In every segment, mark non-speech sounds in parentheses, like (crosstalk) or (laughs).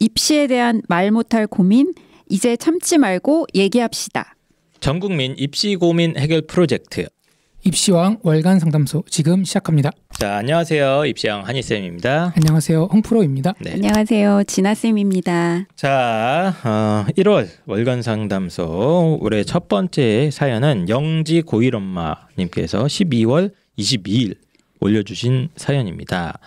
입시에 대한 말 못할 고민 이제 참지 말고 얘기합시다. 전국민 입시 고민 해결 프로젝트 입시왕 월간 상담소 지금 시작합니다. 자, 안녕하세요. 입시왕 한희쌤입니다. 안녕하세요. 홍프로입니다. 네. 안녕하세요. 진아쌤입니다. 자, 어, 1월 월간 상담소 올해 첫 번째 사연은 영지 고일 엄마님께서 12월 22일 올려주신 사연입니다.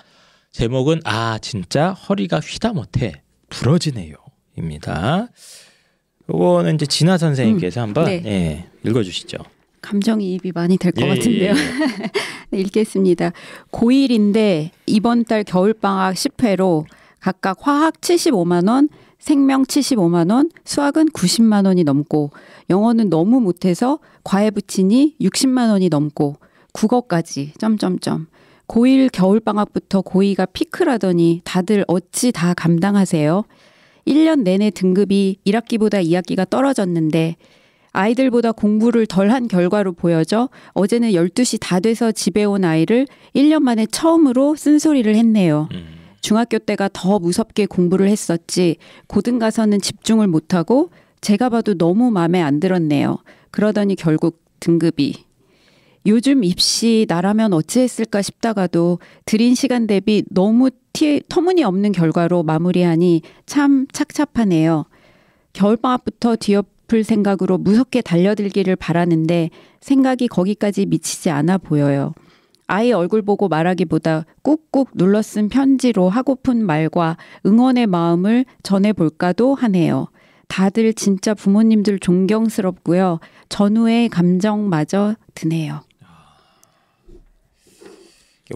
제목은 아 진짜 허리가 휘다 못해 부러지네요. 입니다. 요거는 이제 진아 선생님께서 음, 한번 네. 예, 읽어주시죠. 감정이입이 많이 될것 예, 예, 예, 같은데요. 예, (laughs) 읽겠습니다. 고1인데 이번 달 겨울방학 10회로 각각 화학 75만 원, 생명 75만 원, 수학은 90만 원이 넘고 영어는 너무 못해서 과외 붙이니 60만 원이 넘고 국어까지 점점점 고1 겨울방학부터 고2가 피크라더니 다들 어찌 다 감당하세요? 1년 내내 등급이 1학기보다 2학기가 떨어졌는데 아이들보다 공부를 덜 한 결과로 보여져 어제는 12시 다 돼서 집에 온 아이를 1년 만에 처음으로 쓴소리를 했네요. 음. 중학교 때가 더 무섭게 공부를 했었지 고등 가서는 집중을 못하고 제가 봐도 너무 마음에 안 들었네요. 그러더니 결국 등급이 요즘 입시 나라면 어찌했을까 싶다가도 드린 시간 대비 너무 티, 터무니없는 결과로 마무리하니 참 착잡하네요. 겨울방학부터 뒤엎을 생각으로 무섭게 달려들기를 바라는데 생각이 거기까지 미치지 않아 보여요. 아이 얼굴 보고 말하기보다 꾹꾹 눌러 쓴 편지로 하고픈 말과 응원의 마음을 전해볼까도 하네요. 다들 진짜 부모님들 존경스럽고요. 전후의 감정마저 드네요.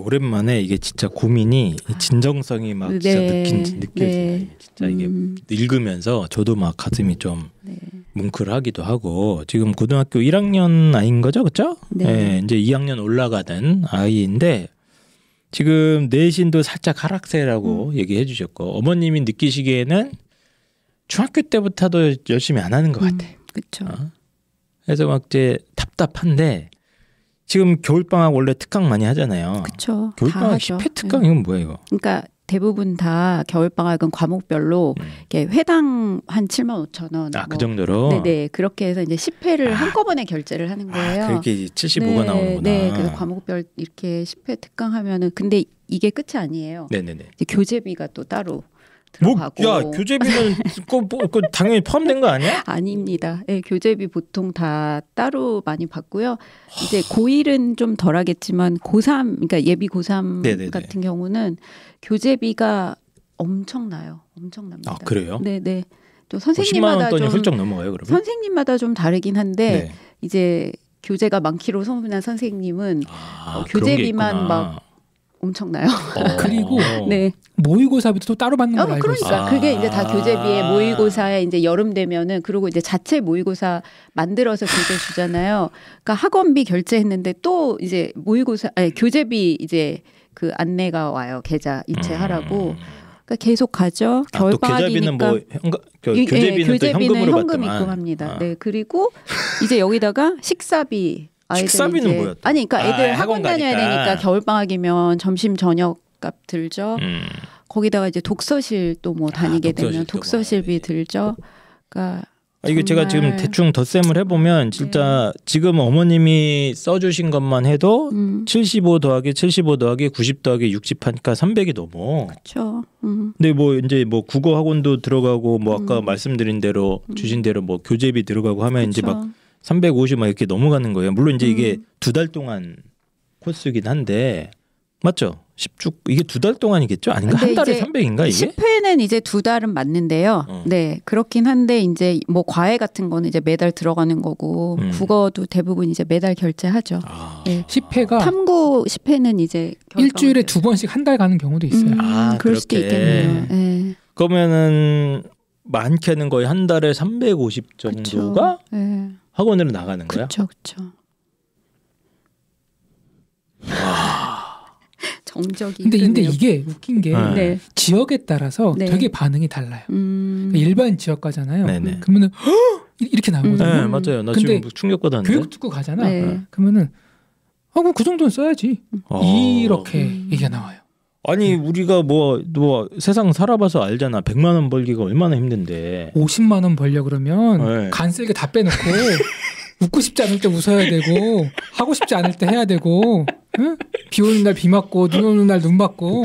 오랜만에 이게 진짜 고민이 진정성이 막 네. 진짜 느낀 느껴지네. 네. 진짜 이게 음. 읽으면서 저도 막 가슴이 좀 네. 뭉클하기도 하고 지금 고등학교 1학년 아인 거죠, 그렇죠? 네. 이제 2학년 올라가는 아이인데 지금 내신도 살짝 하락세라고 음. 얘기해 주셨고 어머님이 느끼시기에는 중학교 때부터도 열심히 안 하는 것 같아. 음, 그렇죠. 어? 그래서 막 이제 답답한데 지금 겨울방학 원래 특강 많이 하잖아요. 그렇죠. 겨울방학 10회 특강 이건 뭐예요? 이거? 그러니까 대부분 다 겨울방학은 과목별로 음. 이렇게 회당 한 7만 5천 원. 아, 그 뭐. 그 정도로? 네 그렇게 해서 이제 10회를 아. 한꺼번에 결제를 하는 아, 거예요. 아, 그렇게 75가 네, 나오는구나. 네. 그래서 과목별 이렇게 10회 특강하면은 근데 이게 끝이 아니에요. 네네네. 교재비가 또 따로 들어가고. 뭐, 야 교재비는 그, 뭐, 그 당연히 포함된 거 아니야? (laughs) 아닙니다. 예, 네, 교재비 보통 다 따로 많이 받고요. 이제 고1은 좀 덜하겠지만 고3 그러니까 예비 고3 네네네. 같은 경우는 교재비가 엄청나요. 엄청납니다. 아 그래요? 네네. 또 뭐 선생님마다 좀 훌쩍 넘어가요 그러면? 선생님마다 좀 다르긴 한데 네. 이제 교재가 많기로 소문난 선생님은 아, 어, 교재비만 막 엄청나요. 어. (laughs) 그리고 어. 네. 모의고사비도 또 따로 받는 어, 걸로 어, 그러니까. 있 그게 이제 다 교재비에 아. 모의고사에 이제 여름 되면은 그리고 이제 자체 모의고사 만들어서 교재 주잖아요. 그러니까 학원비 결제했는데 또 이제 모의고사 아니 교재비 이제 그 안내가 와요. 계좌 이체하라고. 음. 그러니까 계속 가죠. 아, 결박이니까 뭐 현가, 교, 교재비는, 예, 교재비는 현금으로 현금 입금합니다. 아. 네 그리고 이제 여기다가 식사비 식사비는 이제, 뭐였다? 아니 그러니까 아, 애들 아, 학원, 학원 다녀야 되니까 겨울 방학이면 점심 저녁 값 들죠. 음. 거기다가 이제 독서실 또뭐 아, 다니게 아, 되면 뭐 독서실비 들죠. 그러니까 아, 이게 제가 지금 대충 덧셈을 해보면 진짜 네. 지금 어머님이 써주신 것만 해도 음. 75 더하기 75 더하기 90 더하기 60 하니까 300이 넘어. 그렇죠. 음. 근데 뭐 이제 뭐 국어 학원도 들어가고 뭐 아까 음. 말씀드린 대로 음. 주신 대로 뭐 교재비 들어가고 하면 그쵸. 이제 막 350막 이렇게 넘어가는 거예요. 물론 이제 음. 이게 두 달 동안 코스긴 한데 맞죠? 10주 이게 두 달 동안이겠죠? 아닌가? 한 달에 300인가 이게? 10회는 이제 두 달은 맞는데요. 어. 네. 그렇긴 한데 이제 뭐 과외 같은 거는 이제 매달 들어가는 거고 음. 국어도 대부분 이제 매달 결제하죠. 아. 네. 10회가 탐구 10회는 이제 일주일에 네. 두 번씩 한 달 가는 경우도 있어요. 음, 아, 그럴 그렇게. 수도 있겠네요. 네. 그러면은 많게는 거의 한 달에 350 정도가 그렇죠. 네. 학원으로 나가는 거야? 그렇죠, 그렇죠. (laughs) 정적이. 근데, 근데 이게 웃긴 게 네. 네. 지역에 따라서 네. 되게 반응이 달라요. 음... 그러니까 일반 지역 가잖아요. 네, 네. 그러면은 허! 이렇게 나오거든요. 음... 네, 맞아요. 나 지금 충격받았는데. 교육 듣고 가잖아. 네. 어. 그러면은 아, 그럼 그 정도는 써야지. 어... 이렇게 음. 얘기가 나와요. 아니 음. 우리가 뭐뭐 뭐 세상 살아봐서 알잖아. 100만 원 벌기가 얼마나 힘든데. 50만 원 벌려 그러면 네. 간세게 다 빼놓고 (laughs) 웃고 싶지 않을 때 웃어야 되고 하고 싶지 않을 때 해야 되고 응? 비 오는 날 비 맞고 눈 오는 날 눈 맞고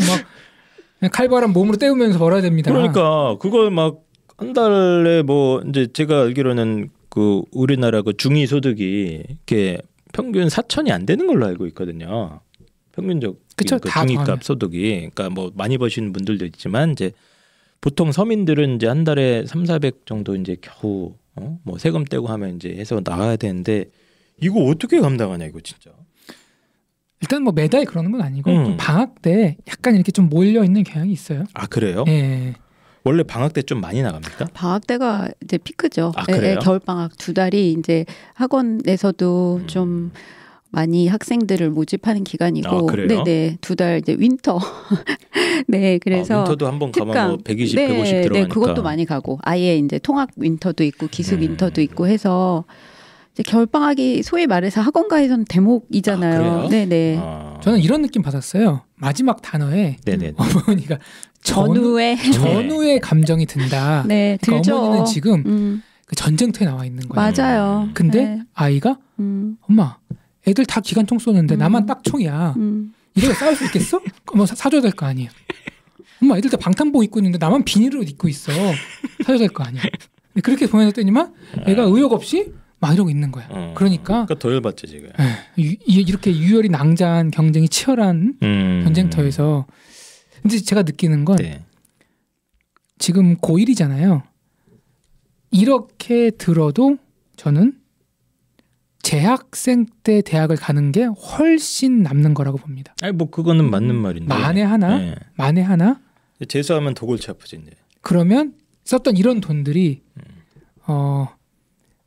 막 칼바람 몸으로 때우면서 벌어야 됩니다. 그러니까 그걸 막 한 달에 뭐 이제 제가 알기로는 그 우리나라 그 중위 소득이 이렇게 평균 4천이 안 되는 걸로 알고 있거든요. 평균적 그쵸, 그 중위값 소득이 그러니까 뭐 많이 버시는 분들도 있지만 이제 보통 서민들은 이제 한 달에 삼 사백 정도 이제 겨우 어? 뭐 세금 떼고 하면 이제 해서 나가야 되는데 이거 어떻게 감당하냐 이거 진짜. 일단 뭐 매달 그러는 건 아니고 음. 방학 때 약간 이렇게 좀 몰려 있는 경향이 있어요. 아 그래요? 예. 원래 방학 때 좀 많이 나갑니까? 방학 때가 이제 피크죠. 아, 예, 예, 그래요? 예, 겨울 방학 두 달이 이제 학원에서도 음. 좀 많이 학생들을 모집하는 기간이고 아, 네네 두 달 이제 윈터 (laughs) 네 그래서 아, 윈터도 한 번 가면 뭐 120, 네, 150 들어가니까 네, 그것도 많이 가고 아예 이제 통학 윈터도 있고 기숙 음. 윈터도 있고 해서 이제 겨울 방학이 소위 말해서 학원가에서는 대목이잖아요. 아, 네네 아. 저는 이런 느낌 받았어요. 마지막 단어에 네네. (laughs) 어머니가 전후의 전후의 네. 감정이 든다. (laughs) 네 그러니까 들죠. 어머니는 지금 음. 그 전쟁터에 나와 있는 거예요. 맞아요. 근데 네. 아이가 음. 엄마 애들 다 기관총 쏘는데 음. 나만 딱 총이야. 음. 이래서 싸울 수 있겠어? 뭐 사, 사줘야 될 거 아니에요. 엄마 애들 다 방탄복 입고 있는데 나만 비닐옷 입고 있어. 사줘야 될 거 아니야. 그렇게 보내줬더니만 애가 아. 의욕 없이 막 이러고 있는 거야. 어, 그러니까 그러니까 더 열받지 지금. 에, 예. 이렇게 유혈이 낭자한 경쟁이 치열한 음, 전쟁터에서 근데 제가 느끼는 건 네. 지금 고일이잖아요 이렇게 들어도 저는 재학생 때 대학을 가는 게 훨씬 남는 거라고 봅니다. 아니 뭐 그거는 맞는 음, 말인데. 만에 하나, 네. 만에 하나. 재수하면 더 골치 아프지 이제. 그러면 썼던 이런 돈들이 음. 어.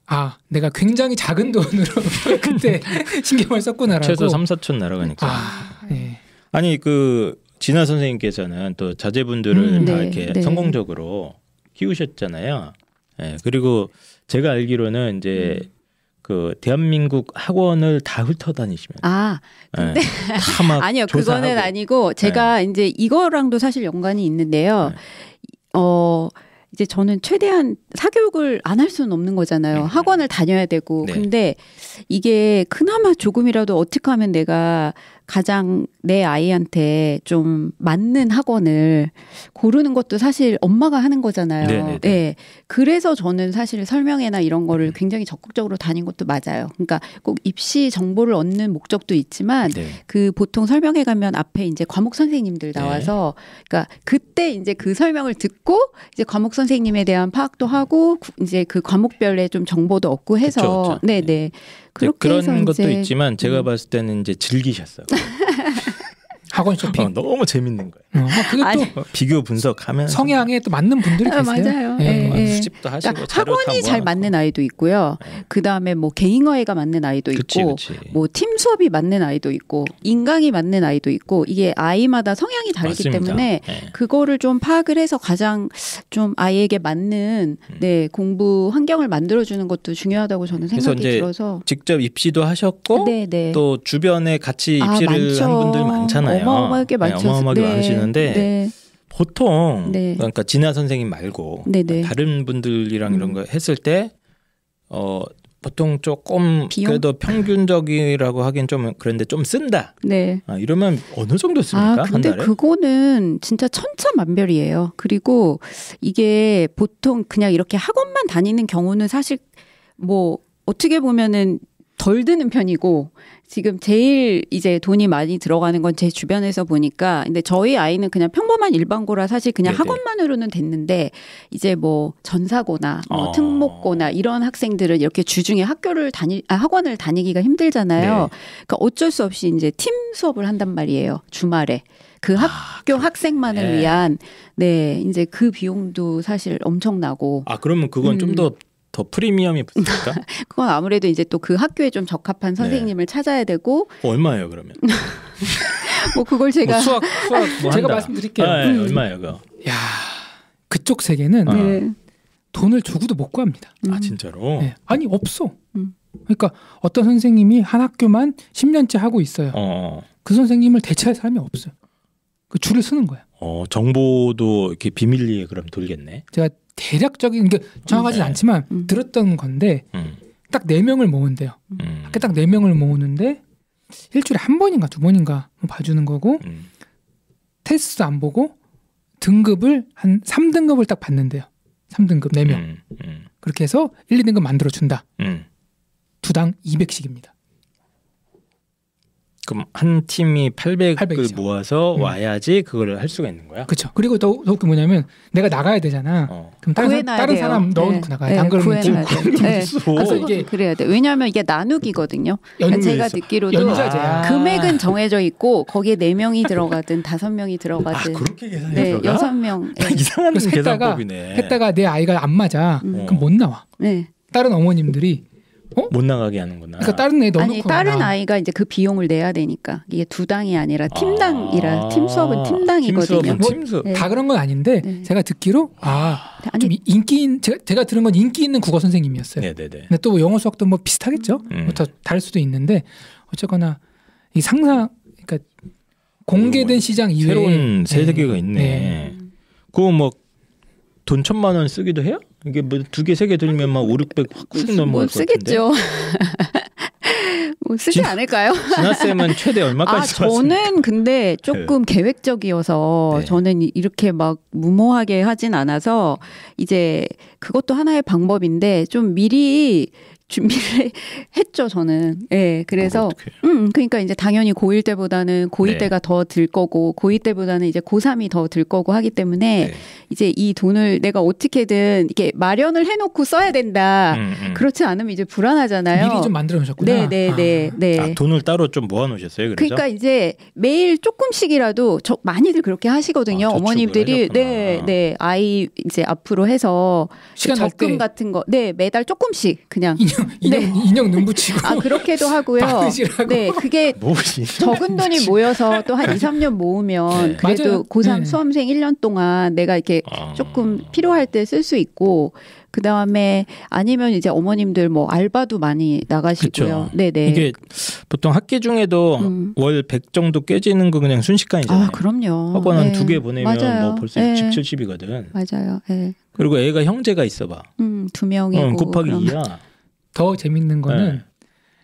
아, 내가 굉장히 작은 돈으로 (laughs) 그때 (laughs) 신경을 썼구나라고. 최소 3, 4천 날아가니까. 아, 네. 아니 그 진아 선생님께서는 또 자제분들을 음, 다 네, 이렇게 네. 성공적으로 키우셨잖아요. 예, 그리고 제가 알기로는 이제 음. 그 대한민국 학원을 다 훑어다니시면 아 근데 네. (laughs) 아니요 조사하고. 그거는 아니고 제가 네. 이제 이거랑도 사실 연관이 있는데요 네. 어 이제 저는 최대한 사교육을 안 할 수는 없는 거잖아요 네. 학원을 다녀야 되고 네. 근데 이게 그나마 조금이라도 어떻게 하면 내가 가장 내 아이한테 좀 맞는 학원을 고르는 것도 사실 엄마가 하는 거잖아요. 네네 네. 네, 네. 예. 그래서 저는 사실 설명회나 이런 거를 음. 굉장히 적극적으로 다닌 것도 맞아요. 그러니까 꼭 입시 정보를 얻는 목적도 있지만 네. 그 보통 설명회 가면 앞에 이제 과목 선생님들 네. 나와서 네. 그러니까 그때 이제 그 설명을 듣고 이제 과목 선생님에 대한 파악도 하고 이제 그 과목별에 좀 정보도 얻고 해서 네네. 네. 그런 것도 있지만 제가 음. 봤을 때는 이제 즐기셨어요. (laughs) 학원 쇼핑 어, 너무 재밌는 거예요. 음, 뭐 그게 아니, 또 (laughs) 비교 분석하면 성향에 또 맞는 분들이 아, 계세요. 아, 맞아요. 예. 예. 뭐 예. 수집도 하시고 그러니까 학원이 잘 맞는 아이도 있고요. 예. 그 다음에 뭐개인어해가 맞는 아이도 그치, 있고, 뭐 팀 수업이 맞는 아이도 있고, 인강이 맞는 아이도 있고, 이게 아이마다 성향이 다르기 맞습니다. 때문에 예. 그거를 좀 파악을 해서 가장 좀 아이에게 맞는 음. 네 공부 환경을 만들어주는 것도 중요하다고 저는 생각이 들어서 직접 입시도 하셨고 네, 네. 또 주변에 같이 아, 입시를 아, 한 분들 많잖아요. 어마어마하게 네, 많죠. 네, 어마어마하게 많으시는 많은데 네. 보통 네. 그러니까 진아 선생님 말고 네네. 네. 다른 분들이랑 음. 이런 거 했을 때 어, 보통 조금 비용? 그래도 평균적이라고 하긴 좀 그런데 좀 쓴다. 네. 아, 이러면 어느 정도 아, 씁니까? 아, 근데 한 달에? 그거는 진짜 천차만별이에요. 그리고 이게 보통 그냥 이렇게 학원만 다니는 경우는 사실 뭐 어떻게 보면은 덜 드는 편이고 지금 제일 이제 돈이 많이 들어가는 건 제 주변에서 보니까 근데 저희 아이는 그냥 평범한 일반고라 사실 그냥 네네. 네. 학원만으로는 됐는데 이제 뭐 전사고나 뭐 어. 특목고나 이런 학생들은 이렇게 주중에 학교를 다니 아, 학원을 다니기가 힘들잖아요. 네. 그러니까 어쩔 수 없이 이제 팀 수업을 한단 말이에요. 주말에. 그 아, 학교 아, 학생만을 예. 위한 네 이제 그 비용도 사실 엄청나고 아 그러면 그건 음. 좀더 더 프리미엄이 붙습까 (laughs) 그건 아무래도 이제 또 그 학교에 좀 적합한 네. 선생님을 네. 찾아야 되고 뭐 얼마예요 그러면? (laughs) 뭐 그걸 제가 뭐 수학 수학 뭐 (laughs) 제가 말씀드릴게요. 아, 네, 얼마예요 그거? 야 그쪽 세계는 아. 네. 돈을 주고도 못 구합니다. 아, 음. 아 진짜로? 네. 아니 없어. 음. 그러니까 어떤 선생님이 한 학교만 10년째 하고 있어요. 어, 어. 그 선생님을 대체할 사람이 없어요. 그 줄을 서는 거야. 어, 정보도 이렇게 비밀리에 그럼 돌겠네. 제가 대략적인 게 그러니까 정확하진 네. 않지만 음. 음. 들었던 건데 음. 딱네 명을 모은대요. 음. 그러니까 딱네 명을 모으는데 일주일에 한 번인가 두 번인가 뭐 봐주는 거고 음. 테스트안 보고 등급을 한 3등급을 딱 받는데요. 3등급 네명 음. 그렇게 해서 1, 2등급 만들어 준다. 두당 200씩입니다. 그럼 한 팀이 800을 800이죠. 모아서 음. 와야지 그걸 할 수가 있는 거야. 그렇죠. 그리고 또그 뭐냐면 내가 나가야 되잖아. 어. 그럼 다른, 사, 다른 사람 넣어놓고 나가야 돼. 네. 안 그러면 팀 네. 네. 아, 아, 그래서 이게 그래야 돼. 왜냐하면 이게 나누기거든요. 그러니까 제가 듣기로도 아. 금액은 정해져 있고 거기에 4 명이 들어가든 5 명이 들어가든 아, 그렇게 계산해 네, 6섯 명. 아, 네. 이상한 계산법이네. 했다가 내 아이가 안 맞아. 음. 그럼 못 나와. 네. 다른 어머님들이 어? 못 나가게 하는구나. 그러니까 다른 애 넣어놓고 아니 다른 아이가 이제 그 비용을 내야 되니까 이게 두 당이 아니라 팀당이라 아~ 팀 수업은 팀당이거든요. 팀, 수업 뭐, 팀 수업. 네. 다 그런 건 아닌데 네. 제가 듣기로 아좀 인기인 제가, 제가, 들은 건 인기 있는 국어 선생님이었어요. 네네네. 네, 네. 근데 또 영어 수학도 뭐 비슷하겠죠. 음. 뭐 다를 수도 있는데 어쨌거나 이 상상 그러니까 공개된 시장 이외에 새로운 세계가 네. 있네. 네. 그거 뭐돈 천만 원 쓰기도 해요? 이게 뭐 두개 세 개 들면 막 5, 600 확쑥 넘어갈 것 쓰겠죠. 같은데. (laughs) 뭐 쓰지 진, 않을까요? 진화쌤은 최대 얼마까지 아, 저는 근데 조금 네. 계획적이어서 네. 저는 이렇게 막 무모하게 하진 않아서 이제 그것도 하나의 방법인데 좀 미리 준비를 (laughs) 했죠, 저는. 예, 네, 그래서, 음, 그러니까 이제 당연히 고1 때보다는 고2 네. 때가 더 들 거고, 고2 때보다는 이제 고3이 더 들 거고 하기 때문에, 네. 이제 이 돈을 내가 어떻게든 이렇게 마련을 해놓고 써야 된다. 음, 음. 그렇지 않으면 이제 불안하잖아요. 미리 좀 만들어 놓으셨구나. 네네네. 네, 아. 네. 아, 돈을 따로 좀 모아 놓으셨어요, 그렇죠? 그러니까 이제 매일 조금씩이라도, 저, 많이들 그렇게 하시거든요. 아, 어머님들이. 네, 네. 아이 이제 앞으로 해서 적금 같은 거, 네, 매달 조금씩 그냥. 인형 인형, 네. 인형 눈 붙이고 아 그렇게도 하고요. 네, 그게 적은 돈이 모여서 또 한 2, 3년 모으면 네. 그래도 맞아요. 고3 네. 수험생 1년 동안 내가 이렇게 아. 조금 필요할 때 쓸 수 있고 그 다음에 아니면 이제 어머님들 뭐 알바도 많이 나가시고요. 네네. 이게 보통 학기 중에도 음. 월0 정도 깨지는 거 그냥 순식간이잖아요. 아, 그럼요. 학원 네. 한두 개 보내면 뭐 맞아요. 뭐 벌써 네. 60, 70이거든. 맞아요. 네. 그리고 애가 형제가 있어봐. 음, 두 명이고. 어, 곱하기 그럼. 2야. 더 재밌는 거는 네.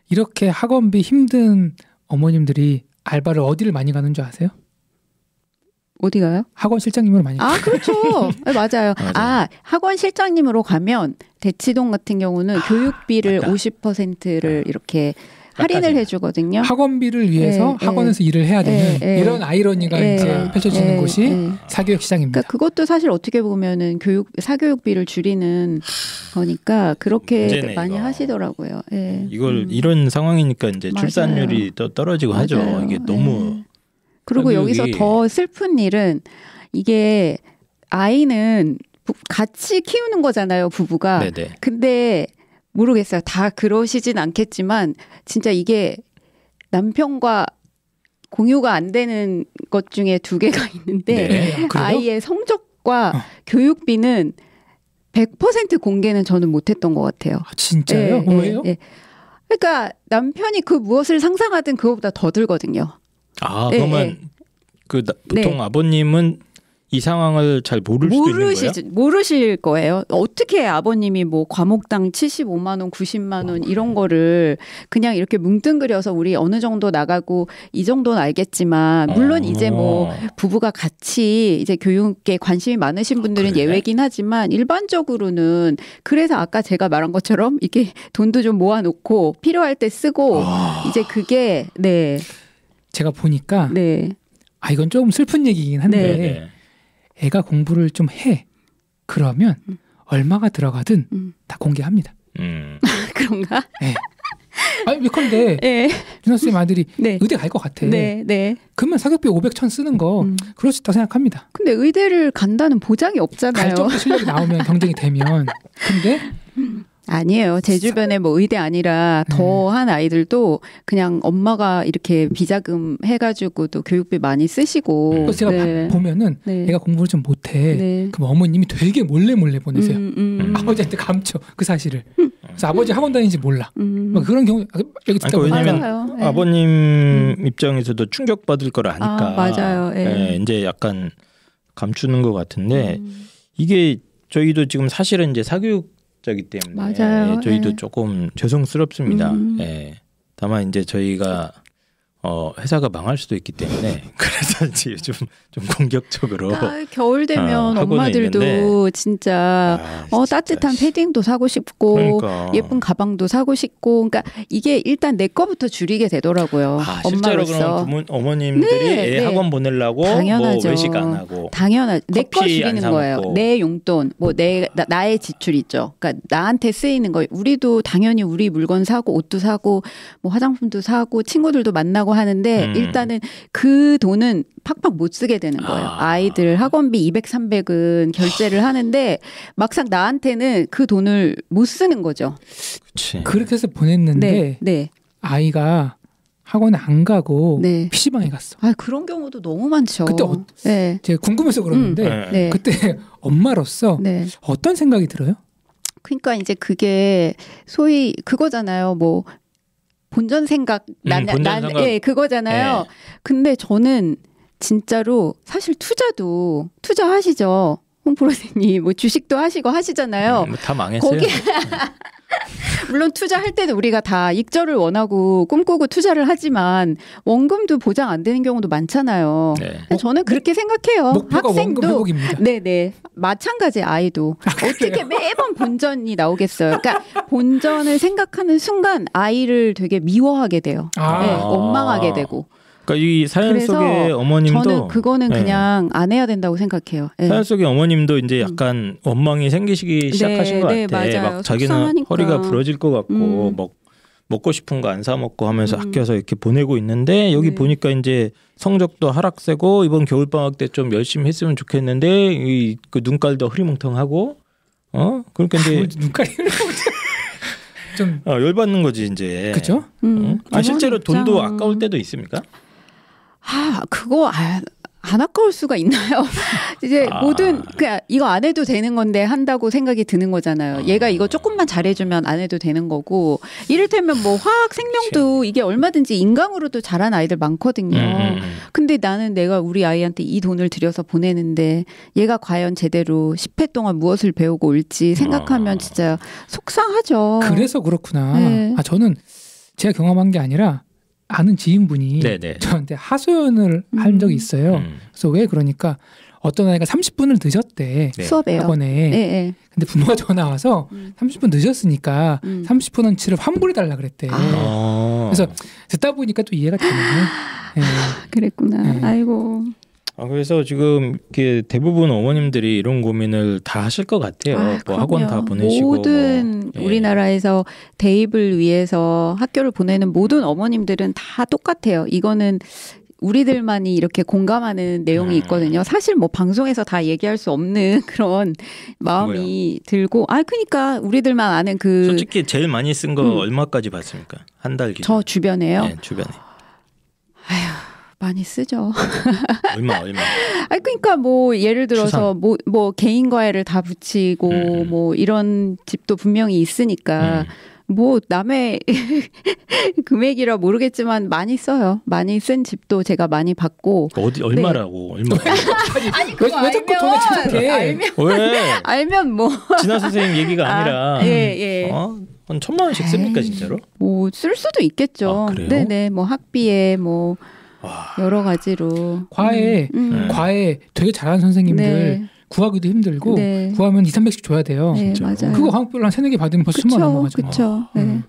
이렇게 학원비 힘든 어머님들이 알바를 어디를 많이 가는 줄 아세요? 어디 가요? 학원 실장님으로 많이 아 그렇죠 (laughs) 네, 맞아요. 맞아요. 아 학원 실장님으로 가면 대치동 같은 경우는 아, 교육비를 맞다. 50%를 이렇게 할인을 해주거든요. 학원비를 예, 위해서 네, 학원에서 네. 일을 해야 되는 네, 이런 아이러니가 이제 펼쳐지는 곳이 사교육 시장입니다. 그러니까 그것도 사실 어떻게 보면은 교육 사교육비를 줄이는 거니까 그렇게 문제네, 많이 이거. 하시더라고요. 이걸 음. 이런 상황이니까 이제 맞아요. 출산율이 또 떨어지고 맞아요. 하죠. 이게 너무 그리고 여기서 더 슬픈 일은 이게 아이는 같이 키우는 거잖아요 부부가. 네네. 근데 모르겠어요. 다 그러시진 않겠지만 진짜 이게 남편과 공유가 안 되는 것 중에 두 개가 (laughs) 있는데 네, 아, 아이의 성적과 어. 교육비는 100% 공개는 저는 못했던 것 같아요. 아, 진짜요? 네, 왜요? 네, 그러니까 남편이 그 무엇을 상상하든 그거보다 더 들거든요. 아 그러면 예, 예. 그 나, 보통 네. 아버님은 이 상황을 잘 모를 모르시, 있는 거예요? 모르실 거예요. 어떻게 아버님이 뭐 과목당 75만 원, 90만 원 이런 어. 거를 그냥 이렇게 뭉뚱그려서 우리 어느 정도 나가고 이 정도는 알겠지만 물론 어. 이제 뭐 어. 부부가 같이 이제 교육에 관심이 많으신 아, 분들은 그래? 예외긴 하지만 일반적으로는 그래서 아까 제가 말한 것처럼 이게 (laughs) 돈도 좀 모아놓고 필요할 때 쓰고 어. 이제 그게 네 제가 보니까 네. 아 이건 조금 슬픈 얘기긴 한데 네. 네. 애가 공부를 좀 해. 그러면 음. 얼마가 들어가든 음. 다 공개합니다. 음. (laughs) 그런가? 네. 아니 예컨대 네. 준호 쌤 아들이 네. 의대 갈 것 같아. 네, 네. 그러면 사격비 500, 1 쓰는 거 음. 그럴 수 있다고 생각합니다. 근데 의대를 간다는 보장이 없잖아요. 갈 정도 실력이 나오면 경쟁이 되면. 근데 음. 아니에요. 제 주변에 뭐 의대 아니라 더한 네. 아이들도 그냥 엄마가 이렇게 비자금 해가지고도 교육비 많이 쓰시고. 또 제가 네. 보면은 네. 애가 공부를 좀 못해. 네. 그럼 어머님이 되게 몰래 몰래 보내세요. 음, 음. 음. 아버지한테 감춰 그 사실을. 음. 그래서 아버지 학원 다니는지 몰라. 음. 막 그런 경우 아, 여기 듣다 그 보면 왜냐면 네. 아버님 음. 입장에서도 충격 받을 걸 아니까. 아, 맞아요. 예, 네, 이제 약간 감추는 것 같은데 이게 저희도 지금 사실은 이제 사교육 저기 때문에 맞아요. 예, 저희도 네. 조금 죄송스럽습니다. 음. 예. 다만 이제 저희가 어, 회사가 망할 수도 있기 때문에 (laughs) 그래서 이제 요즘 좀 공격적으로 아, 겨울 되면 어, 엄마들도 진짜, 아, 어, 진짜, 따뜻한 패딩도 사고 싶고 그러니까. 예쁜 가방도 사고 싶고 그러니까 이게 일단 내 거부터 줄이게 되더라고요. 아, 실제로 그럼 부모, 어머님들이 네, 애 네. 학원 보내려고 뭐 당연하죠. 뭐 외식 안 하고 당연하죠. 내거 줄이는 거예요. 내 용돈 뭐 내 나의 지출 있죠. 그러니까 나한테 쓰이는 거 우리도 당연히 우리 물건 사고 옷도 사고 뭐 화장품도 사고 친구들도 만나고 준다고 하는데 음. 일단은 그 돈은 팍팍 못 쓰게 되는 거예요. 아. 이들 학원비 200, 300은 결제를 하는데 막상 나한테는 그 돈을 못 쓰는 거죠. 그치. 그렇게 해서 보냈는데 네, 네. 아이가 학원 안 가고 네. PC방에 갔어. 아, 그런 경우도 너무 많죠. 그때 어, 네. 제가 궁금해서 그러는데 음. 네. 그때 엄마로서 네. 어떤 생각이 들어요? 그러니까 이제 그게 소위 그거잖아요. 뭐 본전 생각 난, 음, 난, 예, 그거잖아요. 예. 근데 저는 진짜로 사실 투자도 투자하시죠. 홍프로님 뭐 주식도 하시고 하시잖아요. 음, 뭐 다 망했어요. 거기 네. (laughs) 물론 투자할 때도 우리가 다 익절을 원하고 꿈꾸고 투자를 하지만 원금도 보장 안 되는 경우도 많잖아요. 네. 저는 그렇게 생각해요. 학생도 네네 마찬가지 아이도 아, 어떻게 매번 본전이 나오겠어요. 그러니까 본전을 생각하는 순간 아이를 되게 미워하게 돼요. 아. 네, 원망하게 되고. 그러니까 이 사연 속의 어머님도 저는 그거는 예. 그냥 안 해야 된다고 생각해요. 네. 사연 속의 어머님도 이제 음. 약간 음. 원망이 생기시기 네, 시작하신 네, 것 같아. 맞요막 자기는 속상하니까. 허리가 부러질 것 같고 음. 먹 먹고 싶은 거 안 사 먹고 하면서 음. 아껴서 이렇게 보내고 있는데 여기 네. 보니까 이제 성적도 하락세고 이번 겨울 방학 때 좀 열심히 했으면 좋겠는데 이 그 눈깔도 흐리멍텅하고 어 그러니까 이제 아, 뭐 눈깔이 (laughs) 좀 어, 열받는 거지 이제. 그죠 음, 응? 아 실제로 돈도 아까울 음. 때도 있습니까? 아 그거 아, 안 아까울 수가 있나요? (laughs) 이제 아. 모든 그냥 이거 안 해도 되는 건데 한다고 생각이 드는 거잖아요. 아. 얘가 이거 조금만 잘해주면 안 해도 되는 거고 이를테면 뭐 화학 생명도 그치. 이게 얼마든지 인강으로도 잘한 아이들 많거든요. 음, 음, 음. 근데 나는 내가 우리 아이한테 이 돈을 들여서 보내는데 얘가 과연 제대로 10회 동안 무엇을 배우고 올지 생각하면 아. 진짜 속상하죠. 그래서 그렇구나. 네. 아 저는 제가 경험한 게 아니라 아는 지인분이 네네. 저한테 하소연을 음. 한 적이 있어요. 음. 그래서 왜 그러니까 어떤 아이가 30분을 늦었대 네. 수업에요. 학에 네, 예, 예. 근데 부모가 전화 와서 음. 30분 늦었으니까 음. 30분 원치를 환불해 달라 그랬대. 아. 그래서 듣다 보니까 또 이해가 되네요. (gasps) 네. 그랬구나. 아이고. 아 그래서 지금 이게 대부분 어머님들이 이런 고민을 다 하실 것 같아요. 아, 뭐 학원 다 보내시고 뭐. 모든 뭐. 우리나라에서 예. 대입을 위해서 학교를 보내는 모든 어머님들은 다 똑같아요. 이거는 우리들만이 이렇게 공감하는 내용이 음. 있거든요. 사실 뭐 방송에서 다 얘기할 수 없는 (laughs) 그런 마음이 뭐요? 들고, 아, 그니까 러 우리들만 아는 그. 솔직히 제일 많이 쓴거 음. 얼마까지 봤습니까? 한 달 기준. 저 주변에요? 네, 주변에. 아휴. 많이 쓰죠. (laughs) 얼마 얼마? 아 그러니까 뭐 예를 들어서 뭐뭐 뭐, 뭐 개인 과외를 다 붙이고 음, 음. 뭐 이런 집도 분명히 있으니까 음. 뭐 남의 (laughs) 금액이라 모르겠지만 많이 써요. 많이 쓴 집도 제가 많이 받고 어디 네. 얼마라고 네. 얼마? (laughs) 아니 왜, 왜 자꾸 돈을 찾아대? 왜? 알면 뭐 진아 선생님 얘기가 아, 아니라 아, 예 예. 어? 한 천만 원씩 씁니까 에이, 진짜로? 뭐 쓸 수도 있겠죠. 아, 네네 뭐 학비에 뭐 여러 가지로 과외 음, 음. 네. 과외 되게 잘하는 선생님들 네. 구하기도 힘들고 네. 구하면 2, 300씩 줘야 돼요. 네, 맞아요. 그거 과목별로 한 세네 개 받으면 벌써 10만 원 넘어가죠. 그 네.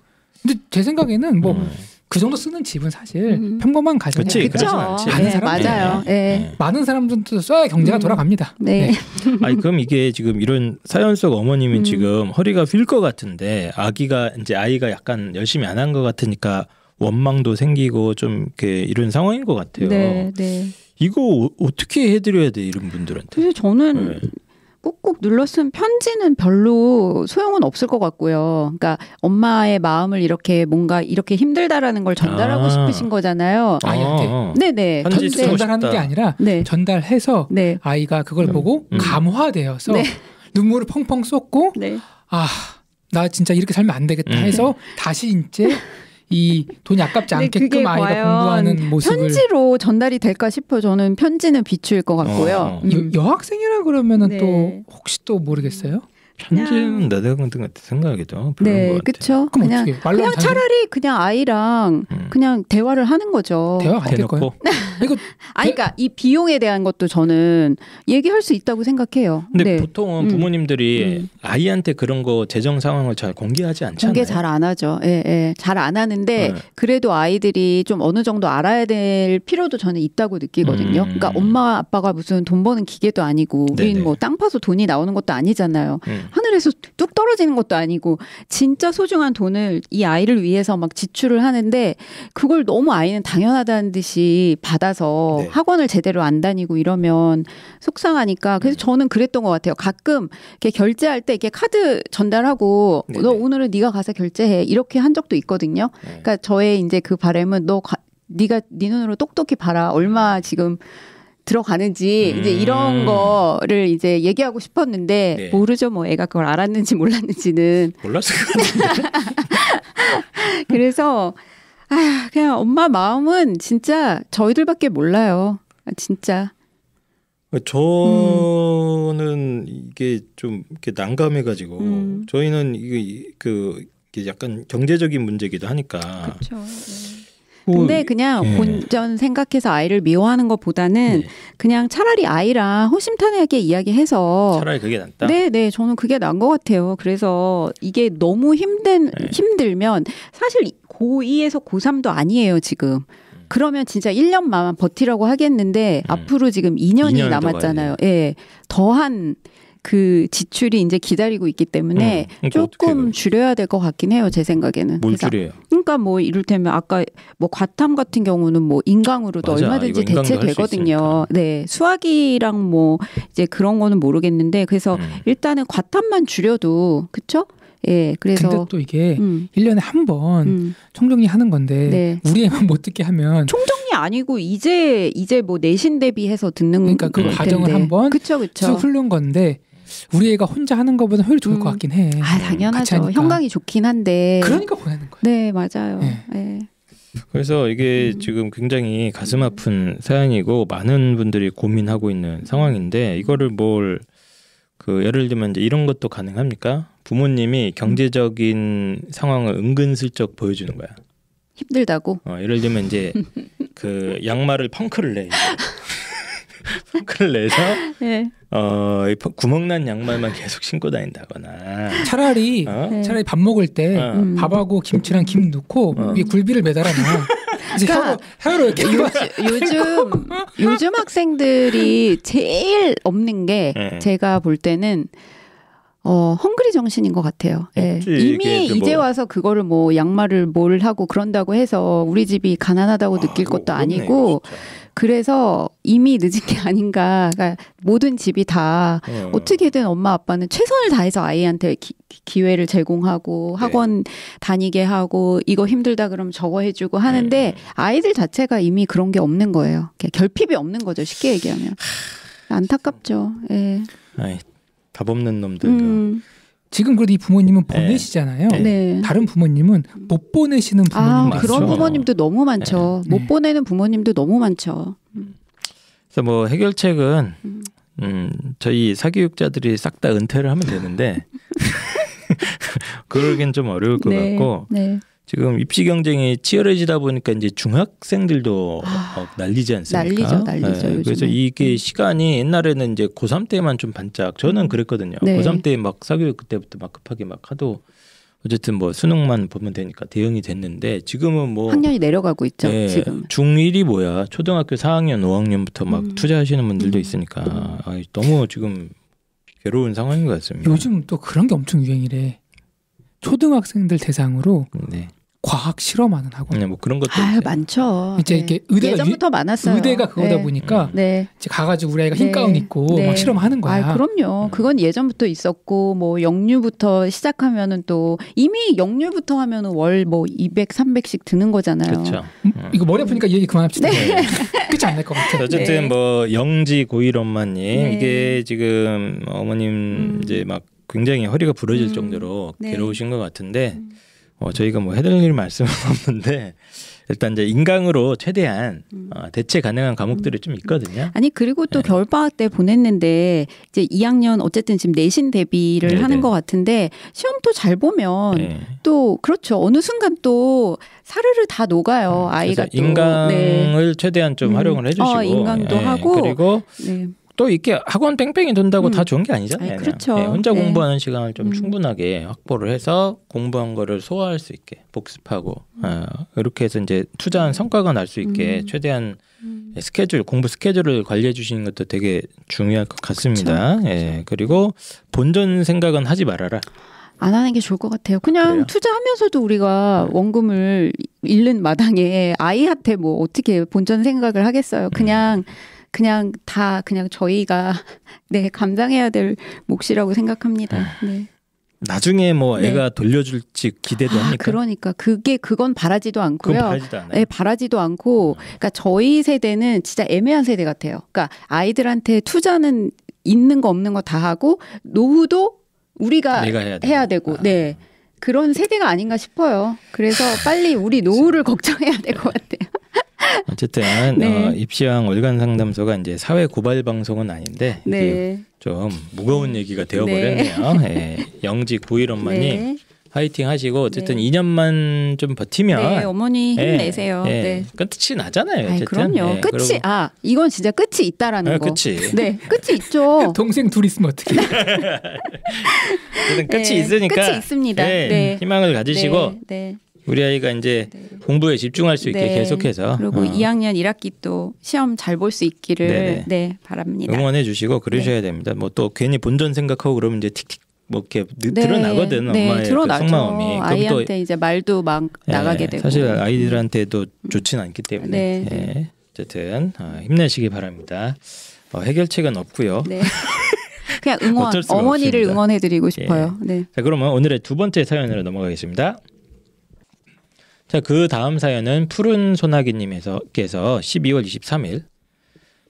근데 제 생각에는 뭐그 음. 정도 쓰는 집은 사실 음. 평범한 가정이 그치, 그렇죠. 네, 많은 네, 사람 맞아요. 네. 네. 많은 사람들도 써야 경제가 음. 돌아갑니다. 네. 네. (laughs) 아니 그럼 이게 지금 이런 사연 속어머님은 음. 지금 허리가 휠 것 같은데 아기가 이제 아이가 약간 열심히 안 한 것 같으니까 원망도 생기고 좀 이렇게 이런 상황인 것 같아요. 네, 네. 이거 어, 어떻게 해드려야 돼 이런 분들한테? 그래 저는 네. 꾹꾹 눌렀으면 편지는 별로 소용은 없을 것 같고요. 그러니까 엄마의 마음을 이렇게 뭔가 이렇게 힘들다라는 걸 전달하고 아~ 싶으신 거잖아요. 아이한테. 아~ 네네. 편지 전달하는 게 아니라 네. 전달해서 네. 아이가 그걸 음, 보고 음. 감화되어서 네. 눈물을 펑펑 쏟고 네. 아. 나 진짜 이렇게 살면 안 되겠다 음. 해서 음. 다시 이제 이 돈이 아깝지 않게끔 아이가 공부하는 모습을 편지로 전달이 될까 싶어 저는 편지는 비추일 것 같고요. 어. 음. 여, 학생이라 그러면은 네. 또 혹시 또 모르겠어요? 현재는 나대강등 같은 생각이죠. 네, 그렇죠. 그냥 그냥 차라리 그냥 아이랑 음. 그냥 대화를 하는 거죠. 대화 안될 아, 거예요. 네. 이거 (laughs) 아니 그니까이 비용에 대한 것도 저는 얘기할 수 있다고 생각해요. 근데 네. 보통은 음. 부모님들이 음. 아이한테 그런 거 재정 상황을 잘 공개하지 않잖아요. 공개 잘 안 하죠. 예, 예. 잘 안 하는데 네. 그래도 아이들이 좀 어느 정도 알아야 될 필요도 저는 있다고 느끼거든요. 음. 그러니까 엄마 아빠가 무슨 돈 버는 기계도 아니고 네, 우린 뭐땅 네. 파서 돈이 나오는 것도 아니잖아요. 음. 하늘에서 뚝 떨어지는 것도 아니고 진짜 소중한 돈을 이 아이를 위해서 막 지출을 하는데 그걸 너무 아이는 당연하다는 듯이 받아서 네. 학원을 제대로 안 다니고 이러면 속상하니까 그래서 음. 저는 그랬던 것 같아요. 가끔 이렇게 결제할 때 이렇게 카드 전달하고 네네. 너 네. 오늘은 네가 가서 결제해 이렇게 한 적도 있거든요. 네. 그러니까 저의 이제 그 바램은 너 가, 네가 네 눈으로 똑똑히 봐라 얼마 지금 들어가는지 음. 이제 이런 거를 이제 얘기하고 싶었는데 네. 모르죠 뭐 애가 그걸 알았는지 몰랐는지는 몰랐을 (laughs) 그래서 아 그냥 엄마 마음은 진짜 저희들밖에 몰라요 진짜 저는 음. 이게 좀 이렇게 난감해가지고 음. 저희는 그 이게 그 약간 경제적인 문제기도 하니까 그쵸, 네. 근데 예. 그냥 예. 본전 생각해서 아이를 미워하는 것보다는 예. 그냥 차라리 아이랑 호심탄회하게 이야기해서 차라리 그게 낫다. 네, 네, 저는 그게 난 것 같아요. 그래서 이게 너무 힘든 예. 힘들면 사실 고2에서 고3도 아니에요 지금. 음. 그러면 진짜 1년만 버티라고 하겠는데 음. 앞으로 지금 2년이 남았잖아요. 예. 더한 그 지출이 이제 기다리고 있기 때문에 음, 그러니까 조금 줄여야 될 것 같긴 해요. 제 생각에는. 뭘 줄여요? 그러니까 뭐 이를테면 아까 뭐 과탐 같은 경우는 뭐 인강으로도 맞아, 얼마든지 대체되거든요. 네. 수학이랑 뭐 이제 그런 거는 모르겠는데 그래서 음. 일단은 과탐만 줄여도 그쵸? 예, 그래서 근데 또 이게 음. 1년에 한번 음. 총정리 하는 건데 네. 우리 에만못 듣게 하면 총정리 아니고 이제 이제 뭐 내신 대비해서 듣는 그러니까 그 과정을 한번 쭉 흐른 건데 우리 애가 혼자 하는 것보다 효율이 좋을 음. 것 같긴 해. 아 당연하죠. 형광이 좋긴 한데. 그러니까 보내는 거예네 맞아요. 네. 네. 그래서 이게 음. 지금 굉장히 가슴 아픈 사연이고 많은 분들이 고민하고 있는 상황인데 이거를 뭘 그 예를 들면 이제 이런 것도 가능합니까? 부모님이 음. 경제적인 상황을 은근슬쩍 보여주는 거야. 힘들다고? 어, 예를 들면 이제 (laughs) 그 양말을 펑크를 내. 토크을 내서 네. 어, 구멍난 양말만 계속 신고 다닌다거나 차라리 어? 네. 차라리 밥 먹을 때 어. 음. 밥하고 김치랑 김 넣고 어. 위에 굴비를 매달아 놔. (laughs) 그러니까 혀로, 혀로 이렇게 요즘 (laughs) 요즘 학생들이 제일 없는 게 네. 제가 볼 때는 어, 헝그리 정신인 것 같아요. 예. 이미 뭐. 이제 와서 그거를 뭐 양말을 뭘 하고 그런다고 해서 우리 집이 가난하다고 아, 느낄 것도 없네 아니고 진짜. 그래서 이미 늦은 게 아닌가. 그러니까 모든 집이 다 어. 어떻게든 엄마 아빠는 최선을 다해서 아이한테 기, 회를 제공하고 네. 학원 네. 다니게 하고 이거 힘들다 그러면 저거 해주고 하는데 네. 아이들 자체가 이미 그런 게 없는 거예요. 결핍이 없는 거죠. 쉽게 얘기하면 안타깝죠. 예. 네. 아답 없는 놈들. 음. 지금 그래도 이 부모님은 네. 보내시잖아요. 네. 네. 다른 부모님은 못 보내시는 부모님 아, 많죠. 그런 부모님도 너무 네. 많죠. 못 보내는 부모님도 너무 많죠. 그래서 뭐 해결책은 음. 음, 저희 사교육자들이 싹 다 은퇴를 하면 되는데 (laughs) (laughs) 그러긴 좀 어려울 것 네, 같고 네. 지금 입시 경쟁이 치열해지다 보니까 이제 중학생들도 아, 어, 난리지 않습니까? 난리죠, 난리죠. 네, 그래서 이게 음. 시간이 옛날에는 이제 고3 때만 좀 반짝. 저는 음. 그랬거든요. 네. 고3 때 막 사교육 그때부터 막 급하게 막 하도 어쨌든 뭐 수능만 보면 되니까 대응이 됐는데 지금은 뭐 학년이 내려가고 있죠. 네, 지금 중1이 뭐야? 초등학교 4학년, 5학년부터 막 음. 투자하시는 분들도 음. 있으니까 아, 너무 지금 괴로운 상황인 것 같습니다. 요즘 또 그런 게 엄청 유행이래. 초등학생들 대상으로 네. 과학 실험하는 학원. 네, 뭐 그런 것도 아유, 많죠. 이제 네. 이게 의대가 예전부터 유, 많았어요. 의대가 그거다 네. 보니까 네. 이제 가가지고 우리 아이가 흰 네. 가운 입고 막 네. 실험하는 거야. 아, 그럼요. 음. 그건 예전부터 있었고 뭐 영유부터 시작하면은 또 이미 영유부터 하면은 월뭐 200, 300씩 드는 거잖아요. 그렇죠. 음? 이거 머리 아프니까 얘기 그만합시다. 그렇지 네. 않을 (laughs) 것 같아요. 어쨌든 뭐 영지 고일 엄마님 이게 지금 어머님 음. 이제 막 굉장히 허리가 부러질 정도로 괴로우신 것 같은데. 어, 저희가 뭐 해드릴 말씀은 (laughs) 없는데 일단 이제 인강으로 최대한 음. 어, 대체 가능한 과목들이 음. 좀 있거든요. 아니 그리고 또 네. 겨울 방학 때 보냈는데 이제 2학년 어쨌든 지금 내신 대비를 네 하는 네. 것 같은데 시험도 잘 보면 네. 또 그렇죠 어느 순간 또 사르르 다 녹아요 네. 아이가 또. 인강을 네. 최대한 좀 음. 활용을 해주시고 어, 인강도 예, 하고 그리고 네. 또 이렇게 학원 뺑뺑이 돈다고 음. 다 좋은 게 아니잖아요. 아 그렇죠. 네, 혼자 네. 공부하는 시간을 좀 음. 충분하게 확보를 해서 공부한 거를 소화할 수 있게 복습하고 음. 어, 이렇게 해서 이제 투자한 음. 성과가 날 수 있게 음. 최대한 음. 스케줄 공부 스케줄을 관리해 주시는 것도 되게 중요할 것 같습니다. 그렇죠. 그렇죠. 예, 그리고 본전 생각은 하지 말아라. 안 하는 게 좋을 것 같아요. 그냥 그래요? 투자하면서도 우리가 네. 원금을 잃는 마당에 아이한테 뭐 어떻게 본전 생각을 하겠어요. 그냥 음. 그냥 다 그냥 저희가 (laughs) 네 감당해야 될 몫이라고 생각합니다. 네. 네. 나중에 뭐 네. 애가 돌려줄지 기대도 아, 니까 그러니까 그게 그건 바라지도 않고요. 바라지도 않아요. 네, 바라지도 않고, 음. 그러니까 저희 세대는 진짜 애매한 세대 같아요. 그러니까 아이들한테 투자는 있는 거 없는 거 다 하고 노후도 우리가 해야, 해야, 되고, 아. 네 그런 세대가 아닌가 싶어요. 그래서 빨리 우리 노후를 (laughs) 그렇죠. 걱정해야 될 것 같아요. 어쨌든 네. 어, 입시왕 월간 상담소가 이제 사회 고발 방송은 아닌데 네. 좀 무거운 얘기가 되어버렸네요. 네. 예. 영지 구일 엄마님 네. 화이팅 하시고 어쨌든 네. 2년만 좀 버티면 네, 어머니 힘내세요. 예, 예. 네. 네. 끝이 나잖아요. 아이, 그럼요. 예, 끝이 아 이건 진짜 끝이 있다라는 아, 거. 끝이. 네, 끝이 있죠. (laughs) 동생 둘 있으면 어떻게? (laughs) 끝이 네, 있으니까. 끝이 있습니다. 네. 희망을 가지시고 우리 아이가 이제 네. 공부에 집중할 수 있게 네. 계속해서 그리고 어. 2학년 1학기 또 시험 잘 볼 수 있기를 네, 네. 네 바랍니다. 응원해 주시고 그러셔야 네. 됩니다. 뭐 또 괜히 본전 생각하고 그러면 이제 틱틱 뭐 이렇게 네, 드러나거든 엄마의 그 속마음이 아이한테 이제 말도 막 예, 나가게 예. 되고 사실 아이들한테도 음. 좋진 않기 때문에 예. 네, 어쨌든 어, 힘내시기 바랍니다. 어, 해결책은 없고요. (laughs) 그냥 응원 어머니를 응원해드리고 싶어요. 네. 자 그러면 오늘의 두 번째 사연으로 넘어가겠습니다. 자, 그 다음 사연은 푸른 소나기님께서 12월 23일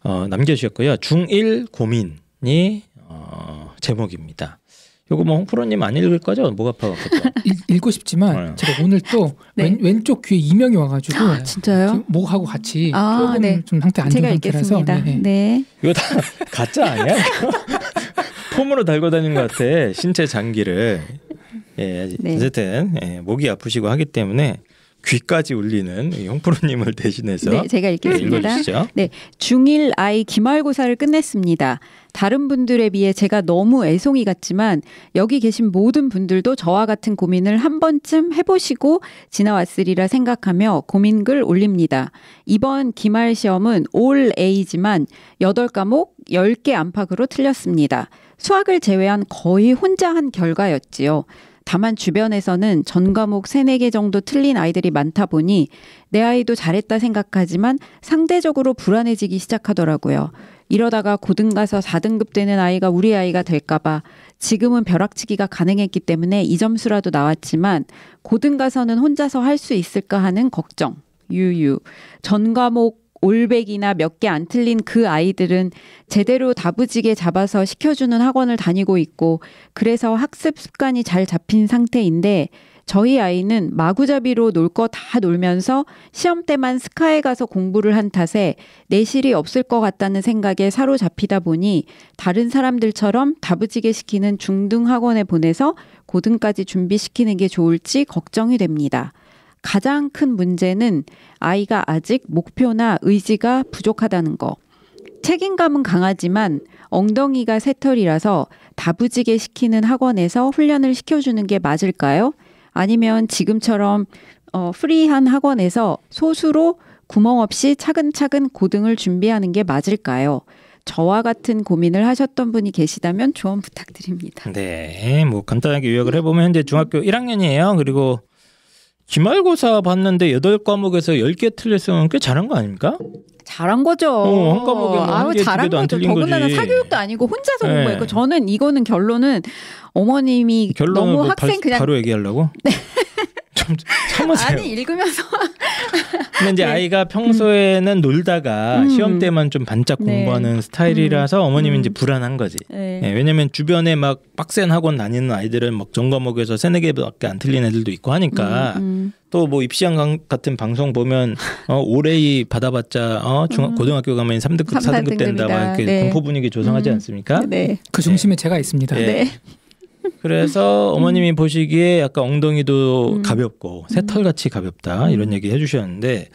어, 남겨주셨고요. 중일 고민이 어, 제목입니다. 요거 뭐 홍프로님 안 읽을 거죠? 목 아파갖고 (laughs) 읽고 싶지만 어. 제가 오늘 또 (laughs) 네. 왼, 쪽 귀에 이명이 와가지고 아, 진짜요? 목하고 같이 아, 네. 좀 상태 안 좋은 상태라서 읽겠습니다. 네. 네. 네. 이거 다 (laughs) 가짜 아니야? 폼으로 달고 다니는 것 같아 신체 장기를 예 네. 어쨌든 예, 목이 아프시고 하기 때문에 귀까지 울리는 홍프로님을 대신해서 네, 제가 읽겠습니다. 네, 네, 중일 아이 기말고사를 끝냈습니다. 다른 분들에 비해 제가 너무 애송이 같지만 여기 계신 모든 분들도 저와 같은 고민을 한 번쯤 해보시고 지나왔으리라 생각하며 고민글 올립니다. 이번 기말 시험은 올 A지만 여덟 과목열 개 안팎으로 틀렸습니다. 수학을 제외한 거의 혼자 한 결과였지요. 다만 주변에서는 전 과목 3, 4개 정도 틀린 아이들이 많다 보니 내 아이도 잘했다 생각하지만 상대적으로 불안해지기 시작하더라고요. 이러다가 고등 가서 4등급 되는 아이가 우리 아이가 될까봐 지금은 벼락치기가 가능했기 때문에 이 점수라도 나왔지만 고등 가서는 혼자서 할 수 있을까 하는 걱정. 유유. 전 과목 올백이나 몇 개 안 틀린 그 아이들은 제대로 다부지게 잡아서 시켜주는 학원을 다니고 있고 그래서 학습 습관이 잘 잡힌 상태인데 저희 아이는 마구잡이로 놀 거 다 놀면서 시험 때만 스카에 가서 공부를 한 탓에 내실이 없을 것 같다는 생각에 사로잡히다 보니 다른 사람들처럼 다부지게 시키는 중등 학원에 보내서 고등까지 준비시키는 게 좋을지 걱정이 됩니다. 가장 큰 문제는 아이가 아직 목표나 의지가 부족하다는 거. 책임감은 강하지만 엉덩이가 새털이라서 다부지게 시키는 학원에서 훈련을 시켜주는 게 맞을까요? 아니면 지금처럼 어, 프리한 학원에서 소수로 구멍 없이 차근차근 고등을 준비하는 게 맞을까요? 저와 같은 고민을 하셨던 분이 계시다면 조언 부탁드립니다. 네, 뭐 간단하게 요약을 해보면 현재 중학교 1학년이에요. 그리고 기말고사 봤는데 여덟 과목에서 열개 틀렸으면 꽤 잘한 거 아닙니까? 잘한 거죠. 어, 한 과목에 뭐 아유, 개, 잘한 거죠. 더군다나 거지. 사교육도 아니고 혼자서 네. 공부했고 저는 이거는 결론은 어머님이 결론은 너무 뭐 학생 발, 그냥 바로 얘기하려고. 네. 참 참으세요. 아니 읽으면서. 근데 이제 네. 아이가 평소에는 음. 놀다가 음. 시험 때만 좀 반짝 네. 공부하는 스타일이라서 음. 어머님이 음. 이제 불안한 거지. 네. 네. 왜냐면 주변에 막 빡센 학원 다니는 아이들은 막 전과목에서 세네 개밖에 안 틀린 애들도 있고 하니까. 음, 음. 또뭐 입시한 같은 방송 보면 어 올해이 받아봤자 어중 고등학교 가면 3등급 4등급 된다 막 이렇게 네. 공포 분위기 조성하지 않습니까? 네. 그 중심에 제가 있습니다. 네. 그래서 음. 어머님이 보시기에 약간 엉덩이도 음. 가볍고 새털같이 음. 가볍다 이런 음. 얘기 해주셨는데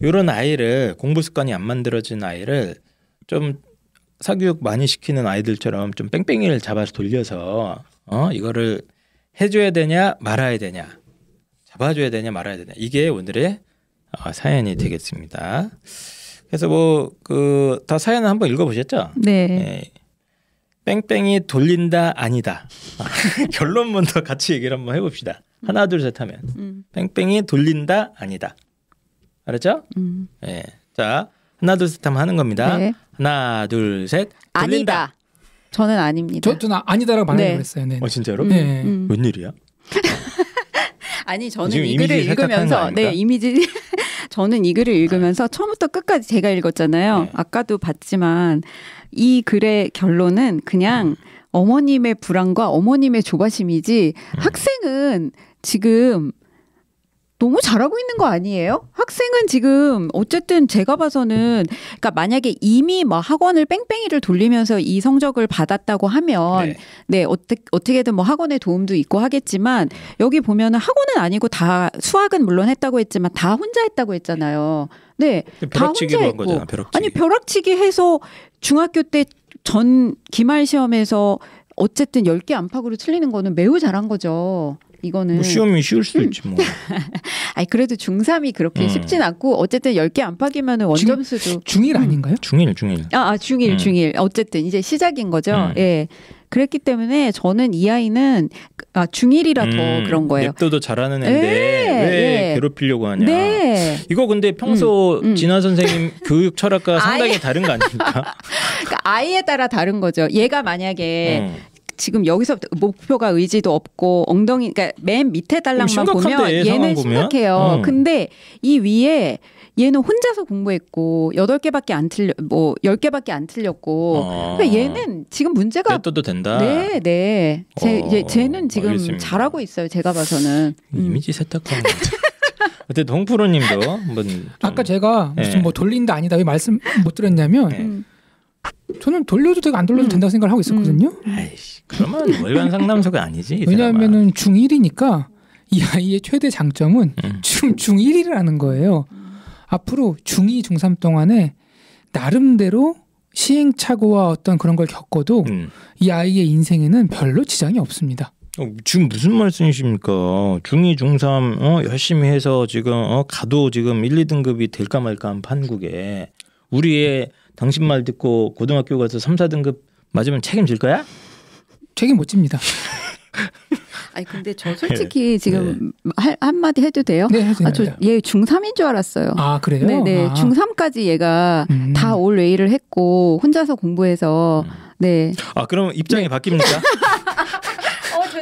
이런 아이를 공부 습관이 안 만들어진 아이를 좀 사교육 많이 시키는 아이들처럼 좀 뺑뺑이를 잡아서 돌려서 어 이거를 해줘야 되냐 말아야 되냐 잡아줘야 되냐 말아야 되냐 이게 오늘의 어, 사연이 되겠습니다. 그래서 뭐 그 다 사연을 한번 읽어보셨죠? 네. 네. 뺑뺑이 돌린다 아니다 아, (laughs) 결론부터 같이 얘기를 한번 해봅시다 하나 둘 셋 하면 음. 뺑뺑이 돌린다 아니다 알았죠? 음. 예. 자 하나 둘 셋 하면 하는 겁니다 네. 하나 둘 셋 아니다. 저는 아닙니다 저, 저는 아, 아니다라고 반응을 네. 했어요 네. 어 진짜로? 음, 네. 음. 웬일이야? (laughs) 아니 저는 이 글을 읽으면서 네 이미지 저는 이 글을 읽으면서 네. 처음부터 끝까지 제가 읽었잖아요. 네. 아까도 봤지만 이 글의 결론은 그냥 음. 어머님의 불안과 어머님의 조바심이지 음. 학생은 지금 너무 잘하고 있는 거 아니에요? 학생은 지금 어쨌든 제가 봐서는 그러니까 만약에 이미 뭐 학원을 뺑뺑이를 돌리면서 이 성적을 받았다고 하면 네, 네 어떻게 어떻게든 뭐 학원의 도움도 있고 하겠지만 여기 보면은 학원은 아니고 다 수학은 물론 했다고 했지만 다 혼자 했다고 했잖아요. 네, 네 다 혼자 했고 거잖아, 벼락치기. 아니 벼락치기 해서 중학교 때 전 기말 시험에서 어쨌든 열 개 안팎으로 틀리는 거는 매우 잘한 거죠. 이거는 뭐 쉬우면 쉬울 수도 음. 있지 뭐. (laughs) 아니 그래도 중3이 그렇게 음. 쉽진 않고 어쨌든 10개 안팎이면 원점수도 중, 일 음. 아닌가요? 중일 중일. 아, 아 중일 음. 중일. 어쨌든 이제 시작인 거죠. 음. 예. 그랬기 때문에 저는 이 아이는 아, 중일이라 더 그런 거예요. 냅둬도 잘하는 애인데 네, 왜 네. 괴롭히려고 하냐. 네. 이거 근데 평소 진화 선생님 (laughs) 교육 철학과 상당히 아예. 다른 거 아닙니까? (laughs) 그러니까 아이에 따라 다른 거죠. 얘가 만약에 어. 지금 여기서 목표가 의지도 없고 엉덩이 그러니까 맨 밑에 달랑만 보면 얘는 심각해요. 음. 근데 이 위에 얘는 혼자서 공부했고 여덟 개밖에 안 틀려 뭐 열개밖에안 틀렸고 어. 아. 그러 그러니까 얘는 지금 문제가 도 된다. 네, 네. 제 어. 예, 쟤는 지금 알겠습니다. 잘하고 있어요. 제가 봐서는 음. 이미지 세탁하는 (laughs) 근데 동프로 님도 한번 아까 제가 무슨 네. 뭐 돌린다 아니다 왜 말씀 못 드렸냐면 네. 음. 저는 돌려도 되고 안 돌려도 음. 된다고 생각을 하고 있었거든요. 음. 그러면 월간 상담소가 아니지. 왜냐하면 중1이니까 이 아이의 최대 장점은 음. 중, 중1이라는 거예요. 앞으로 중2, 중3 동안에 나름대로 시행착오와 어떤 그런 걸 겪어도 음. 이 아이의 인생에는 별로 지장이 없습니다. 어, 지금 무슨 말씀이십니까? 중2, 중3 어, 열심히 해서 지금 어, 가도 지금 1, 2등급이 될까 말까 한 판국에 우리의 당신 말 듣고 고등학교 가서 3, 4등급 맞으면 책임질 거야? 되게 멋집니다. (laughs) 아니 근데 저 솔직히 네. 지금 네. 할, 한마디 해도 돼요? 네, 아, 저얘 중3인 줄 알았어요. 아, 그래요? 네, 네. 아. 중3까지 얘가 음. 다올 웨이를 했고 혼자서 공부해서 음. 네. 아, 그럼 입장이 네. 바뀝니까? (laughs)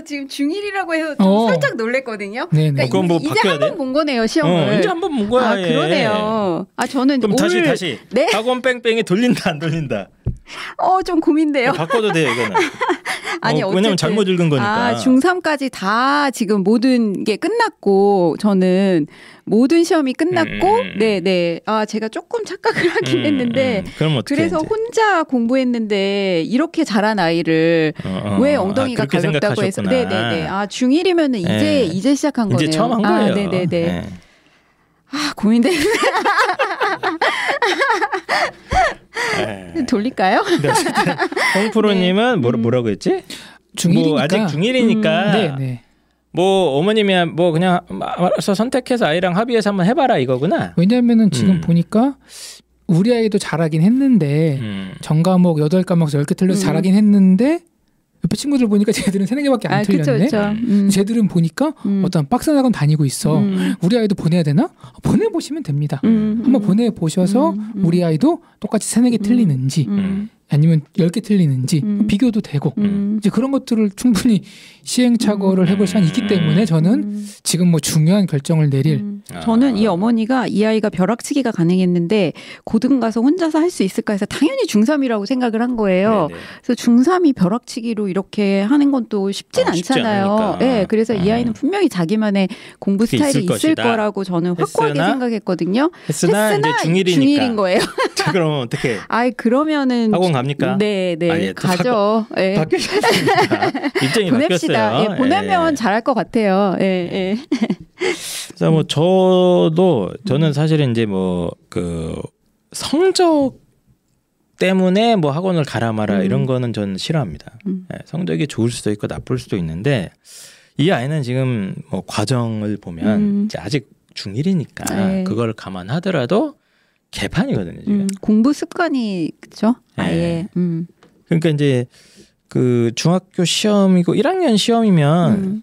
지금 중1이라고 해서 좀 어. 살짝 놀랬거든요. 네, 네. 그러니까 어, 뭐 이제 한 번 본 거네요 시험을. 어, 이제 한 번 본 거야. 아, 예. 그러네요. 아 저는 그럼 올... 다시 다시. 네. 학원 뺑뺑이 돌린다 안 돌린다. 어 좀 고민돼요. 어, 바꿔도 돼요 이거는. (laughs) 아니 어, 왜냐면 잘못 읽은 거니까. 아, 중3까지 다 지금 모든 게 끝났고 저는 모든 시험이 끝났고 음. 네네 음, 음. 네. 아 제가 조금 착각을 (laughs) 하긴 음, 했는데 음. 그래서 이제? 혼자 공부했는데 이렇게 자란 아이를 어, 어. 왜 아, 엉덩이가 가볍다고 생각하 해서 네네네 네. 아 중일이면은 네. 이제 이제 시작한 이제 거네요. 처음 한 아, 거예요. 아, 네네네. 네. 아 고민되네. 돌릴까요? 홍프로님은 뭐라, 고 했지? 중일이니까 뭐 아직 중일이니까. 음, 네, 네. 뭐 어머님이 뭐 그냥 알아서 선택해서 아이랑 합의해서 한번 해봐라 이거구나. 왜냐면은 지금 음. 보니까 우리 아이도 잘하긴 했는데 음. 전과목 여덟 과목 에서열개 틀려서 음. 잘하긴 했는데 옆에 친구들 보니까 (laughs) 쟤들은 세네 개밖에 안 아, 틀렸네. 그쵸, 음. 그쵸. 쟤들은 보니까 음. 어떤 빡센 나원 다니고 있어. 음. 우리 아이도 보내야 되나? 보내 보시면 됩니다. 한번 보내 보셔서 우리 아이도 똑같이 세네 개 틀리는지. 아니면 10개 틀리는지 음. 비교도 되고 음. 이제 그런 것들을 충분히 시행착오를 음. 해볼 시간이 있기 때문에 저는 음. 지금 뭐 중요한 결정을 내릴 음. 아. 저는 이 어머니가 이 아이가 벼락치기가 가능했는데 고등 가서 혼자서 할 수 있을까 해서 당연히 중3이라고 생각을 한 거예요. 네네. 네. 그래서 중3이 벼락치기로 이렇게 하는 건 또 쉽진 어, 않잖아요. 예. 네, 그래서 이 아이는 분명히 자기만의 공부 스타일이 있을, 있을 거라고 저는 확고하게 했으나, 생각했거든요. 했으나, 했으나 중일인 거예요. (laughs) 그럼 어떻게? 아이 그러면은 학원 가 갑니까? 네, 네, 아, 예, 가죠. 예. 바뀌셨습니다. (laughs) 입장이 보냅시다. 바뀌었어요. 예, 보내면 예. 잘할 것 같아요. 예, 예. 예. (laughs) 자, 뭐 저도 저는 음. 사실은 이제 뭐 그 성적 때문에 뭐 학원을 가라 마라 음. 이런 거는 저는 싫어합니다. 음. 예, 성적이 좋을 수도 있고 나쁠 수도 있는데 이 아이는 지금 뭐 과정을 보면 음. 이제 아직 중일이니까 네. 그걸 감안하더라도 개판이거든요. 지금. 음, 공부 습관이 그렇죠. 아예. 음. 그러니까 이제 그 중학교 시험이고 1학년 시험이면 음.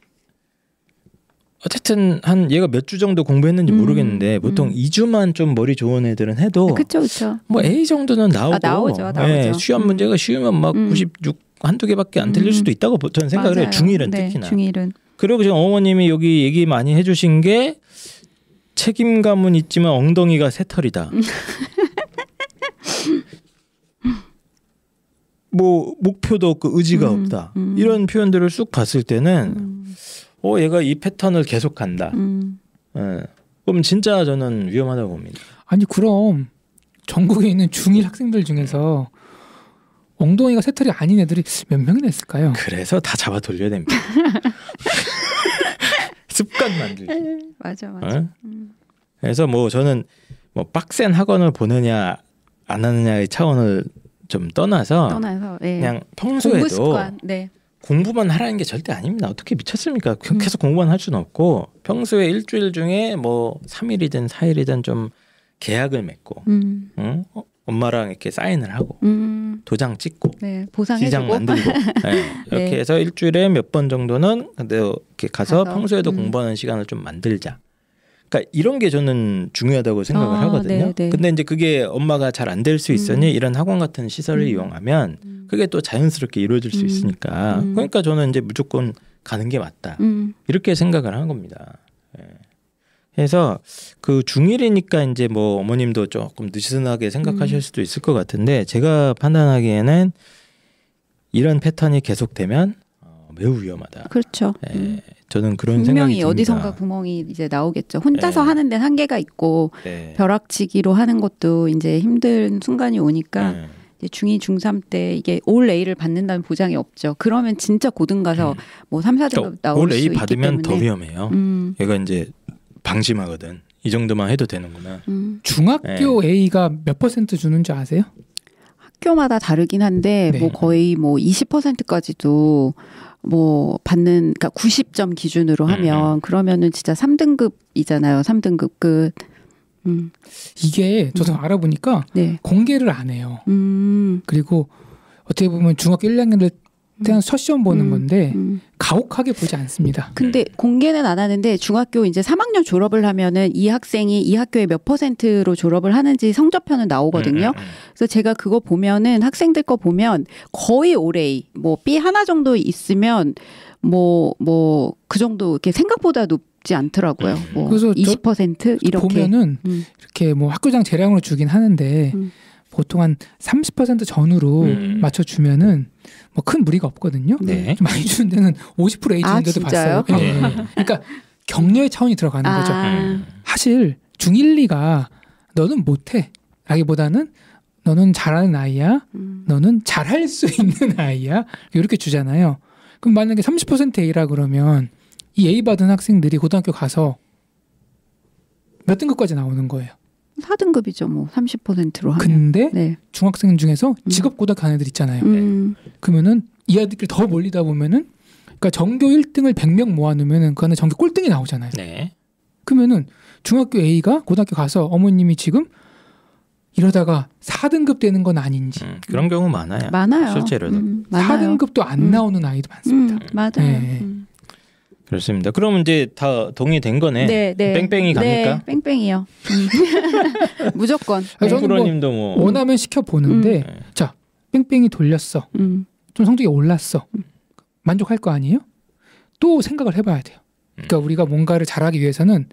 어쨌든 한 얘가 몇 주 정도 공부했는지 음. 모르겠는데 보통 2주만 음. 좀 머리 좋은 애들은 해도 네, 그쵸, 그쵸. 뭐 A 정도는 나오고 아, 나오죠, 예, 나오죠. 예, 수험 음. 문제가 쉬우면 막 96 한두 개밖에 안 틀릴 수도 있다고 저는 생각을 해요. 중1은 네, 특히나. 중1은. 그리고 지금 어머님이 여기 얘기 많이 해주신 게 책임감은 있지만 엉덩이가 새털이다. 뭐 목표도 없고 그 의지가 음, 없다. 음. 이런 표현들을 쑥 봤을 때는 음. 어 얘가 이 패턴을 계속 간다. 음. 예. 그럼 진짜 저는 위험하다고 봅니다. 아니 그럼 전국에 있는 중일 학생들 중에서 엉덩이가 새털이 아닌 애들이 몇 명이나 있을까요? 그래서 다 잡아 돌려야 됩니다. (laughs) 습관 만들기. 맞아 맞아. 어? 그래서 뭐 저는 뭐 빡센 학원을 보느냐 안 하느냐의 차원을 좀 떠나서, 떠나서 예. 그냥 평소에도 네. 공부만 하라는 게 절대 아닙니다. 어떻게 미쳤습니까? 그 음. 계속 공부만 할 수는 없고 평소에 일주일 중에 뭐 3일이든 4일이든 좀 계약을 맺고 음. 응? 어, 엄마랑 이렇게 사인을 하고 음. 도장 찍고 네, 보상장 만들고 (laughs) 네, 이렇게 네. 해서 일주일에 몇 번 정도는 이렇게 가서, 가서 평소에도 음. 공부하는 시간을 좀 만들자. 그러니까 이런 게 저는 중요하다고 생각을 아, 하거든요. 네네. 네. 근데 이제 그게 엄마가 잘 안 될 수 있으니 음. 이런 학원 같은 시설을 음. 이용하면 음. 그게 또 자연스럽게 이루어질 수 음. 있으니까 그러니까 저는 이제 무조건 가는 게 맞다 이렇게 생각을 한 겁니다. 예. 그래서 그 중일이니까 이제 뭐 어머님도 조금 느슨하게 생각하실 음. 수도 있을 것 같은데 제가 판단하기에는 이런 패턴이 계속되면 어, 매우 위험하다. 그렇죠. 예, 음. 저는 그런 생각이 듭니다. 어디선가 구멍이 이제 나오겠죠. 혼자서 예. 하는 데 한계가 있고 예. 벼락치기로 하는 것도 이제 힘든 순간이 오니까 예. 이제 중2, 중3 때 이게 올 A를 받는다는 보장이 없죠. 그러면 진짜 고등 가서 음. 뭐 3, 4등 급 나올 올 A 수 있기 때문에 올 A 받으면 더 위험해요. 음. 얘가 이제 방심하거든. 이 정도만 해도 되는구나. 음. 중학교 네. A가 몇 퍼센트 주는줄 아세요? 학교마다 다르긴 한데 네. 뭐 거의 뭐 20%까지도 뭐 받는 그러니까 90점 기준으로 음, 하면 음. 그러면은 진짜 3등급이잖아요. 3등급 끝. 음. 이게 저도 음. 알아보니까 네. 공개를 안 해요. 음. 그리고 어떻게 보면 중학교 1학년을 그냥 음. 첫 시험 보는 음, 건데 음. 가혹하게 보지 않습니다. 근데 네. 공개는 안 하는데 중학교 이제 3학년 졸업을 하면은 이 학생이 이 학교에 몇 퍼센트로 졸업을 하는지 성적표는 나오거든요. 네, 네, 그래서 제가 그거 보면은 학생들 거 보면 거의 올해 뭐 B 하나 정도 있으면 뭐 뭐 그 정도 이렇게 생각보다 높지 않더라고요. 뭐 그래서 20% 이렇게 보면은 음. 이렇게 뭐 학교장 재량으로 주긴 하는데 음. 보통 한 30% 전후로 음. 맞춰주면은 뭐큰 무리가 없거든요. 네. 좀 많이 주는 데는 50% 에이지 인 데도 봤어요. 어. 네. 그러니까 격려의 차원이 들어가는 아. 거죠. 사실 중1, 리가 너는 못해 라기보다는 너는 잘하는 아이야. 음. 너는 잘할 수 있는 아이야. 이렇게 주잖아요. 그럼 만약에 30% A라 그러면 이 A 받은 학생들이 고등학교 가서 몇 등급까지 나오는 거예요. 4등급이죠, 뭐 30%로 하면. 근데 네. 중학생 중에서 음. 직업 고다 가는 간 애들 있잖아요. 음. 그러면은 이 아이들끼리 더멀리다 보면은 그러니까 전교 1등을 100명 모아놓으면은 그 안에 전교 꼴등이 나오잖아요. 네. 그러면은 중학교 A가 고등학교 가서 어머님이 지금 이러다가 4등급 되는 건 아닌지 음, 그런 경우 많아요. 많아요. 실제로는 음, 많아요. 4등급도 안 음. 나오는 아이도 많습니다. 음, 맞아요. 네. 그렇습니다. 그럼 이제 다 동의된 거네. 네, 네. 뺑뺑이 네, 갑니까? 네, 뺑뺑이요. 음. (laughs) 무조건. 아 저는 뭐 프님도 뭐, 원하면 시켜 보는데 음. 네. 자 뺑뺑이 돌렸어. 음. 좀 성적이 올랐어. 음. 만족할 거 아니에요? 또 생각을 해봐야 돼요. 음. 그러니까 우리가 뭔가를 잘하기 위해서는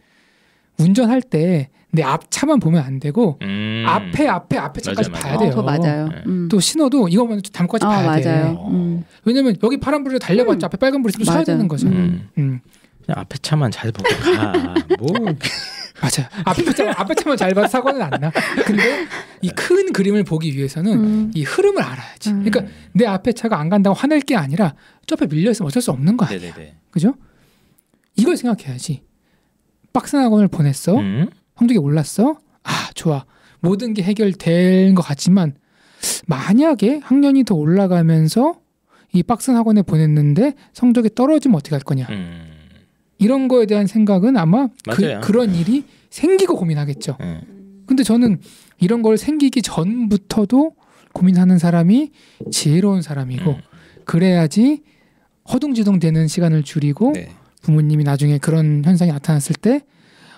운전할 때내 앞차만 보면 안 되고 음. 앞에 앞에 앞에 차까지 맞아, 봐야 돼요. 어, 맞아요. 네. 음. 또 신호도 이거 먼저 담까지 어, 봐야 맞아요. 돼요. 어. 음. 왜냐면 여기 파란 불에 달려봤자 음. 앞에 빨간 불 있으면 서야 되는 거죠. 음. 그 앞에 차만 잘 보고 가. (laughs) 뭐 맞아. 앞에 차 앞에 차만 잘 봐서 사고는 안 나. 근데 이큰 네. 그림을 보기 위해서는 음. 이 흐름을 알아야지. 그러니까 내 앞에 차가 안 간다고 화낼 게 아니라 저 앞에 밀려 있으면 어쩔 수 없는 거 아니야. 네네네. 네. 그죠? 이걸 생각해야지. 빡센 학원을 보냈어. 성적이 올랐어? 아, 좋아. 모든 게 해결된 것 같지만 만약에 학년이 더 올라가면서 이 빡센 학원에 보냈는데 성적이 떨어지면 어떻게 할 거냐. 음. 이런 거에 대한 생각은 아마 맞 그, 런 일이 생기고 고민하겠죠. 음. 근데 저는 이런 걸 생기기 전부터도 고민하는 사람이 지혜로운 사람이고 음. 그래야지 허둥지둥 되는 시간을 줄이고 네. 부모님이 나중에 그런 현상이 나타났을 때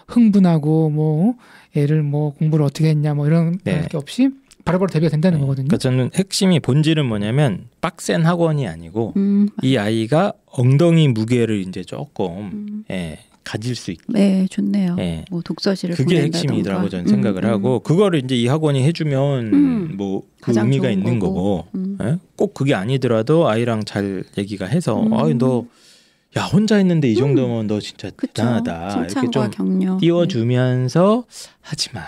흥분하고 뭐 애를 뭐 공부를 어떻게 했냐 뭐 이런 네. 게 없이 바로바로 대비가 된다는 네. 거거든요. 그러니까 저는 핵심이 본질은 뭐냐면 빡센 학원이 아니고 음. 이 아이가 엉덩이 무게를 이제 조금 음. 예, 가질 수 있게. 네, 좋네요. 예. 뭐 독서실을 그게 핵심이더라고 저는 음, 생각을 음. 하고 그거를 이제 이 학원이 해주면 음. 뭐그 의미가 있는 거고, 거고. 예? 꼭 그게 아니더라도 아이랑 잘 얘기가 해서 아이 너야 혼자 있는데이 음. 정도면 음. 너 진짜 그쵸. 대단하다 이렇게 좀 격려. 띄워주면서 네. 하지만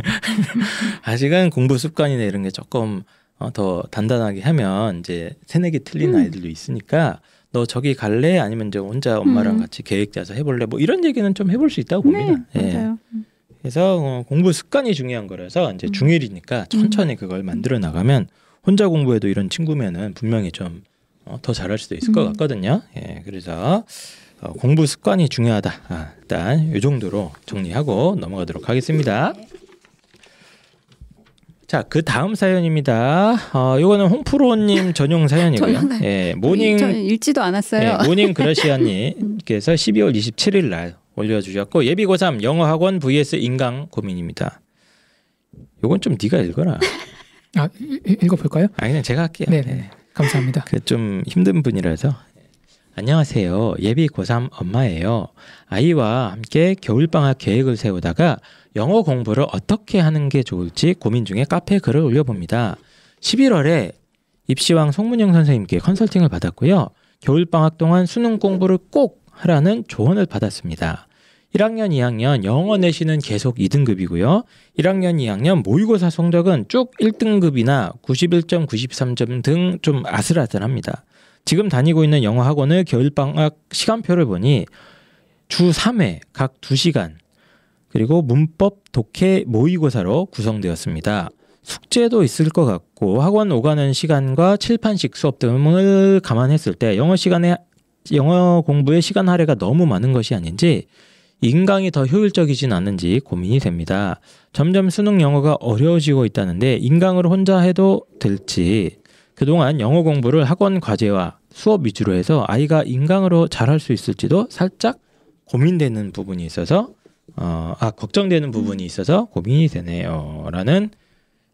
(laughs) 아직은 공부 습관이나 이런 게 조금 어, 더 단단하게 하면 이제 새내기 틀린 음. 아이들도 있으니까 너 저기 갈래 아니면 이제 혼자 엄마랑 음. 같이 계획 짜서 해볼래 뭐 이런 얘기는 좀 해볼 수 있다고 봅니다. 네, 예. 음. 그래서 어, 공부 습관이 중요한 거라서 이제 음. 중일이니까 천천히 그걸 만들어 나가면 혼자 공부해도 이런 친구면은 분명히 좀 어, 더 잘할 수도 있을 음. 것 같거든요. 예, 그래서 어, 공부 습관이 중요하다. 아, 일단 이 정도로 정리하고 넘어가도록 하겠습니다. 자, 그 다음 사연입니다. 어, 요거는 홍프로님 (laughs) 전용 사연이고요. 예, 모닝 읽지도 않았어요. 예, 모닝 그라시아님께서 12월 음. 27일 날 올려주셨고 예비 고3 영어 학원 vs 인강 고민입니다. 요건 좀 네가 읽어라. (laughs) 아, 읽어볼까요? 아, 그냥 제가 할게요. 네. 예. 감사합니다. 그좀 힘든 분이라서 안녕하세요. 예비 고3 엄마예요. 아이와 함께 겨울방학 계획을 세우다가 영어 공부를 어떻게 하는 게 좋을지 고민 중에 카페 글을 올려봅니다. 11월에 입시왕 송문영 선생님께 컨설팅을 받았고요. 겨울방학 동안 수능 공부를 꼭 하라는 조언을 받았습니다. 1학년, 2학년 영어 내신은 계속 2등급이고요. 1학년, 2학년 모의고사 성적은 쭉 1등급이나 91점, 93점 등 좀 아슬아슬합니다. 지금 다니고 있는 영어 학원을 겨울방학 시간표를 보니 주 3회 각 2시간 그리고 문법, 독해, 모의고사로 구성되었습니다. 숙제도 있을 것 같고 학원 오가는 시간과 칠판식 수업 등을 감안했을 때 영어 시간에 영어 공부의 시간 할애가 너무 많은 것이 아닌지 인강이 더 효율적이진 않은지 고민이 됩니다. 점점 수능 영어가 어려워지고 있다는데 인강을 혼자 해도 될지 그동안 영어 공부를 학원 과제와 수업 위주로 해서 아이가 인강으로 잘할 수 있을지도 살짝 고민되는 부분이 있어서 어, 아 걱정되는 부분이 있어서 고민이 되네요. 라는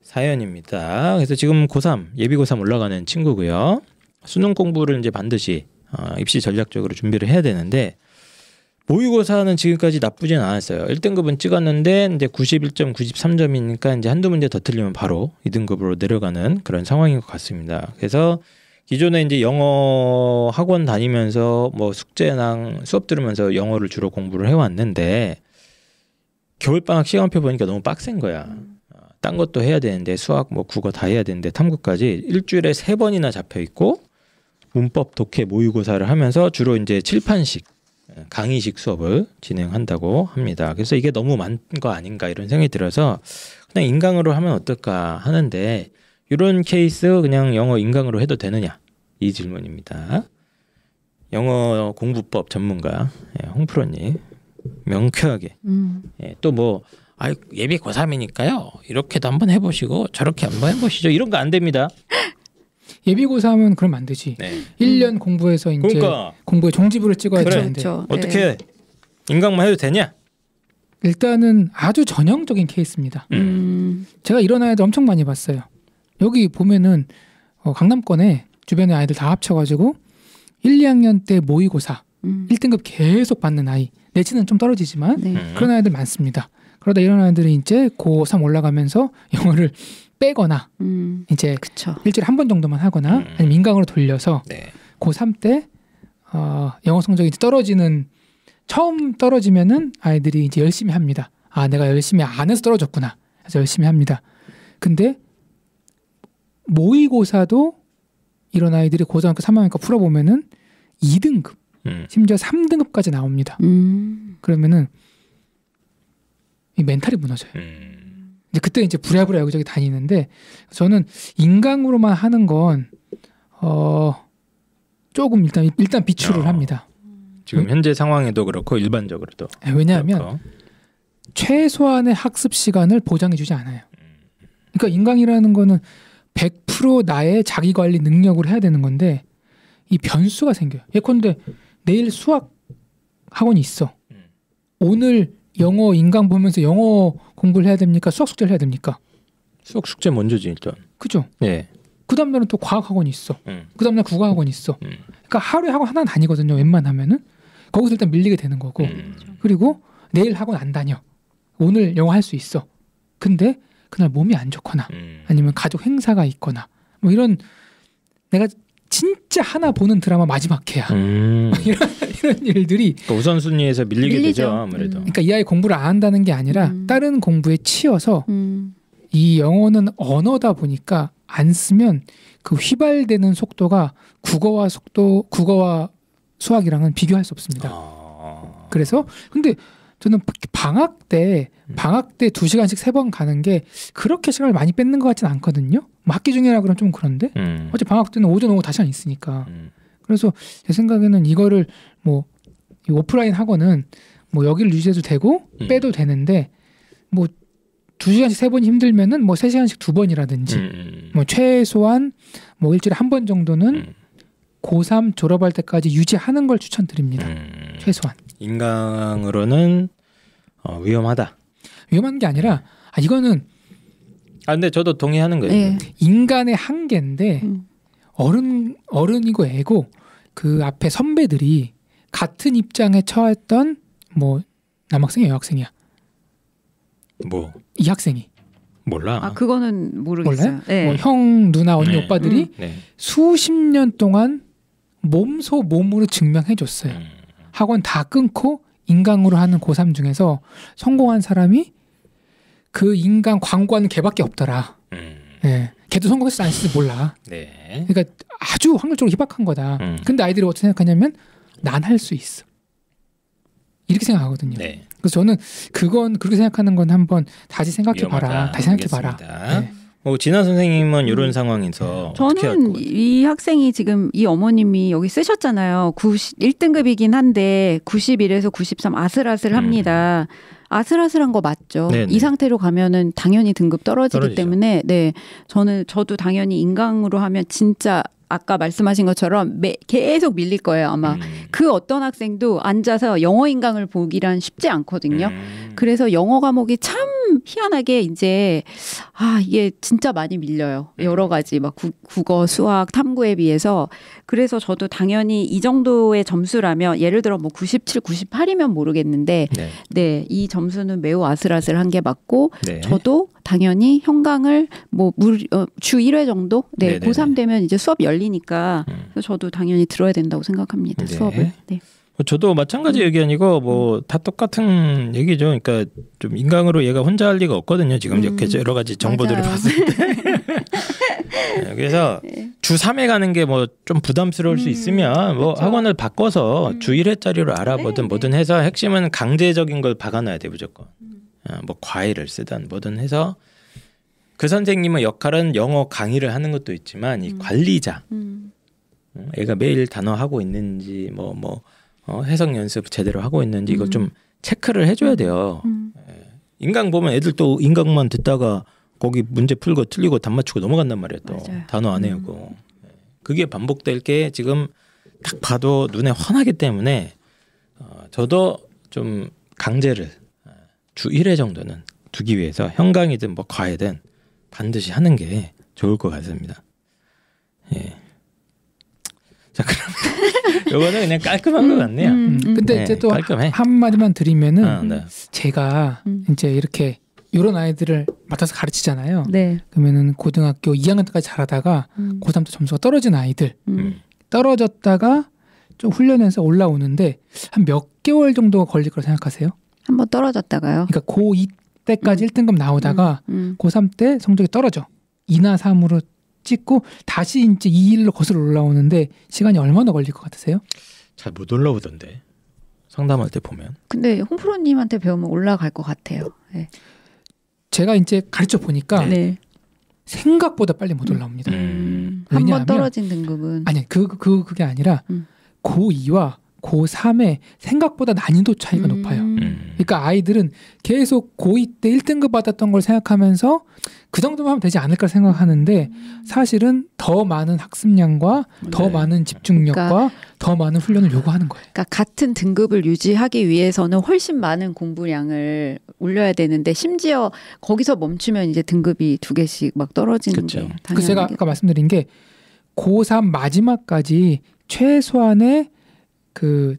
사연입니다. 그래서 지금 고3 예비 고3 올라가는 친구고요. 수능 공부를 이제 반드시 어, 입시 전략적으로 준비를 해야 되는데 모의고사는 지금까지 나쁘진 않았어요. 1등급은 찍었는데 이제 91.93점이니까 이제 한두 문제 더 틀리면 바로 2등급으로 내려가는 그런 상황인 것 같습니다. 그래서 기존에 이제 영어 학원 다니면서 뭐숙제나 수업 들으면서 영어를 주로 공부를 해왔는데 겨울방학 시간표 보니까 너무 빡센 거야. 어, 딴 것도 해야 되는데 수학 뭐 국어 다 해야 되는데 탐구까지 일주일에 세 번이나 잡혀 있고 문법 독해 모의고사를 하면서 주로 이제 칠판식 강의식 수업을 진행한다고 합니다. 그래서 이게 너무 많은 거 아닌가 이런 생각이 들어서 그냥 인강으로 하면 어떨까 하는데 이런 케이스 그냥 영어 인강으로 해도 되느냐 이 질문입니다. 영어 공부법 전문가 예, 홍프로님 명쾌하게 음. 예, 또뭐 예비 고3이니까요 이렇게도 한번 해보시고 저렇게 한번 해보시죠 이런 거 안 됩니다 예비고사 하면 그럼 안 되지. 네. 1년 공부해서 이제 그러니까. 공부에 종지부를 찍어야 그래. 되는데 그렇죠. 네. 어떻게 인강만 해도 되냐? 일단은 아주 전형적인 케이스입니다. 음. 제가 이런 아이들 엄청 많이 봤어요. 여기 보면은 어, 강남권에 주변에 아이들 다 합쳐가지고 1, 2학년 때 모의고사 음. 1등급 계속 받는 아이 내지는 좀 떨어지지만 네. 그런 아이들 많습니다. 그러다 이런 아이들이 이제 고3 올라가면서 영어를 빼거나 음, 이제 그쵸. 일주일에 한 번 정도만 하거나 음. 아니면 인강으로 돌려서 네. 고3 때 어, 영어 성적이 떨어지는 처음 떨어지면은 아이들이 이제 열심히 합니다. 아 내가 열심히 안 해서 떨어졌구나. 그래서 열심히 합니다. 근데 모의고사도 이런 아이들이 고등학교 3학년까 풀어보면은 2등급 음. 심지어 3등급까지 나옵니다. 음. 그러면은 이 멘탈이 무너져요. 음. 이제 그때 이제 부랴부랴 여기저기 다니는데 저는 인강으로만 하는 건 어, 조금 일단 일단 비추를 어, 합니다. 지금 음. 현재 상황에도 그렇고 일반적으로도. 아, 왜냐하면 그렇고. 최소한의 학습 시간을 보장해주지 않아요. 그러니까 인강이라는 거는 100% 나의 자기 관리 능력을 해야 되는 건데 이 변수가 생겨요. 예컨대 내일 수학 학원이 있어. 음. 오늘 영어 인강 보면서 영어 공부를 해야 됩니까? 수학 숙제를 해야 됩니까? 수학 숙제 먼저지 일단. 그죠? 예. 그 다음날은 또 과학학원이 있어. 음. 그 다음날 국어학원이 있어. 음. 그러니까 하루에 학원 하나 다니거든요. 웬만하면은 거기서 일단 밀리게 되는 거고. 음. 그리고 내일 학원 안 다녀. 오늘 영어 할 수 있어. 근데 그날 몸이 안 좋거나 음. 아니면 가족 행사가 있거나 뭐 이런 내가 진짜 하나 보는 드라마 마지막 해야 음. (laughs) 이런, 이런, 일들이 그러니까 우선순위에서 밀리게 밀리죠. 되죠 음. 아무래도. 음. 그러니까 이 아이 공부를 안 한다는 게 아니라 음. 다른 공부에 치여서 음. 이 영어는 언어다 보니까 안 쓰면 그 휘발되는 속도가 국어와 속도 국어와 수학이랑은 비교할 수 없습니다. 아... 그래서 근데 저는 방학 때 음. 방학 때 두 시간씩 세 번 가는 게 그렇게 시간을 많이 뺏는 것 같지는 않거든요. 뭐 학기 중이라 그러면 좀 그런데 음. 어제 방학 때는 오전 오후 다시 안 있으니까 음. 그래서 제 생각에는 이거를 뭐 오프라인 학원은 뭐 여기를 유지해도 되고 음. 빼도 되는데 뭐 두 시간씩 세 번 힘들면은 뭐 세 시간씩 두 번이라든지 음, 음. 뭐 최소한 뭐 일주일에 한 번 정도는 고3 졸업할 때까지 유지하는 걸 추천드립니다. 최소한. 인강으로는 어, 위험하다. 위험한 게 아니라 아 이거는 아 근데 저도 동의하는 거예요. 네. 인간의 한계인데 음. 어른 어른이고 애고 그 앞에 선배들이 같은 입장에 처했던 뭐남학생이 여학생이야. 뭐이 학생이 몰라. 아 그거는 모르겠어요. 네. 뭐형 누나 언니 네. 오빠들이 음. 네. 수십 년 동안 몸소 몸으로 증명해줬어요. 음. 학원 다 끊고 인강으로 하는 고3 중에서 성공한 사람이 그 인강 광고하는 개밖에 없더라. 음. 예. 걔도 성공했을지 안 했을지 몰라. 네. 그러니까 아주 확률적으로 희박한 거다. 음. 근데 아이들이 어떻게 생각하냐면 난 할 수 있어. 이렇게 생각하거든요. 네. 그래서 저는 그건 그렇게 생각하는 건 한번 다시 생각해 봐라. 다시 생각해 봐라. 네. 뭐 진아 선생님은 이런 음. 상황에서 음. 저는 이 학생이 지금 이 어머님이 여기 쓰셨잖아요. 90, 1등급이긴 한데 91에서 93 아슬아슬합니다. 음. 아슬아슬한 거 맞죠. 네네. 네. 이 상태로 가면은 당연히 등급 떨어지기 떨어지죠. 때문에 네 저는 저도 당연히 인강으로 하면 진짜 아까 말씀하신 것처럼 매, 계속 밀릴 거예요 아마 음. 그 어떤 학생도 앉아서 영어 인강을 보기란 쉽지 않거든요. 음. 그래서 영어 과목이 참참 희한하게 이제 아 이게 진짜 많이 밀려요. 네. 여러 가지 막 구, 국어, 수학, 탐구에 비해서 그래서 저도 당연히 이 정도의 점수라면 예를 들어 뭐 97, 98이면 모르겠는데 네이 네, 네 점수는 매우 아슬아슬한 게 맞고 네. 저도 당연히 현강을 뭐주 어, 1회 정도 네, 네 고3 되면 이제 수업 열리니까 음. 저도 당연히 들어야 된다고 생각합니다. 수업을. 네. 뭐 저도 마찬가지 음. 얘기 아니고 뭐다 음. 똑같은 얘기죠. 그러니까 좀 인강으로 얘가 혼자 할 리가 없거든요. 지금 이렇게 음, 여러 가지 정보들을 맞아요. 봤을 때. (laughs) 네, 그래서 네. 주 3회 가는 게 뭐 좀 부담스러울 음, 수 있으면 뭐그렇 학원을 바꿔서 음. 주 1회짜리로 알아보든 네, 네, 뭐든 해서 핵심은 강제적인 걸 박아놔야 돼 무조건. 아, 뭐 과외를 쓰든 뭐든 해서 그 선생님의 역할은 영어 강의를 하는 것도 있지만 이 관리자 애가 매일 단어 하고 있는지 뭐뭐 뭐, 뭐 어, 해석 연습 제대로 하고 있는지 이거 음. 좀 체크를 해줘야 음. 돼요. 음. 예. 인강 보면 애들 또 인강만 듣다가 거기 문제 풀고 틀리고 답 맞추고 넘어간단 말이에요. 또 맞아요. 단어 안 외우고 예. 그게 반복될 게 지금 딱 봐도 눈에 환하기 때문에 어, 저도 좀 강제를 어, 주 1회 정도는 두기 위해서 형강이든 뭐 과외든 반드시 하는 게 좋을 것 같습니다. 자 그럼 (laughs) 요거는 그냥 깔끔한 것 같네요. 음 음, 음, 음, 근데 네, 이제 또 깔끔해. 한 마디만 드리면은 아, 네. 제가 음. 이제 이렇게 이런 아이들을 맡아서 가르치잖아요. 네. 그러면은 고등학교 2학년 때까지 잘하다가 음. 고3 때 점수가 떨어진 아이들 떨어졌다가 좀 훈련해서 올라오는데 한 몇 개월 정도가 걸릴 거라 생각하세요? 한 번 떨어졌다가요. 그러니까 고2 때까지 음. 1등급 나오다가 고3 때 성적이 떨어져. 2나 3으로 찍고 다시 이제 2일로 거슬러 올라오는데 시간이 얼마나 걸릴 것 같으세요? 잘 못 올라오던데 상담할 때 보면. 근데 홍프로님한테 배우면 올라갈 것 같아요. 네. 제가 이제 가르쳐 보니까 네. 생각보다 빨리 못 올라옵니다. 음. 한번 떨어진 등급은 아니 그 그 그, 그게 아니라 음. 고2와 고3에 생각보다 난이도 차이가 음. 높아요. 음. 음. 그러니까 아이들은 계속 고2 때 1등급 받았던 걸 생각하면서 그 정도만 하면 되지 않을까 생각하는데 음. 사실은 더 많은 학습량과 더 네. 많은 집중력과 그러니까, 더 많은 훈련을 요구하는 거예요. 그러니까 같은 등급을 유지하기 위해서는 훨씬 많은 공부량을 올려야 되는데 심지어 거기서 멈추면 이제 등급이 두 개씩 막 떨어지는 거예요. 그 제가 아까 말씀드린 게 고3 마지막까지 최소한의 그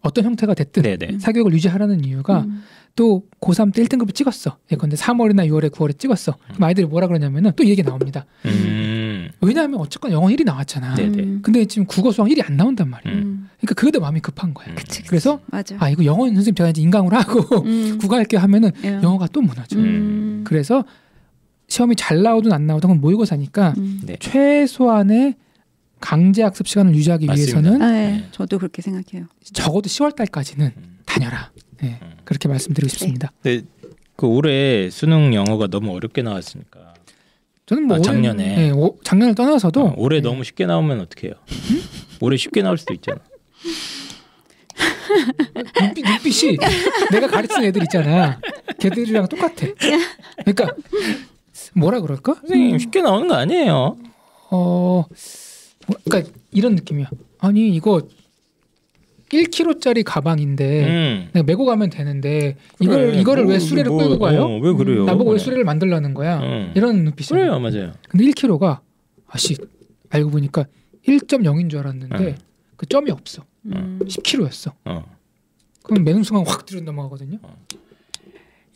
어떤 형태가 됐든 네네. 사교육을 유지하라는 이유가 음. 또 고3 때 1등급을 찍었어. 예컨대 3월이나 음. 6월에 9월에 찍었어. 음. 그럼 아이들이 뭐라 그러냐면은 또 얘기 나옵니다. 음. 왜냐하면 어쨌건 영어 1이 나왔잖아. 네네. 음. 근데 지금 국어 수학 1이 안 나온단 말이야. 음. 그러니까 그래도 마음이 급한 거야. 그치, 그치. 그래서 맞아. 아 이거 영어 선생님 제가 이제 인강으로 하고 (laughs) 국어 할게 하면은 예. 영어가 또 무너져. 그래서 시험이 잘 나오든 안 나오든 모의고사니까 네. 최소한의 강제 학습 시간을 유지하기 위해서는 아, 예. 네. 저도 그렇게 생각해요. 적어도 10월 달까지는 음. 다녀라. 네, 음. 그렇게 말씀드리고 싶습니다. 네, 그 올해 수능 영어가 너무 어렵게 나왔으니까. 저는 뭐 아, 작년에 네, 오, 작년을 떠나서도 어, 올해 네. 너무 쉽게 나오면 어떡해요? 음? 올해 쉽게 나올 수도 있잖아. 눈빛, 이 내가 가르친 애들 있잖아. 걔들이랑 똑같아. 그러니까 뭐라 그럴까? 선생님 쉽게 나오는 거 아니에요. 어. 그러니까 이런 느낌이야. 아니 이거 1kg짜리 가방인데 음. 메고 가면 되는데 이걸 그래, 이거를 뭐, 왜 수레를 뭐, 끌고 가요? 어, 왜 그래요? 나보고 그래. 왜 수레를 만들라는 거야? 음. 이런 눈빛이 그래요, 맞아요. 근데 1kg가 아씨 알고 보니까 1.0인 줄 알았는데 음. 그 점이 없어. 10kg였어. 음. 어. 그럼 매는 순간 확 들어 넘어가거든요.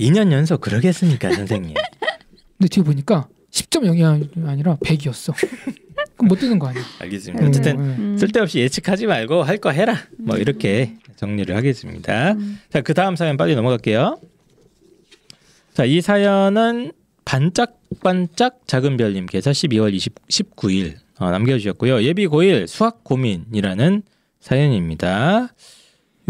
2년 어. 연속 그러겠습니까, 선생님? (laughs) 근데 뒤에 보니까 10.0이 아니라 100이었어. (laughs) 못 뛰는 거 아니야? 알겠습니다. 네. 어쨌든 네. 음. 쓸데없이 예측하지 말고 할 거 해라. 뭐 음. 이렇게 정리를 하겠습니다. 음. 자, 그 다음 사연 빨리 넘어갈게요. 자, 이 사연은 반짝반짝 작은 별님께서 12월 20, 19일 어, 남겨주셨고요. 예비 고일 수학 고민이라는 사연입니다.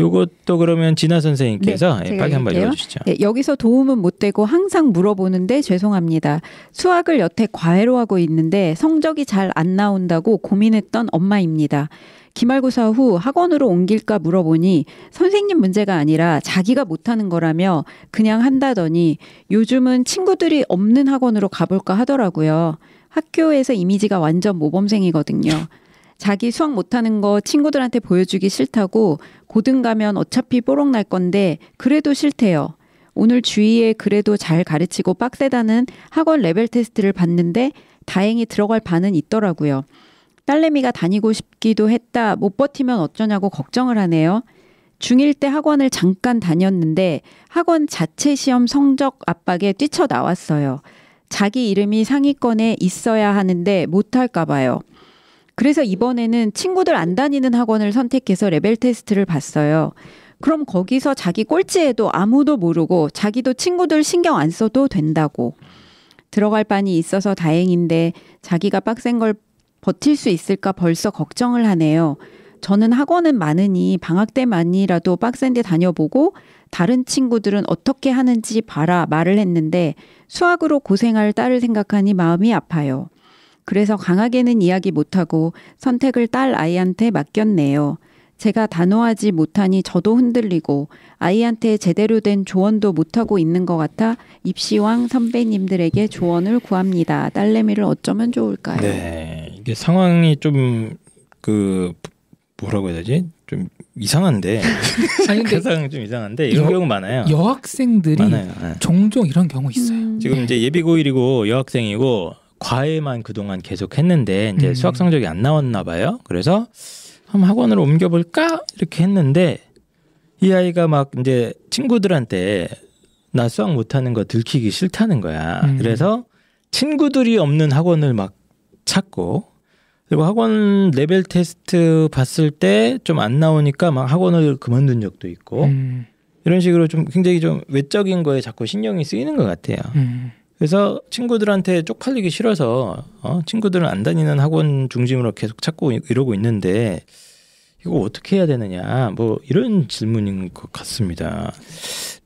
요것도 그러면 진아 선생님께서 네, 예, 빨리 한번 읽어주시죠. 네, 여기서 도움은 못 되고 항상 물어보는데 죄송합니다. 수학을 여태 과외로 하고 있는데 성적이 잘 안 나온다고 고민했던 엄마입니다. 기말고사 후 학원으로 옮길까 물어보니 선생님 문제가 아니라 자기가 못하는 거라며 그냥 한다더니 요즘은 친구들이 없는 학원으로 가볼까 하더라고요. 학교에서 이미지가 완전 모범생이거든요. 자기 수학 못하는 거 친구들한테 보여주기 싫다고 고등 가면 어차피 뽀록 날 건데 그래도 싫대요. 오늘 주위에 그래도 잘 가르치고 빡세다는 학원 레벨 테스트를 봤는데 다행히 들어갈 반은 있더라고요. 딸내미가 다니고 싶기도 했다. 못 버티면 어쩌냐고 걱정을 하네요. 중1 때 학원을 잠깐 다녔는데 학원 자체 시험 성적 압박에 뛰쳐나왔어요. 자기 이름이 상위권에 있어야 하는데 못할까봐요. 그래서 이번에는 친구들 안 다니는 학원을 선택해서 레벨 테스트를 봤어요. 그럼 거기서 자기 꼴찌에도 아무도 모르고 자기도 친구들 신경 안 써도 된다고. 들어갈 반이 있어서 다행인데 자기가 빡센 걸 버틸 수 있을까 벌써 걱정을 하네요. 저는 학원은 많으니 방학 때만이라도 빡센 데 다녀보고 다른 친구들은 어떻게 하는지 봐라 말을 했는데 수학으로 고생할 딸을 생각하니 마음이 아파요. 그래서 강하게는 이야기 못하고 선택을 딸 아이한테 맡겼네요. 제가 단호하지 못하니 저도 흔들리고 아이한테 제대로 된 조언도 못하고 있는 것 같아 입시왕 선배님들에게 조언을 구합니다. 딸내미를 어쩌면 좋을까요? 네, 이게 상황이 좀 그 뭐라고 해야 되지? 좀 이상한데 (laughs) 아니, 근데 그 좀 이상한데 이런 여, 경우 많아요. 여학생들이 많아요. 네. 종종 이런 경우 있어요. 음. 지금 네. 이제 예비고일이고 여학생이고 과외만 그동안 계속 했는데 이제 음. 수학 성적이 안 나왔나 봐요. 그래서 한번 학원으로 옮겨볼까 이렇게 했는데 이 아이가 막 이제 친구들한테 나 수학 못하는 거 들키기 싫다는 거야. 음. 그래서 친구들이 없는 학원을 막 찾고 그리고 학원 레벨 테스트 봤을 때 좀 안 나오니까 막 학원을 그만둔 적도 있고 음. 이런 식으로 좀 굉장히 좀 외적인 거에 자꾸 신경이 쓰이는 것 같아요. 음. 그래서 친구들한테 쪽팔리기 싫어서 어? 친구들은 안 다니는 학원 중심으로 계속 찾고 이러고 있는데 이거 어떻게 해야 되느냐 뭐 이런 질문인 것 같습니다.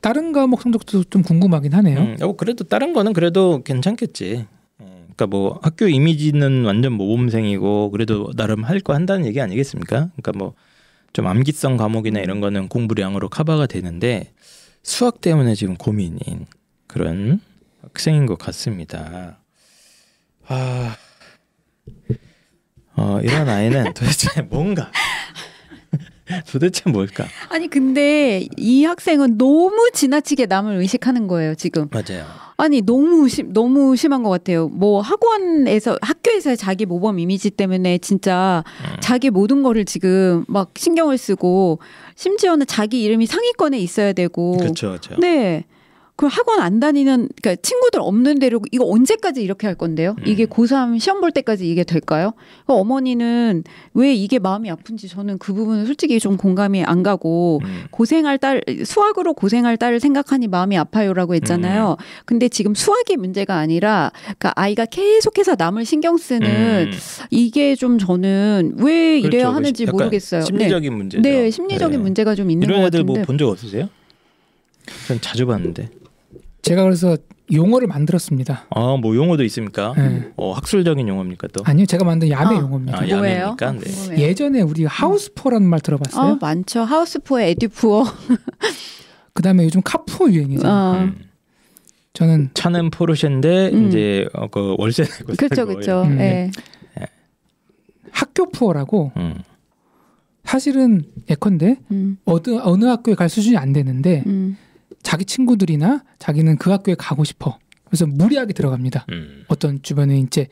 다른 과목 성적도 좀 궁금하긴 하네요. 음, 어, 그래도 다른 거는 그래도 괜찮겠지. 예, 그러니까 뭐 학교 이미지는 완전 모범생이고 그래도 나름 할 거 한다는 얘기 아니겠습니까? 그러니까 뭐 좀 암기성 과목이나 이런 거는 공부량으로 커버가 되는데 수학 때문에 지금 고민인 그런 학생인 것 같습니다. 아, 어, 이런 아이는 (laughs) 도대체 뭔가 (laughs) 도대체 뭘까? 아니 근데 이 학생은 너무 지나치게 남을 의식하는 거예요 지금. 맞아요. 아니 너무 심 너무 심한 것 같아요. 뭐 학원에서 학교에서의 자기 모범 이미지 때문에 진짜 음. 자기 모든 거를 지금 막 신경을 쓰고 심지어는 자기 이름이 상위권에 있어야 되고. 그렇죠, 그렇죠. 네. 그 학원 안 다니는 그러니까 친구들 없는 데로 이거 언제까지 이렇게 할 건데요? 음. 이게 고3 시험 볼 때까지 이게 될까요? 그러니까 어머니는 왜 이게 마음이 아픈지 저는 그 부분은 솔직히 좀 공감이 안 가고 음. 고생할 딸 수학으로 고생할 딸을 생각하니 마음이 아파요라고 했잖아요. 음. 근데 지금 수학이 문제가 아니라 그러니까 아이가 계속해서 남을 신경 쓰는 음. 이게 좀 저는 왜 그렇죠. 이래야 하는지 모르겠어요. 네. 심리적인 네. 문제 네, 심리적인 네. 문제가 좀 있는 것 뭐 같은데. 이런 애들 뭐 본적 없으세요? 전 자주 봤는데. 제가 그래서 용어를 만들었습니다. 아, 뭐 용어도 있습니까? 네. 어, 학술적인 용어입니까 또? 아니요, 제가 만든 야매 아, 용어입니다. 아, 뭐예요? 아, 네. 예전에 우리 하우스포라는 말 들어봤어요? 어, 많죠. 하우스포, 에듀푸 (laughs) 그다음에 요즘 카푸 유행이잖아요. 어. 음. 저는 차는 포르쉐인데 음. 이제 어, 그 월세 내고 그렇죠, 그렇죠. 학교 푸어라고 음. 사실은 예컨대 음. 어느 어느 학교에 갈 수준이 안 되는데. 자기 친구들이나 자기는 그 학교에 가고 싶어. 그래서 무리하게 들어갑니다. 음. 어떤 주변에 이제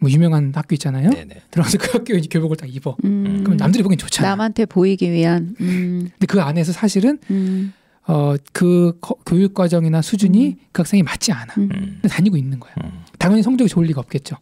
뭐 유명한 학교 있잖아요. 네네. 네. 들어가서 그 학교에 교복을 딱 입어. 음. 그럼 남들이 보기엔 좋잖아. 남한테 보이기 위한. 음. 근데 그 안에서 사실은 음. 어, 그 교육 과정이나 수준이 음. 그 학생이 맞지 않아. 음. 근 다니고 있는 거야. 당연히 성적이 좋을 리가 없겠죠.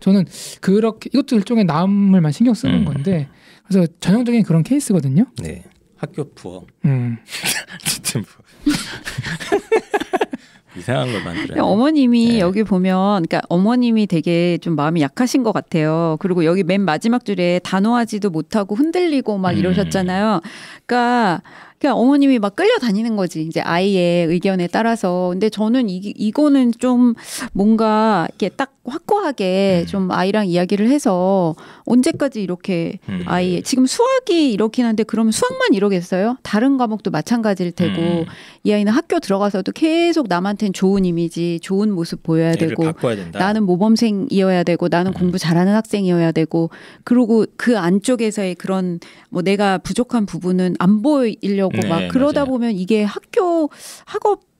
저는 그렇게 이것도 일종의 남을만 신경 쓰는 건데 그래서 전형적인 그런 케이스거든요. 네. 학교 부업. 음. (laughs) 진짜 부업. (laughs) 이상한 걸 만들어요. 어머님이 네. 여기 보면, 그러니까 어머님이 되게 좀 마음이 약하신 것 같아요. 그리고 여기 맨 마지막 줄에 단호하지도 못하고 흔들리고 막 음. 이러셨잖아요. 그러니까 그냥 그러니까 어머님이 막 끌려다니는 거지. 이제 아이의 의견에 따라서. 근데 저는 이, 이거는 좀 뭔가 이렇게 딱 확고하게 음. 좀 아이랑 이야기를 해서 언제까지 이렇게 음. 아이의 지금 수학이 이렇긴 한데 그럼 수학만 이러겠어요? 다른 과목도 마찬가지일 테고 음. 이 아이는 학교 들어가서도 계속 남한텐 좋은 이미지, 좋은 모습 보여야 되고 나는 모범생이어야 되고 나는 음. 공부 잘하는 학생이어야 되고 그리고 그 안쪽에서의 그런 뭐 내가 부족한 부분은 안 보이려고 나고 네, 막 그러다 맞아요. 보면 이게 학교 학업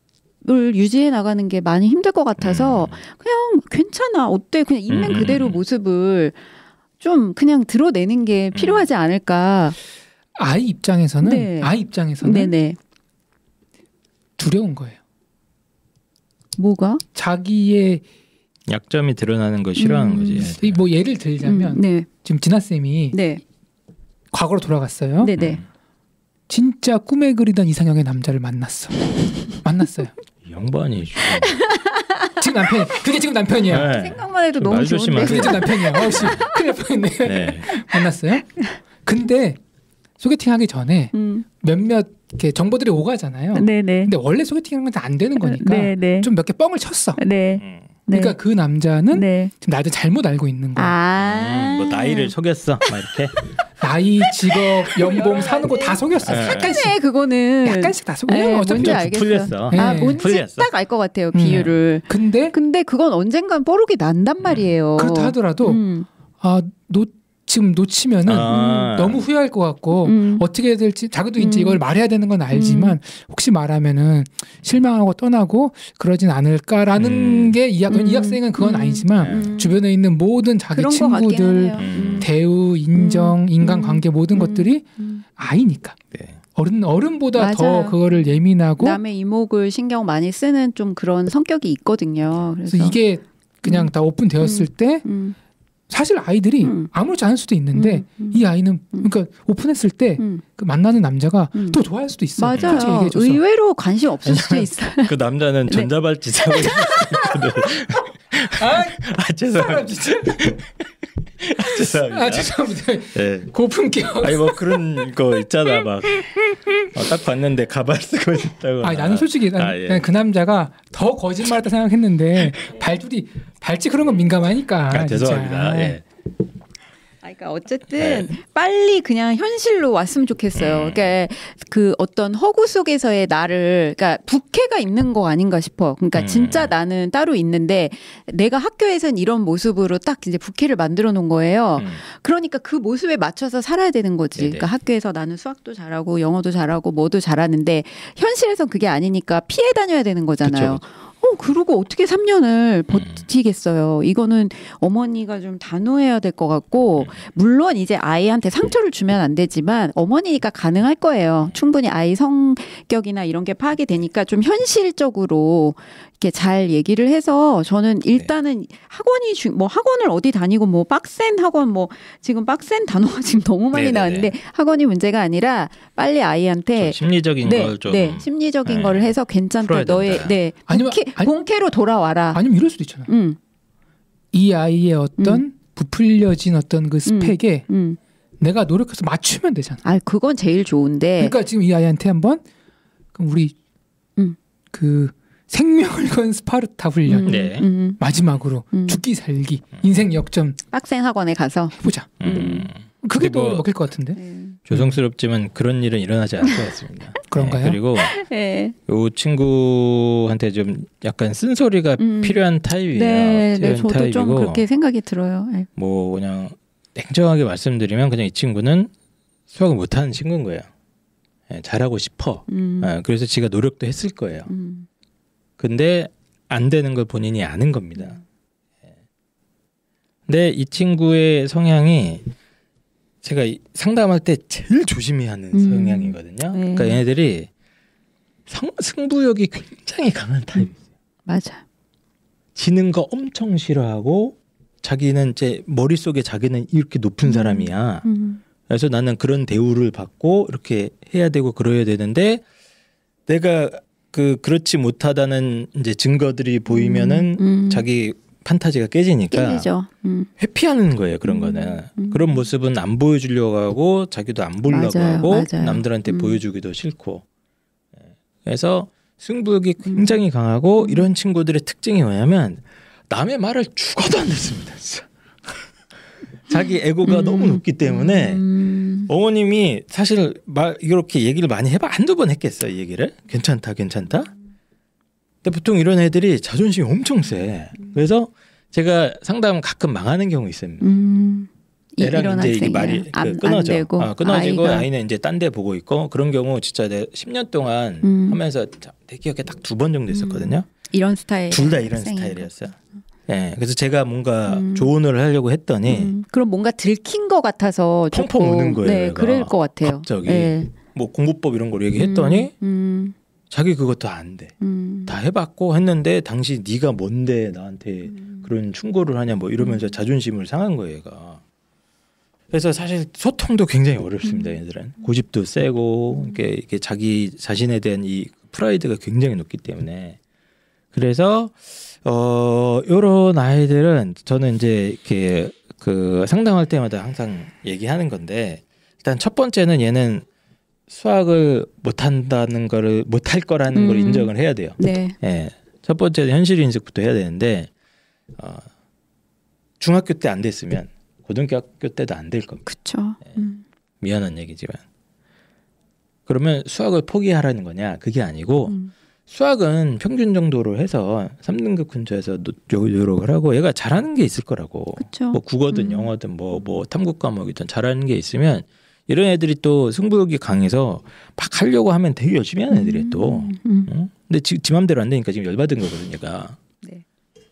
을 유지해 나가는 게 많이 힘들 것 같아서 음. 그냥 괜찮아 어때 그냥 있는 음. 음 그대로 음. 모습을 좀 그냥 드러내는 게 음. 필요하지 않을까 아이 입장에서는 네. 아이 입장에서는 네네. 두려운 거예요 뭐가 자기의 약점이 드러나는 걸 싫어하는 음. 거지. 뭐 예를 들자면 음, 네. 지금 진아 쌤이 네. 과거로 돌아갔어요. 네네. 진짜 꿈에 그리던 이상형의 남자를 만났어. 만났어요. 양반이 지금 남편 그게 지금 남편이야. 네. 생각만 해도 너무 좋은데. 그게 지금 남편이야. 어씨 아, 큰일 뻔했네. 네. 만났어요. 근데 소개팅하기 전에 음. 몇몇 이렇게 정보들이 오가잖아요. 네네. 네. 근데 원래 소개팅하는 건 안 되는 거니까 네, 네. 좀몇 개 뻥을 쳤어. 네. 음. 그러니까 네. 그 남자는 네. 지금 나를 잘못 알고 있는 거야. 아~ 음, 뭐 나이를 속였어, 막 이렇게. (laughs) 나이, 직업, 연봉, 네. 사는 거 다 속였어. 약간씩 그거는 약간씩 다속였 네, 어차피 알겠 풀렸어. 네. 아, 뭔지 딱알 것 같아요 비율을. 음. 근데 근데 그건 언젠간 뽀록이 난단 음. 말이에요. 그렇다 하더라도 음. 아너 지금 놓치면은 아. 너무 후회할 것 같고 음. 어떻게 해야 될지 자기도 이제 음. 이걸 말해야 되는 건 알지만 음. 혹시 말하면은 실망하고 떠나고 그러진 않을까라는 음. 게이 학년 학생은 그건 아니지만 주변에 있는 모든 자기 친구들 대우 인정 인간관계 모든 것들이 아이니까. 네. 어른 어른보다 맞아요. 더 그거를 예민하고 남의 이목을 신경 많이 쓰는 좀 그런 성격이 있거든요. 그래서, 그래서 이게 그냥 음. 다 오픈되었을 음. 때 음. 사실 아이들이 음. 아무렇지 않을 수도 있는데 음. 음. 이 아이는 음. 그러니까 오픈했을 때그 음. 만나는 남자가 더 좋아할 수도 있어요. 맞아요. 의외로 관심 없을 수도 있어요. 그 남자는 네. 전자발찌 사고 있는데. (laughs) 아 죄송합니다. 죄송합니다. 아, 죄송합니다. 네. 고품격. 아니 뭐 그런 거 있잖아 막딱 어, 봤는데 가발 쓰고 있다고. 아 나는 솔직히 난, 아, 예. 그 남자가 더 거짓말했다 생각했는데 발둘이 발찌 그런 건 민감하니까. 아, 죄송합니다. 예. 그러니까 어쨌든 네. 빨리 그냥 현실로 왔으면 좋겠어요. 네. 그러니까 그 어떤 허구 속에서의 나를 그러니까 부캐가 있는 거 아닌가 싶어. 그러니까 음. 진짜 나는 따로 있는데 내가 학교에선 이런 모습으로 딱 이제 부캐를 만들어 놓은 거예요. 음. 그러니까 그 모습에 맞춰서 살아야 되는 거지. 네, 그러니까 학교에서 나는 수학도 잘하고 영어도 잘하고 뭐도 잘하는데 현실에선 그게 아니니까 피해 다녀야 되는 거잖아요. 그쵸, 그쵸. 어, 그러고 어떻게 3년을 음. 버티겠어요. 이거는 어머니가 좀 단호해야 될 것 같고, 네. 물론 이제 아이한테 네. 상처를 주면 안 되지만, 어머니니까 가능할 거예요. 충분히 아이 성격이나 이런 게 파악이 되니까 좀 현실적으로 이렇게 잘 얘기를 해서 저는 네. 일단은 학원이 주, 뭐 학원을 어디 다니고 뭐 빡센 학원 뭐 지금 빡센 단어가 (laughs) 지금 너무 많이 네네네. 나왔는데 학원이 문제가 아니라 빨리 아이한테 심리적인 네, 걸좀 네, 심리적인 네. 걸 해서 괜찮다 너의 네 아니면 아니, 본캐로 돌아와라. 아니면 이럴 수도 있잖아요. 음. 이 아이의 어떤 음. 부풀려진 어떤 그 음. 스펙에 음. 내가 노력해서 맞추면 되잖아. 아, 그건 제일 좋은데. 그러니까 지금 이 아이한테 한번 그럼 우리 음. 그 생명을 건 스파르타 훈련 음. 네. 마지막으로 죽기 살기 인생 역전 빡센 학원에 가서 해보자. 그게 또 뭐, 먹힐 것 같은데. 네. 죄송스럽지만 그런 일은 일어나지 않을 것 같습니다. (laughs) 그런가요? 네, 그리고 (laughs) 네. 이 친구한테 좀 약간 쓴소리가 음. 필요한 타입이에요. 네, 네, 저도 타입이고, 좀 그렇게 생각이 들어요. 네. 뭐 그냥 냉정하게 말씀드리면 그냥 이 친구는 수학을 못하는 친구인 거예요. 네, 잘하고 싶어. 음. 네, 그래서 지가 노력도 했을 거예요. 음. 근데 안 되는 걸 본인이 아는 겁니다. 네. 근데 이 친구의 성향이 제가 상담할 때 제일 조심해야 하는 음. 성향이거든요. 네. 그러니까 얘네들이 성, 승부욕이 굉장히 강한 타입이에요. 음. 맞아. 지는 거 엄청 싫어하고 자기는 이제 머릿속에 자기는 이렇게 높은 음. 사람이야. 음. 그래서 나는 그런 대우를 받고 이렇게 해야 되고 그래야 되는데 내가 그 그렇지 못하다는 이제 증거들이 보이면은 음. 음. 자기 판타지가 깨지니까 깨지죠. 음. 회피하는 거예요 그런 음. 거는 음. 그런 모습은 안 보여주려고 하고 자기도 안 보려고 맞아요. 하고 맞아요. 남들한테 음. 보여주기도 싫고 예. 그래서 승부욕이 굉장히 강하고 음. 이런 친구들의 특징이 뭐냐면 남의 말을 죽어도 안 듣습니다 (laughs) 자기 애고가 음. 너무 높기 때문에 음. 어머님이 사실 말 이렇게 얘기를 많이 해봐 한두 번 했겠어요 이 얘기를 괜찮다 괜찮다 근데 보통 이런 애들이 자존심이 엄청 세. 음. 그래서 제가 상담 가끔 망하는 경우 있습니다. 음, 애랑 이제 이게 말이 그 안, 끊어져. 안 아, 끊어지고 아이가. 아이는 이제 딴 데 보고 있고 그런 경우 진짜 내 10년 동안 음. 하면서 내 기억에 딱 두 번 정도 음. 있었거든요. 음. 이런 스타일. 둘 다 이런 스타일이었어요. 예, 네, 그래서 제가 뭔가 음. 조언을 하려고 했더니 음. 그럼 뭔가 들킨 것 같아서 펑펑 우는 거예요. 네, 그럴 것 같아요. 갑자기 네. 뭐 공부법 이런 걸 얘기했더니 음. 음. 자기 그것도 안 돼. 음. 다 해봤고 했는데 당시 네가 뭔데 나한테 음. 그런 충고를 하냐 뭐 이러면서 음. 자존심을 상한 거예요, 얘가. 그래서 사실 소통도 굉장히 어렵습니다, 음. 얘들은. 고집도 세고 이렇게, 이렇게 자기 자신에 대한 이 프라이드가 굉장히 높기 때문에 그래서 어 요런 아이들은 저는 이제 이렇게 그 상담할 때마다 항상 얘기하는 건데 일단 첫 번째는 얘는 수학을 못한다는 거를 못할 거라는 음. 걸 인정을 해야 돼요. 네. 예. 첫 번째 현실 인식부터 해야 되는데 어, 중학교 때 안 됐으면 고등학교 때도 안 될 겁니다. 그렇죠. 예. 음. 미안한 얘기지만 그러면 수학을 포기하라는 거냐? 그게 아니고 음. 수학은 평균 정도로 해서 3등급 근처에서 노력을 하고 얘가 잘하는 게 있을 거라고. 그쵸. 뭐 국어든 음. 영어든 뭐뭐 뭐 탐구 과목이든 잘하는 게 있으면 이런 애들이 또 승부욕이 강해서 막 하려고 하면 되게 열심히 하는 애들이 또. 음, 어? 근데 지, 맘대로 안 되니까 지금 열받은 거거든 얘가. 네.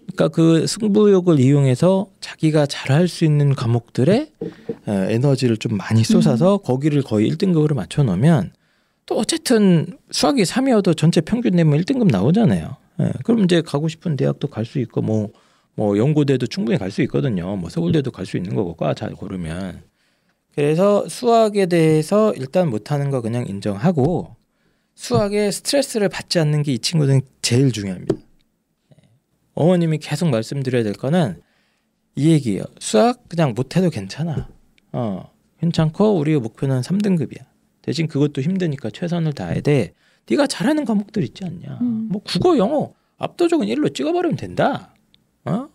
그러니까 그 승부욕을 이용해서 자기가 잘 할 수 있는 과목들에 에너지를 좀 많이 쏟아서 음. 거기를 거의 1등급으로 맞춰 놓으면 또 어쨌든 수학이 3이어도 전체 평균 내면 1등급 나오잖아요. 예, 그럼 이제 가고 싶은 대학도 갈 수 있고 뭐, 뭐 연고대도 충분히 갈 수 있거든요. 뭐 서울대도 갈 수 있는 거고 과잘 고르면. 그래서 수학에 대해서 일단 못하는 거 그냥 인정하고 수학에 스트레스를 받지 않는 게 이 친구들은 제일 중요합니다. 예. 어머님이 계속 말씀드려야 될 거는 이 얘기예요. 수학 그냥 못해도 괜찮아. 어, 괜찮고 우리의 목표는 3등급이야. 대신 그것도 힘드니까 최선을 다해야 돼. 네가 잘하는 과목들 있지 않냐. 음. 뭐 국어, 영어 압도적인 일로 찍어버리면 된다. 어?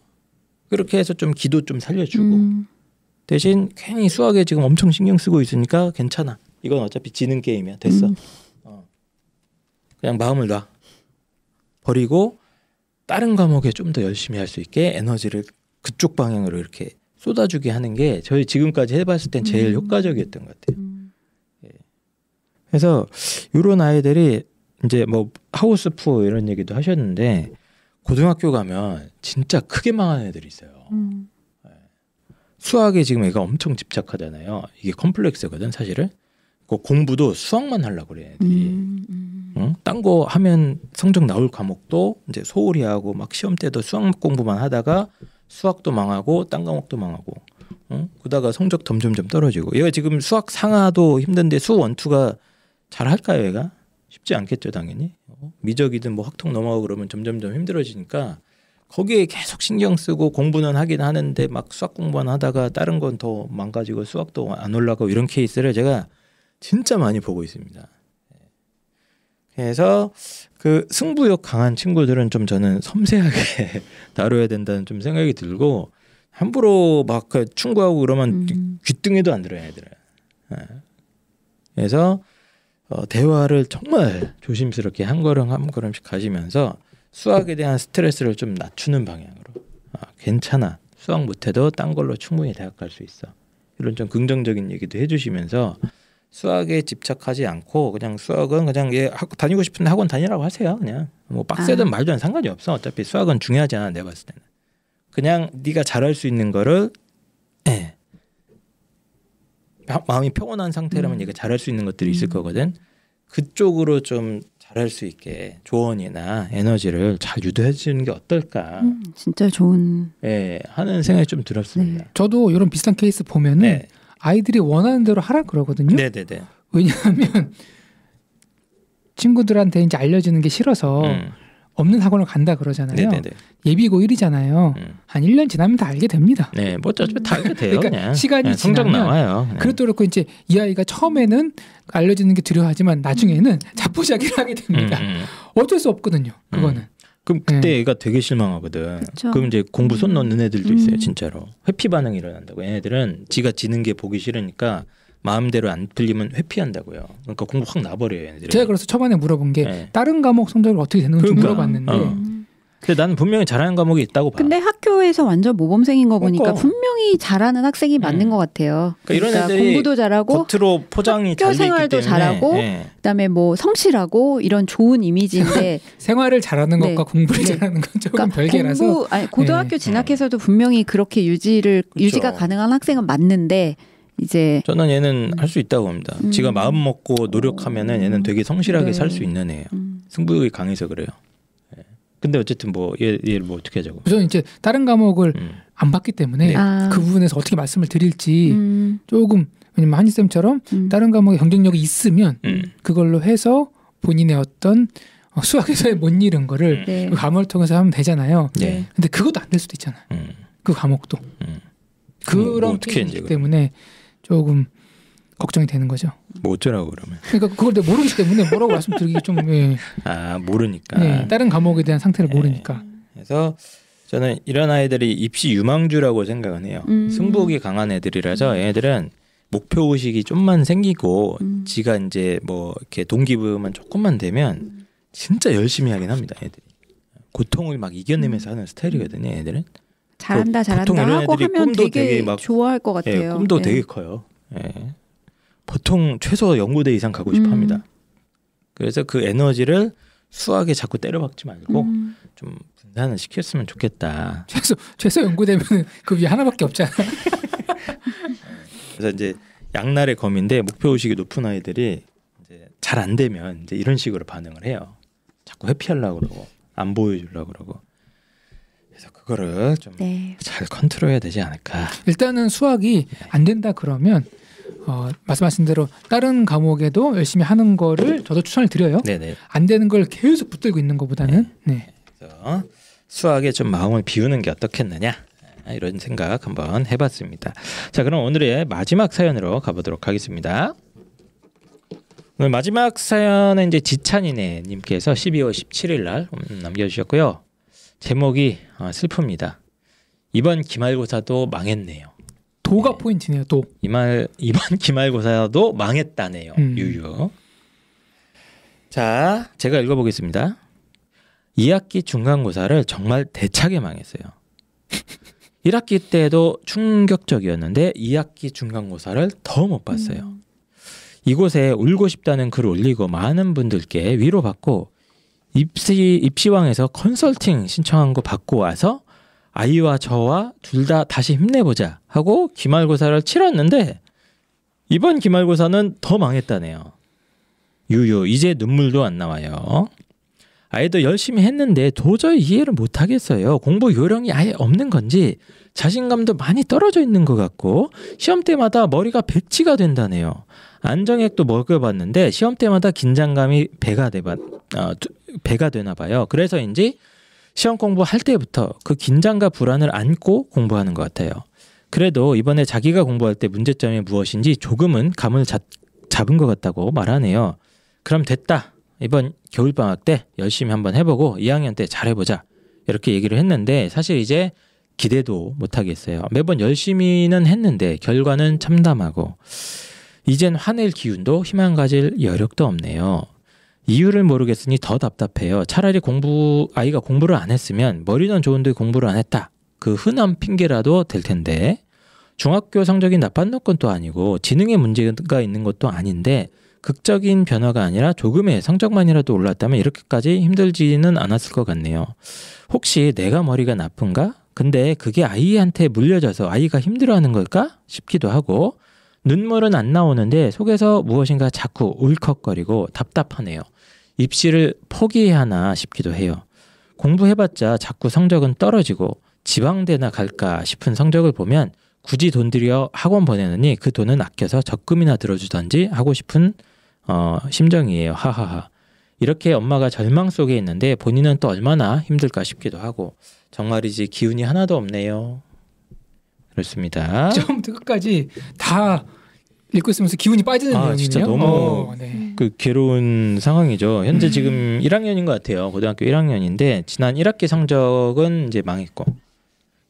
그렇게 해서 좀 기도 좀 살려주고 음. 대신 괜히 수학에 지금 엄청 신경 쓰고 있으니까 괜찮아. 이건 어차피 지는 게임이야. 됐어. 음. 어. 그냥 마음을 놔. 버리고 다른 과목에 좀 더 열심히 할 수 있게 에너지를 그쪽 방향으로 이렇게 쏟아주게 하는 게 저희 지금까지 해봤을 땐 제일 음. 효과적이었던 것 같아요. 음. 예. 그래서 이런 아이들이 이제 뭐 하우스푸 이런 얘기도 하셨는데 고등학교 가면 진짜 크게 망한 애들이 있어요. 음. 수학에 지금 애가 엄청 집착하잖아요. 이게 컴플렉스거든 사실은. 그 공부도 수학만 하려고 그래 애들이. 음, 음. 응? 딴거 하면 성적 나올 과목도 이제 소홀히 하고 막 시험 때도 수학 공부만 하다가 수학도 망하고 딴 과목도 망하고. 응? 그러다가 성적 점점점 떨어지고. 얘가 지금 수학 상하도 힘든데 수 원투가 잘 할까요, 얘가? 쉽지 않겠죠, 당연히. 어? 미적이든 뭐 확통 넘어가고 그러면 점점점 힘들어지니까 거기에 계속 신경 쓰고 공부는 하긴 하는데 막 수학 공부만 하다가 다른 건 더 망가지고 수학도 안 올라가고 이런 케이스를 제가 진짜 많이 보고 있습니다. 예. 그래서 그 승부욕 강한 친구들은 좀 저는 섬세하게 (laughs) 다뤄야 된다는 좀 생각이 들고 함부로 막 그 충고하고 그러면 음. 귀등에도 안 들어야 들어 예. 그래서 어, 대화를 정말 조심스럽게 한 걸음 한 걸음씩 가시면서 수학에 대한 스트레스를 좀 낮추는 방향으로 아, 괜찮아 수학 못해도 딴 걸로 충분히 대학 갈 수 있어 이런 좀 긍정적인 얘기도 해주시면서 수학에 집착하지 않고 그냥 수학은 그냥 예 다니고 싶은데 학원 다니라고 하세요 그냥 뭐 빡세든 아. 말든 상관이 없어 어차피 수학은 중요하지 않아 내가 봤을 때는 그냥 네가 잘할 수 있는 거를 예. 마음이 평온한 상태라면 음. 네가 잘할 수 있는 것들이 있을 음. 거거든 그쪽으로 좀 잘할 수 있게 조언이나 에너지를 잘 유도해 주는 게 어떨까? 음, 진짜 좋은. 예, 하는 생각이 좀 들었습니다. 네. 저도 이런 비슷한 케이스 보면은 네. 아이들이 원하는 대로 하라 그러거든요. 네, 네, 네. 왜냐하면 친구들한테 이제 알려지는 게 싫어서 음. 없는 학원을 간다 그러잖아요. 네네네. 네, 네. 예비고 1이잖아요. 음. 한 1년 지나면 다 알게 됩니다. 네, 뭐 어차피 다 알게 돼요. 그러니까 그냥. 시간이 그냥 네, 성적 나와요. 네. 그렇도 그렇고 이제 이 아이가 처음에는 알려지는 게 두려워하지만 나중에는 음. 자포자기를 하게 됩니다. 음, 음. 어쩔 수 없거든요. 그거는. 음. 그럼 그때 네. 애가 되게 실망하거든. 그쵸. 그럼 이제 공부 손 놓는 음. 애들도 있어요, 진짜로. 회피 반응이 일어난다고. 얘네들은 지가 지는 게 보기 싫으니까 마음대로 안 풀리면 회피한다고요. 그러니까 공부 확 나버려요. 얘네들이. 제가 그래서 초반에 물어본 게 네. 다른 과목 성적이 어떻게 되는지 그러니까, 물어봤는데. 어. 음. 근데 나는 분명히 잘하는 과목이 있다고 봐. 근데 학교에서 완전 모범생인 거 보니까 그러니까. 분명히 잘하는 학생이 음. 맞는 네. 것 같아요. 그러니까, 그러니까 이런 애들이 공부도 잘하고 겉으로 포장이 학교 생활도 잘하고 네. 그다음에 뭐 성실하고 이런 좋은 이미지인데 (laughs) 생활을 잘하는 네. 것과 네. 공부를 네. 잘하는 건 조금 그러니까 별개라서 공부, 아니, 고등학교 네. 진학해서도 분명히 그렇게 유지를 그렇죠. 유지가 가능한 학생은 맞는데 이제 저는 얘는 음. 할수 있다고 봅니다. 음. 지가 마음 먹고 노력하면 얘는 되게 성실하게 네. 살수 있는 애예요. 음. 승부욕이 강해서 그래요. 예. 근데 어쨌든 뭐얘 얘를 뭐 어떻게 하자고. 저는 이제 다른 과목을 음. 안 봤기 때문에 네. 아. 그 부분에서 어떻게 말씀을 드릴지 음. 조금 왜냐면 한희 쌤처럼 음. 다른 과목에 경쟁력이 있으면 그걸로 해서 본인의 어떤 어, 수학에서의 (laughs) 못 잃은 거를 네. 그 과목을 통해서 하면 되잖아요. 네. 네. 근데 그것도 안 될 수도 있잖아. 요그 과목도. 그런 뭐어 이제 때문에 그럼. 조금 걱정이 되는 거죠. 뭐 어쩌라고 그러면? 그러니까 그걸 내가 모르기 때문에 뭐라고 말씀드리기 좀. 예. (laughs) 아 모르니까. 예, 다른 과목에 대한 상태를 예. 모르니까. 그래서 저는 이런 아이들이 입시 유망주라고 생각은 해요. 음. 승부욕이 강한 애들이라서 음. 얘들은 목표 의식이 좀만 생기고 음. 지가 이제 뭐 이렇게 동기부여만 조금만 되면 음. 진짜 열심히 하긴 합니다. 애들이 고통을 막 이겨내면서 음. 하는 스타일이거든요. 애들은. 잘한다 그 잘한다 하고 애들이 하면 꿈도 되게, 되게 막 좋아할 것 예, 같아요. 예, 꿈도 네. 되게 커요. 예. 보통 최소 연구대 이상 가고 음. 싶어합니다. 그래서 그 에너지를 수학에 자꾸 때려박지 말고 음. 좀 분산을 시켰으면 좋겠다. 최소 최소 연구되면 그위 하나밖에 없잖아. 그래서 이제 양날의 검인데 목표 의식이 높은 아이들이 이제 잘 안 되면 이제 이런 식으로 반응을 해요. 자꾸 회피하려고 그러고 안 보여주려고 그러고 그래서 그거를 좀잘 네. 컨트롤해야 되지 않을까. 일단은 수학이 네. 안 된다 그러면 어, 말씀하신 대로 다른 과목에도 열심히 하는 거를 저도 추천을 드려요. 네네. 네. 안 되는 걸 계속 붙들고 있는 것보다는. 네. 네. 그래서 수학에 좀 마음을 비우는 게 어떻겠느냐. 이런 생각 한번 해봤습니다. 자, 그럼 오늘의 마지막 사연으로 가보도록 하겠습니다. 오늘 마지막 사연은 이제 지찬이네 님께서 12월 17일 날 음, 남겨주셨고요. 제목이 어, 슬픕니다. 이번 기말고사도 망했네요. 도가 네. 포인트네요. 도. 이말 (laughs) 이번 기말고사도 망했다네요. 음. 유유. 자, 제가 읽어보겠습니다. 2학기 중간고사를 정말 대차게 망했어요. 1학기 (laughs) 때도 충격적이었는데 2학기 중간고사를 더 못 봤어요. 음. 이곳에 울고 싶다는 글 올리고 많은 분들께 위로받고 입시 입시왕에서 컨설팅 신청한 거 받고 와서 아이와 저와 둘 다 다시 힘내보자 하고 기말고사를 치렀는데 이번 기말고사는 더 망했다네요. 유유 이제 눈물도 안 나와요. 아이도 열심히 했는데 도저히 이해를 못 하겠어요. 공부 요령이 아예 없는 건지 자신감도 많이 떨어져 있는 것 같고 시험 때마다 머리가 백지가 된다네요. 안정액도 먹여봤는데 시험 때마다 긴장감이 배가 되 어, 배가 되나 봐요. 그래서인지 시험 공부할 때부터 그 긴장과 불안을 안고 공부하는 것 같아요. 그래도 이번에 자기가 공부할 때 문제점이 무엇인지 조금은 감을 잡, 잡은 것 같다고 말하네요. 그럼 됐다. 이번 겨울방학 때 열심히 한번 해보고 2학년 때 잘해보자. 이렇게 얘기를 했는데 사실 이제 기대도 못하겠어요. 매번 열심히는 했는데 결과는 참담하고 이젠 화낼 기운도 희망 가질 여력도 없네요. 이유를 모르겠으니 더 답답해요. 차라리 공부 아이가 공부를 안 했으면 머리는 좋은데 공부를 안 했다. 그 흔한 핑계라도 될 텐데 중학교 성적이 나빴는 것도 아니고 지능의 문제가 있는 것도 아닌데 극적인 변화가 아니라 조금의 성적만이라도 올랐다면 이렇게까지 힘들지는 않았을 것 같네요. 혹시 내가 머리가 나쁜가? 근데 그게 아이한테 물려져서 아이가 힘들어하는 걸까? 싶기도 하고 눈물은 안 나오는데 속에서 무엇인가 자꾸 울컥거리고 답답하네요. 입시를 포기해야 하나 싶기도 해요. 공부해봤자 자꾸 성적은 떨어지고 지방대나 갈까 싶은 성적을 보면 굳이 돈 들여 학원 보내느니 그 돈은 아껴서 적금이나 들어주던지 하고 싶은 어, 심정이에요. 하하하. 이렇게 엄마가 절망 속에 있는데 본인은 또 얼마나 힘들까 싶기도 하고 정말이지 기운이 하나도 없네요. 그렇습니다. 처음부터 끝까지 다 읽고 있으면서 기운이 빠지는 아, 내용이네요. 진짜 너무 어, 네. 그 괴로운 상황이죠. 현재 음. 지금 1학년인 것 같아요. 고등학교 1학년인데 지난 1학기 성적은 이제 망했고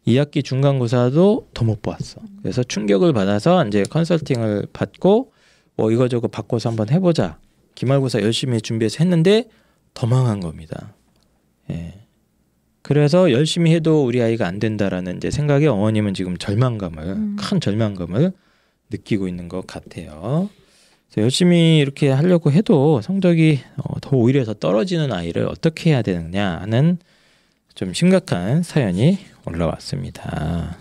2학기 중간고사도 더 못 보았어. 그래서 충격을 받아서 이제 컨설팅을 받고 뭐 이거저거 바꿔서 한번 해보자. 기말고사 열심히 준비해서 했는데 더 망한 겁니다. 예. 그래서 열심히 해도 우리 아이가 안 된다라는 이제 생각에 어머님은 지금 절망감을 음. 큰 절망감을 느끼고 있는 것 같아요. 열심히 이렇게 하려고 해도 성적이 어, 더 오히려 더 떨어지는 아이를 어떻게 해야 되느냐 하는 좀 심각한 사연이 올라왔습니다.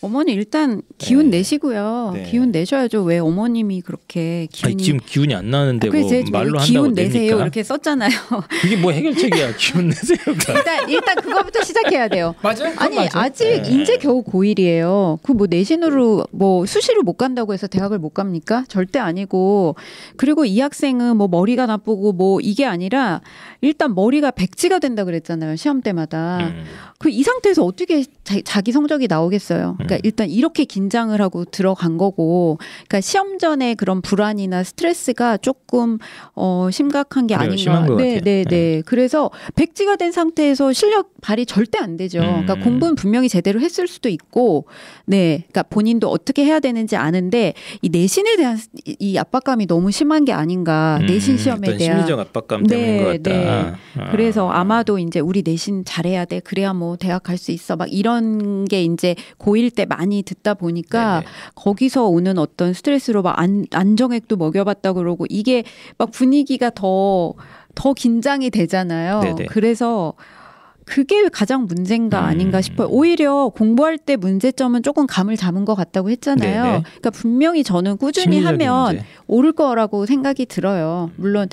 어머니 일단 기운 네. 내시고요. 네. 기운 내셔야죠. 왜 어머님이 그렇게 기운이 아니, 지금 기운이 안 나는데 아, 뭐 말로 기운 내세요 됩니까? 이렇게 썼잖아요. (laughs) 그게 뭐 해결책이야. 기운 내세요. 그러니까. 일단 일단 그거부터 시작해야 돼요. 맞아요. 아니 맞아. 아직 네. 이제 겨우 고일이에요그 뭐 내신으로 뭐 수시로 못 간다고 해서 대학을 못 갑니까? 절대 아니고 그리고 이 학생은 뭐 머리가 나쁘고 뭐 이게 아니라 일단 머리가 백지가 된다 그랬잖아요. 시험 때마다. 음. 그이 상태에서 어떻게 자, 기 성적이 나오겠어요. 음. 그러니까 네. 일단 이렇게 긴장을 하고 들어간 거고, 그러니까 시험 전에 그런 불안이나 스트레스가 조금 어, 심각한 게 그래요, 아닌가. 네, 네, 네, 네, 그래서 백지가 된 상태에서 실력 발휘 절대 안 되죠. 그러니까 음. 그러니까 공부는 분명히 제대로 했을 수도 있고, 네, 그러니까 본인도 어떻게 해야 되는지 아는데 이 내신에 대한 이 압박감이 너무 심한 게 아닌가. 음. 내신 시험에 대한 심리적 압박감 네, 때문인 것 같다. 네. 아. 그래서 아마도 이제 우리 내신 잘해야 돼. 그래야 뭐 대학 갈 수 있어. 막 이런 게 이제 고일 때 많이 듣다 보니까 네네. 거기서 오는 어떤 스트레스로 막 안, 안정액도 먹여봤다 그러고 이게 막 분위기가 더, 더 긴장이 되잖아요. 네네. 그래서 그게 가장 문제인가 아닌가 음. 싶어요. 오히려 공부할 때 문제점은 조금 감을 잡은 것 같다고 했잖아요. 네네. 그러니까 분명히 저는 꾸준히 하면 문제. 오를 거라고 생각이 들어요. 물론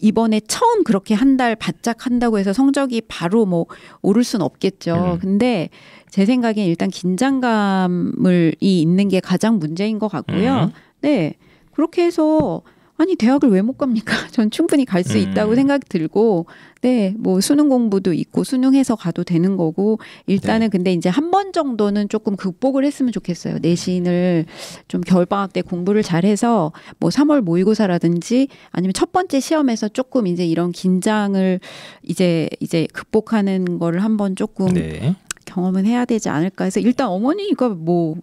이번에 처음 그렇게 한 달 바짝 한다고 해서 성적이 바로 뭐 오를 순 없겠죠. 음. 근데 제 생각엔 일단 긴장감을 이 있는 게 가장 문제인 것 같고요. 음. 네. 그렇게 해서 아니 대학을 왜 못 갑니까? (laughs) 전 충분히 갈 수 있다고 음. 생각 들고 네, 뭐 수능 공부도 있고 수능해서 가도 되는 거고 일단은 네. 근데 이제 한 번 정도는 조금 극복을 했으면 좋겠어요. 내신을 좀 겨울 방학 때 공부를 잘해서 뭐 3월 모의고사라든지 아니면 첫 번째 시험에서 조금 이제 이런 긴장을 이제 이제 극복하는 거를 한 번 조금 네. 경험은 해야 되지 않을까 해서 일단 어머니가 뭐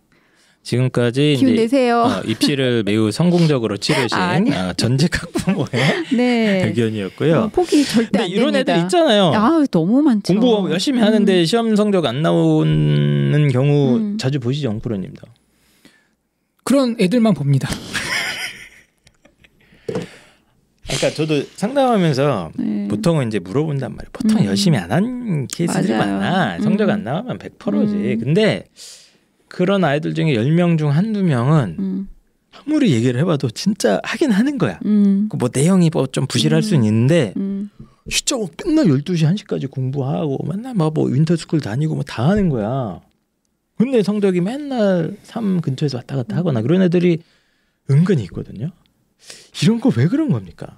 지금까지 이제 내세요. 어, 입시를 매우 성공적으로 치르신 (laughs) 아, 아, 전직 학부모의 네. 의견이었고요. 음, 어, 포기 절대 안 이런 됩니다. 애들 있잖아요. 아 너무 많죠. 공부 열심히 하는데 음. 시험 성적 안 나오는 경우 음. 자주 보시죠, 홍프로님도. 그런 애들만 봅니다. 그러니까 저도 상담하면서 네. 보통은 이제 물어본단 말이에요. 보통 음. 열심히 안한 케이스들이 많아. 성적 안 음. 나오면 100%지. 음. 근데 그런 아이들 중에 열 명 중 한두 명은 음. 아무리 얘기를 해봐도 진짜 하긴 하는 거야. 음. 그 뭐 내용이 뭐 좀 부실할 수는 음. 있는데 진짜 음. 뭐 맨날 12시 1시까지 공부하고 맨날 막뭐 윈터스쿨 다니고 뭐 다 하는 거야. 근데 성적이 맨날 3 근처에서 왔다 갔다 음. 하거나 그런 애들이 은근히 있거든요. 이런 거 왜 그런 겁니까?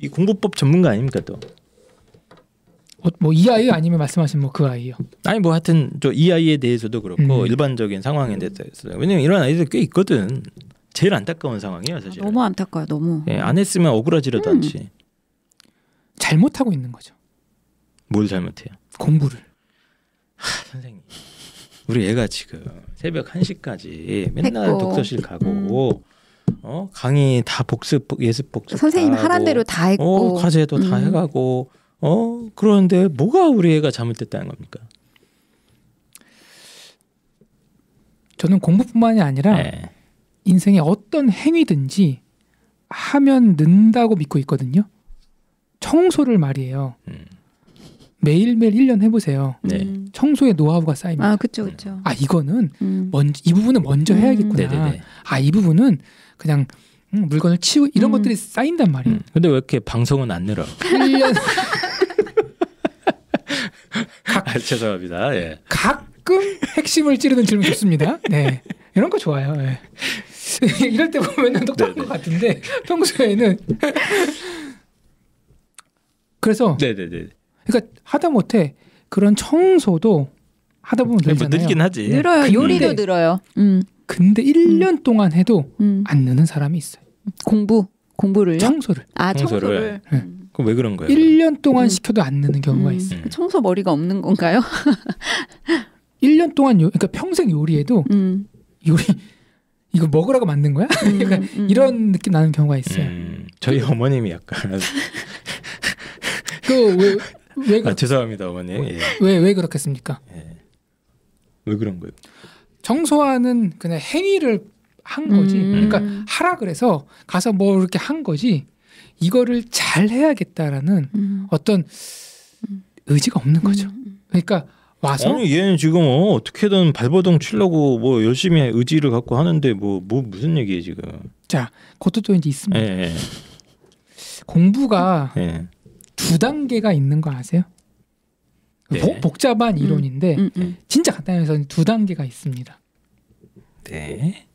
이 공부법 전문가 아닙니까 또? 뭐이 뭐 아이 아니면 말씀하신 뭐 그 아이요. 아니 뭐 하여튼 저 이 아이에 대해서도 그렇고 음. 일반적인 상황에 대해서 왜냐면 이런 아이들 꽤 있거든. 제일 안타까운 상황이에요 사실. 아, 너무 안타까워 너무. 예, 안 했으면 억울하지라도 음. 않지. 잘못하고 있는 거죠. 뭘 잘못해요? 공부를. 하, 선생님. 우리 애가 지금 새벽 1시까지 맨날 했고. 독서실 가고 음. 어? 강의 다 복습 예습 복습 선생님 하란 대로 다 했고 어, 과제도 음. 다 해가고 어 그런데 뭐가 우리 애가 잘못됐다는 겁니까? 저는 공부뿐만이 아니라 네. 인생의 어떤 행위든지 하면 는다고 믿고 있거든요. 청소를 말이에요. 음. 매일매일 1년 해보세요. 네. 음. 청소의 노하우가 쌓입니다. 아, 그쵸, 그쵸. 아, 이거는, 음. 먼저, 이 부분은 먼저 음. 해야겠구나. 음. 아, 이 부분은 그냥 음, 물건을 치우 이런 음. 것들이 쌓인단 말이에요. 음. 근데 왜 이렇게 방송은 안 늘어? 1년 (laughs) 아, 죄송합니다. 예. 가끔 핵심을 찌르는 질문 좋습니다. 네. 이런 거 좋아요. 예. (laughs) 이럴 때보면 똑똑한 네네. 네. 것 같은데 평소에는 그래서 네네네. 네, 네. 그러니까 하다 못해 그런 청소도 하다 보면 늘잖아요. 뭐 뭐긴 하지. 늘어요. 요리도 늘어요. 음. 근데 1년 음. 동안 해도 음. 안 느는 사람이 있어요. 공부 공부를 청소를. 아 청소를. 네. 그럼 왜 그런 거예요? 1년 동안 음. 시켜도 안 느는 경우가 음. 있어요. 청소 머리가 없는 건가요? 1년 (laughs) 동안 요, 그러니까 평생 요리해도 음. 요리 이거 먹으라고 만든 거야? 그러니까 (laughs) 이런 느낌 나는 경우가 있어요. 저희 어머님이 약간 그왜 왜? 아, 죄송합니다 어머님. 예. 왜왜 그렇겠습니까? 예. 왜 그런 거예요? 청소하는 그냥 행위를 한 거지. 음. 그러니까 하라 그래서 가서 뭐 이렇게 한 거지. 이거를 잘 해야겠다라는 음. 어떤 의지가 없는 거죠. 음, 음, 음. 그러니까 와서 아니 얘는 지금 어, 어떻게든 발버둥 치려고 뭐 열심히 의지를 갖고 하는데 뭐, 뭐 무슨 얘기예요 지금? 자, 그것도 또 이제 있습니다. 예, 예. 공부가 예. 두 단계가 있는 거 아세요? 네. 복, 복잡한 음, 이론인데 음, 음, 진짜 간단해서 두 단계가 있습니다. 네.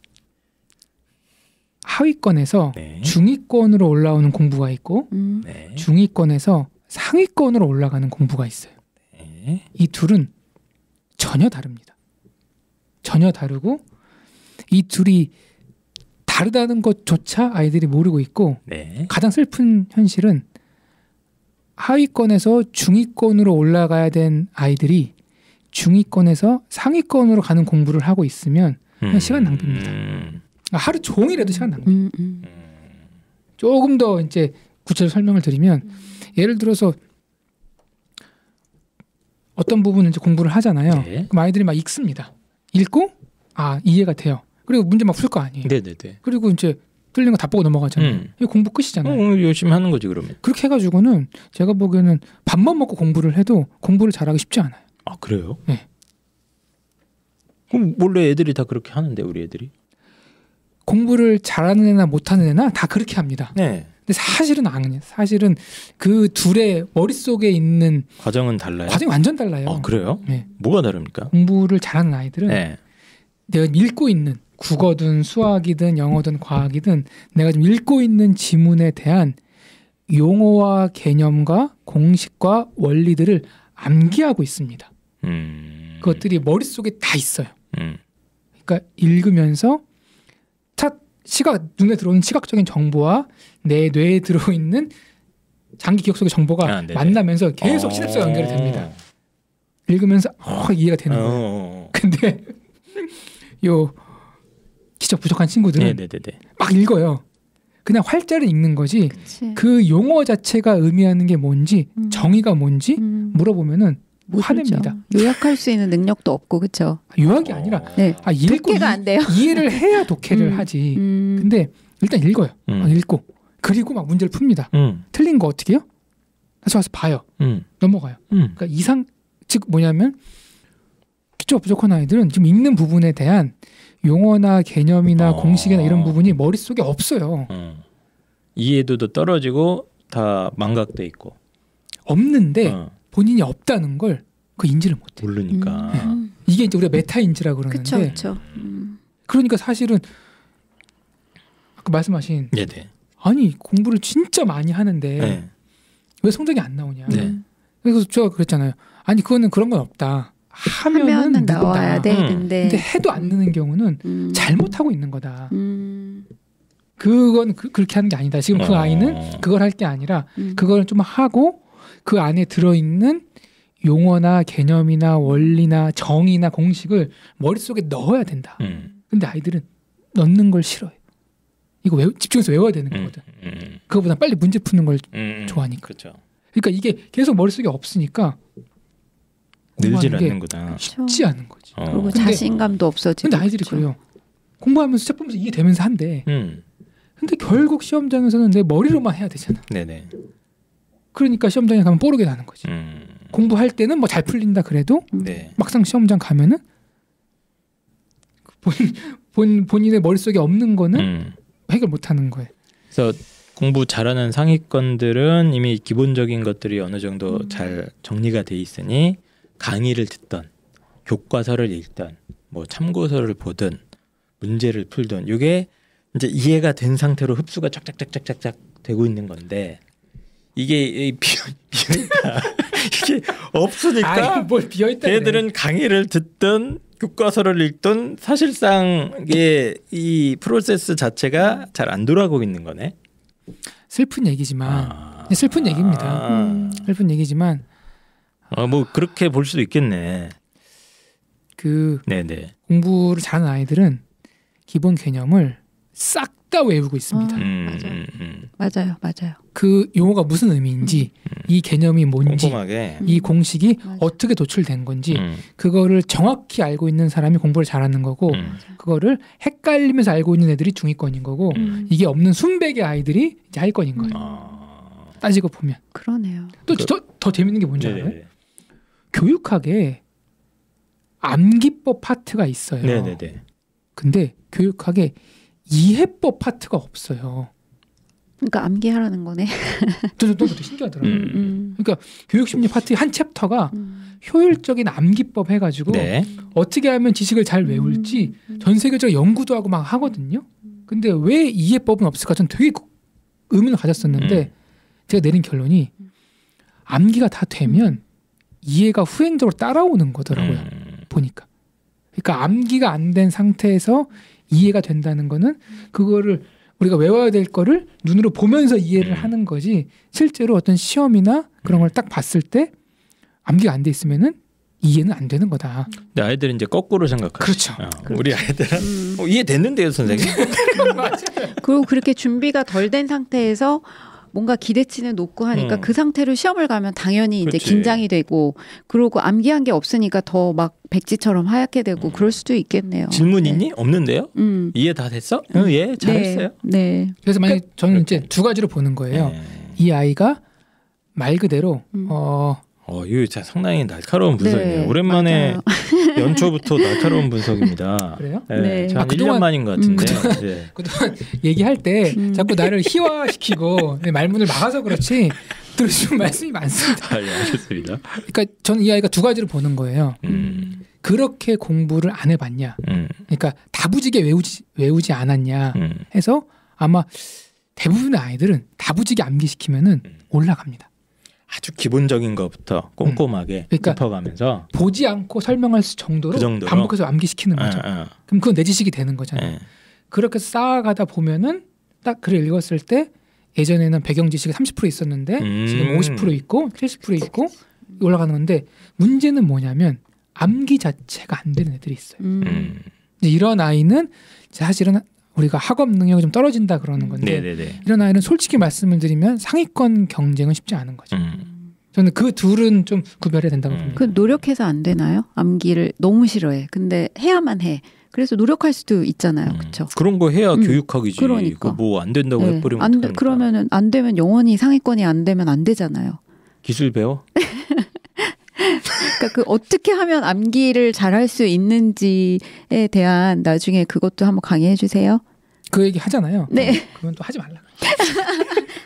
하위권에서 네. 중위권으로 올라오는 공부가 있고 음. 네. 네. 중위권에서 상위권으로 올라가는 공부가 있어요. 네. 이 둘은 전혀 다릅니다. 전혀 다르고 이 둘이 다르다는 것조차 아이들이 모르고 있고 네. 가장 슬픈 현실은 하위권에서 중위권으로 올라가야 된 아이들이 중위권에서 상위권으로 가는 공부를 하고 있으면 그냥 음. 시간 낭비입니다. 그러니까 하루 종일해도 시간 낭비. 음, 음. 조금 더 이제 구체적으로 설명을 드리면 음. 예를 들어서 어떤 부분을 이제 공부를 하잖아요. 네. 그럼 아이들이 막 읽습니다. 읽고 아 이해가 돼요. 그리고 문제 막 풀 거 아니에요. 네네네. 네, 네. 그리고 이제 틀린 거 다 보고 넘어가잖아요. 음. 공부 끝이잖아요. 어, 열심히 하는 거지 그러면. 그렇게 해가지고는 제가 보기에는 밥만 먹고 공부를 해도 공부를 잘하기 쉽지 않아요. 아 그래요? 네. 그럼 원래 애들이 다 그렇게 하는데 우리 애들이? 공부를 잘하는 애나 못하는 애나 다 그렇게 합니다. 네. 근데 사실은 아니에요. 사실은 그 둘의 머릿속에 있는 과정은 달라요. 과정이 완전 달라요. 아, 그래요? 네. 뭐가 다릅니까? 공부를 잘하는 아이들은 네. 내가 읽고 있는 국어든 수학이든 영어든 과학이든 내가 지금 읽고 있는 지문에 대한 용어와 개념과 공식과 원리들을 암기하고 있습니다. 음... 그것들이 머릿속에 다 있어요. 음... 그러니까 읽으면서 차, 시각 눈에 들어오는 시각적인 정보와 내 뇌에 들어있는 장기 기억 속의 정보가 아, 만나면서 계속 시냅스 어. 연결 됩니다. 읽으면서 어, 이해가 되는 어, 거예요. 어, 근데 (laughs) 요 지적 부족한 친구들은 네네네막 네. 읽어요. 그냥 활자를 읽는 거지 그치. 그 용어 자체가 의미하는 게 뭔지 음. 정의가 뭔지 음. 물어보면은 화냅니다. 요약할 수 있는 능력도 없고 그렇죠. 요약이 어... 아니라 네. 아, 읽고 독해가 안 돼요. 이해를 해야 독해를 음. 하지. 음. 근데 일단 읽어요. 아, 읽고 그리고 막 문제를 풉니다. 음. 틀린 거 어떻게요? 다시 와서 봐요. 넘어가요. 그러니까 이상 즉 뭐냐면 기초 부족한 아이들은 지금 읽는 부분에 대한 용어나 개념이나 어. 공식이나 이런 부분이 머릿속에 없어요. 어. 이해도도 떨어지고 다 망각돼 있고 없는데 어. 본인이 없다는 걸 그 인지를 못해. 모르니까 음. 네. 이게 이제 우리가 메타인지라 그러는데. 그쵸, 그쵸. 음. 그러니까 사실은 아까 말씀하신 네네. 네. 아니 공부를 진짜 많이 하는데 네. 왜 성적이 안 나오냐. 네. 음. 그래서 제가 그랬잖아요. 아니 그거는 그런 건 없다. 하면은, 하면은 나와야 되는 음. 근데. 근데 해도 안되는 경우는 음. 잘못하고 있는 거다. 음. 그건 그, 렇게 하는 게 아니다. 지금 그 어. 아이는 그걸 할 게 아니라 음. 그걸 좀 하고 그 안에 들어있는 용어나 개념이나 원리나 정의나 공식을 머릿속에 넣어야 된다. 음. 근데 아이들은 넣는 걸 싫어해. 이거 외, 집중해서 외워야 되는 거거든. 그거보다 빨리 문제 푸는 걸 좋아하니까. 그렇죠. 그러니까 이게 계속 머릿속에 없으니까 늘질 않는구나. 그렇죠. 쉽지 않은 거지. 어. 그리고 근데, 자신감도 없어지고. 근데 아이들이 그래요 공부하면서 책 보면서 이해 되면서 한데. 음. 근데 결국 시험장에서는 내 머리로만 해야 되잖아. 네네. 그러니까 시험장에 가면 뽀르게 나는 거지. 음. 공부할 때는 뭐 잘 풀린다 그래도 네. 막상 시험장 가면은 본, 본 본인의 머릿속에 없는 거는 음. 해결 못 하는 거예요. 그래서 공부 잘하는 상위권들은 이미 기본적인 것들이 어느 정도 음. 잘 정리가 돼 있으니 강의를 듣던 교과서를 읽던 뭐 참고서를 보든 문제를 풀든 이게 이제 이해가 된 상태로 흡수가 쫙쫙쫙쫙쫙 되고 있는 건데 이게 비어있다 (laughs) 이게 없으니까 아이, 뭘 비어있다 얘들은 그래. 강의를 듣던 교과서를 읽던 사실상 이이 게 프로세스 자체가 잘 안 돌아가고 있는 거네 슬픈 얘기지만 아... 네, 슬픈 얘기입니다 아... 음, 슬픈 얘기지만 아, 뭐 그렇게 볼 수도 있겠네. 그 네네. 공부를 잘하는 아이들은 기본 개념을 싹 다 외우고 있습니다. 아, 맞아요. 음, 음, 음, 맞아요, 맞아요. 그 용어가 무슨 의미인지, 음. 음. 이 개념이 뭔지, 꼼꼼하게. 이 공식이 맞 어떻게 도출된 건지, 음. 그거를 정확히 알고 있는 사람이 공부를 잘하는 거고, 그거를 헷갈리면서 알고 있는 애들이 중위권인 거고, 이게 없는 순백의 아이들이 이제 하위인 거예요. 아... 따지고 보면. 그러네요. 또더 그... 재밌는 게 뭔지 네네. 알아요? 교육학에 암기법 파트가 있어요. 네네네. 근데 교육학에 이해법 파트가 없어요. 그러니까 암기하라는 거네. 저도 (laughs) 너무 신기하더라고요. 음, 음. 그러니까 교육심리 파트 한 챕터가 음. 효율적인 암기법 해가지고 네. 어떻게 하면 지식을 잘 외울지 음, 음. 전 세계적 연구도 하고 막 하거든요. 근데 왜 이해법은 없을까? 전 되게 의문을 가졌었는데 제가 내린 결론이 암기가 다 되면 이해가 후행적으로 따라오는 거더라고요. 음. 보니까. 그러니까 암기가 안 된 상태에서 이해가 된다는 거는 그거를 우리가 외워야 될 거를 눈으로 보면서 이해를 음. 하는 거지 실제로 어떤 시험이나 그런 걸딱 음. 봤을 때 암기가 안 돼 있으면은 이해는 안 되는 거다. 근데 아이들은 이제 거꾸로 생각하죠. 그렇죠. 어, 그렇죠. 우리 아이들은 음... 어, 이해 됐는데요, 선생님. (laughs) 그리고 그렇게 준비가 덜 된 상태에서 뭔가 기대치는 높고 하니까 음. 그 상태로 시험을 가면 당연히 이제 그치. 긴장이 되고 그러고 암기한 게 없으니까 더 막 백지처럼 하얗게 되고 음. 그럴 수도 있겠네요. 질문 네. 있니? 없는데요? 음. 이해 다 됐어? 응, 예, 잘했어요. 네. 네. 그래서 만약 저는 이제 두 가지로 보는 거예요. 네. 이 아이가 말 그대로 음. 어 어, 이거 진짜 상당히 날카로운 분석이네요. 네, 오랜만에 (laughs) 연초부터 날카로운 분석입니다. 그래요? 네. 네. 아, 그동안, 1년 만인 것 같은데. 음, 그동안, 네. (laughs) 그동안 얘기할 때 음. 자꾸 나를 희화시키고 네, 말문을 막아서 그렇지 들으시는 말씀이 많습니다. 아, 예, 알겠습니다. 그러니까 저는 이 아이가 두 가지를 보는 거예요. 음. 그렇게 공부를 안 해봤냐. 음. 그러니까 다부지게 외우지, 외우지 않았냐 음. 해서 아마 대부분의 아이들은 다부지게 암기시키면은 음. 올라갑니다. 아주 기본적인 것부터 꼼꼼하게 음. 그러니까 짚어가면서 보지 않고 설명할 정도로, 그 정도로? 반복해서 암기시키는 거죠. 에, 예, 에. 예. 그럼 그건 내 지식이 되는 거잖아요. 에. 예. 그렇게 쌓아가다 보면은 딱 글을 읽었을 때 예전에는 배경 지식이 30% 있었는데 음. 지금 50% 있고 70% 있고 올라가는 건데 문제는 뭐냐면 암기 자체가 안 되는 애들이 있어요. 음. 음. 이런 아이는 사실은 우리가 학업 능력이 좀 떨어진다 그러는 건데 네네네. 네, 네. 이런 아이는 솔직히 말씀을 드리면 상위권 경쟁은 쉽지 않은 거죠. 음. 저는 그 둘은 좀 구별해야 된다고 음. 봅니다. 그 노력해서 안 되나요? 암기를 너무 싫어해. 근데 해야만 해. 그래서 노력할 수도 있잖아요, 음. 그렇죠? 그런 거 해야 음. 교육학이지. 그러니까 그 뭐안 된다고 네. 해버리면 안 돼, 그러면은 안 되면 영원히 상위권이 안 되면 안 되잖아요. 기술 배워? (laughs) 그러니까 그 어떻게 하면 암기를 잘할수 있는지에 대한 나중에 그것도 한번 강의해 주세요. 그 얘기 하잖아요. 네. 네. 그건 또 하지 말라. (laughs)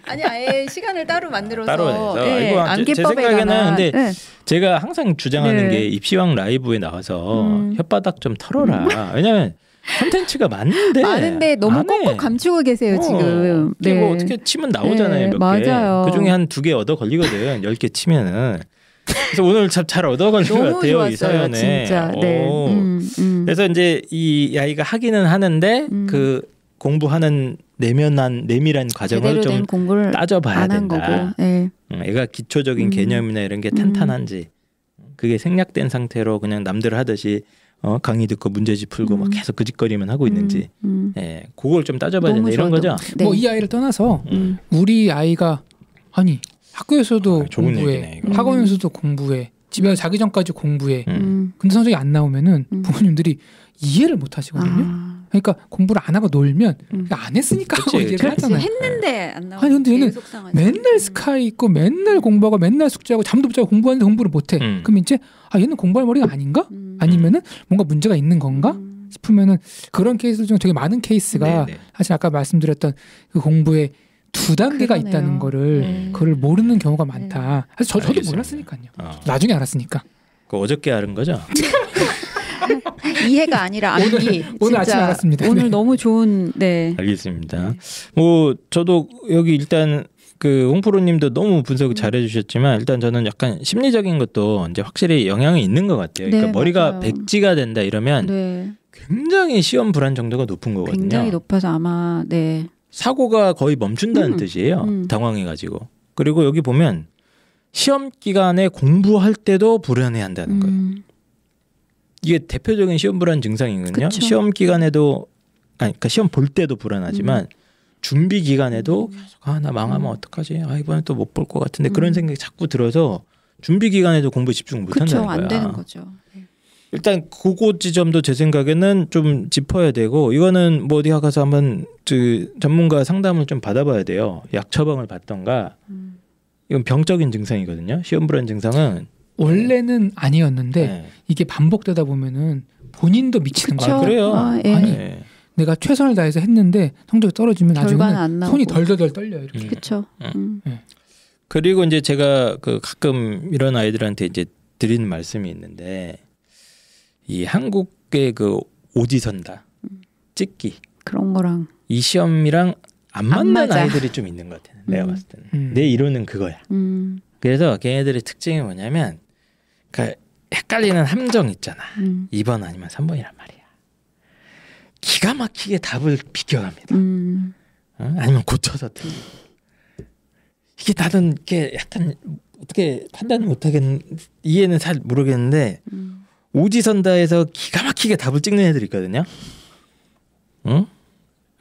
아니 아예 시간을 따로 만들어서 따로 네, 암기법에 예, 아, 제, 생각에는 관한, 근데 네. 제가 항상 주장하는 네. 게 입시왕 라이브에 나와서 음. 혓바닥 좀 털어라. 음. 왜냐면 컨텐츠가 많은데 많은데 너무 꼭꼭 감추고 계세요 어, 지금. 뭐 네. 뭐 어떻게 치면 나오잖아요. 네, 몇 맞아요. 개. 그 중에 한 두 개 얻어 걸리거든. 열 개 치면은. 그래서 오늘 참 잘 얻어간 것 같아요 이 사연에. 진짜. 네. 음, 음. 그래서 이제 이 아이가 하기는 하는데 음. 그 공부하는 내면한 내밀한 과정을 좀 따져봐야 된다. 네. 음, 애가 기초적인 음. 개념이나 이런 게 음. 탄탄한지 그게 생략된 상태로 그냥 남들 하듯이 어, 강의 듣고 문제집 풀고 음. 막 계속 그짓거리만 하고 있는지 음. 음. 예, 그걸 좀 따져봐야 된다 이런 거죠. 네. 뭐이 아이를 떠나서 음. 우리 아이가 아니 학교에서도 아, 공부해, 얘기네, 학원에서도 음. 공부해, 집에서 자기 전까지 공부해. 음. 음. 근데 성적이 안 나오면은 부모님들이 이해를 못 하시거든요. 아. 그러니까 공부를 안 하고 놀면 음. 안 했으니까 그치, 하고 얘기를 하잖아요. 했는데 네. 안 아니 근데 얘는 맨날 스카이 있고 맨날 공부하고 맨날 숙제하고 잠도 못 자고 공부하는데 공부를 못 해. 음. 그럼 이제 아 얘는 공부할 머리가 아닌가? 음. 아니면은 뭔가 문제가 있는 건가? 싶으면은 그런 케이스 중 되게 많은 케이스가 네네. 네. 사실 아까 말씀드렸던 그 공부에 두 단계가 그러네요. 있다는 거를 음. 네. 그걸 모르는 경우가 네. 많다. 사 저, 저도 몰랐으니까요. 어. 나중에 알았으니까. 그 어저께 알은 거죠? (laughs) 이해가 아니라 암기. 오늘, 오늘 아침 알았습니다. 오늘 네. 너무 좋은 네. 알겠습니다. 뭐 저도 여기 일단 그 홍프로님도 너무 분석 음. 잘해주셨지만 일단 저는 약간 심리적인 것도 이제 확실히 영향이 있는 것 같아요. 그러니까 네, 머리가 맞아요. 백지가 된다 이러면 네. 굉장히 시험 불안 정도가 높은 거거든요. 굉장히 높아서 아마 네. 사고가 거의 멈춘다는 음, 음. 뜻이에요. 음. 당황해가지고. 그리고 여기 보면 시험 기간에 공부할 때도 불안해한다는 음. 거예요. 이게 대표적인 시험 불안 증상이거든요. 그쵸. 시험 기간에도 아니 그러니까 시험 볼 때도 불안하지만 음. 준비 기간에도 계속 음. 아나 망하면 어떡하지? 아 이번에 또 못 볼 것 같은데 그런 생각이 자꾸 들어서 준비 기간에도 공부 집중 못 한다는 거야. 안 되는 거죠. 일단 그곳 지점도 제 생각에는 좀 짚어야 되고 이거는 뭐 어디 가서 한번 그 전문가 상담을 좀 받아봐야 돼요. 약 처방을 받던가 음. 이건 병적인 증상이거든요. 시험불안 증상은 원래는 네. 아니었는데 네. 이게 반복되다 보면은 본인도 미치는 거예요. 아, 그래요. 아, 예. 아니 예. 내가 최선을 다해서 했는데 성적이 떨어지면 나중에 손이 덜덜덜 떨려 이렇게. 음. 그렇죠. 음. 음. 예. 그리고 이제 제가 그 가끔 이런 아이들한테 이제 드리는 말씀이 있는데 이 한국의 그오지선다 음. 찍기 그런 거랑 이 시험이랑 안 맞는 안 아이들이 좀 있는 것 같아요. 내가 음. 봤을 때는 음. 내 이론은 그거야. 음. 그래서 걔네들의 특징이 뭐냐면 그 헷갈리는 함정 있잖아. 음. 2번 아니면 3번이란 말이야. 기가 막히게 답을 비껴갑니다. 음. 어? 아니면 고쳐서 틀리 이게 나는 이게 약간 어떻게 판단을 못하겠는 이해는 잘 모르겠는데 음. 오지선다에서 기가 막히게 답을 찍는 애들 있거든요. 응?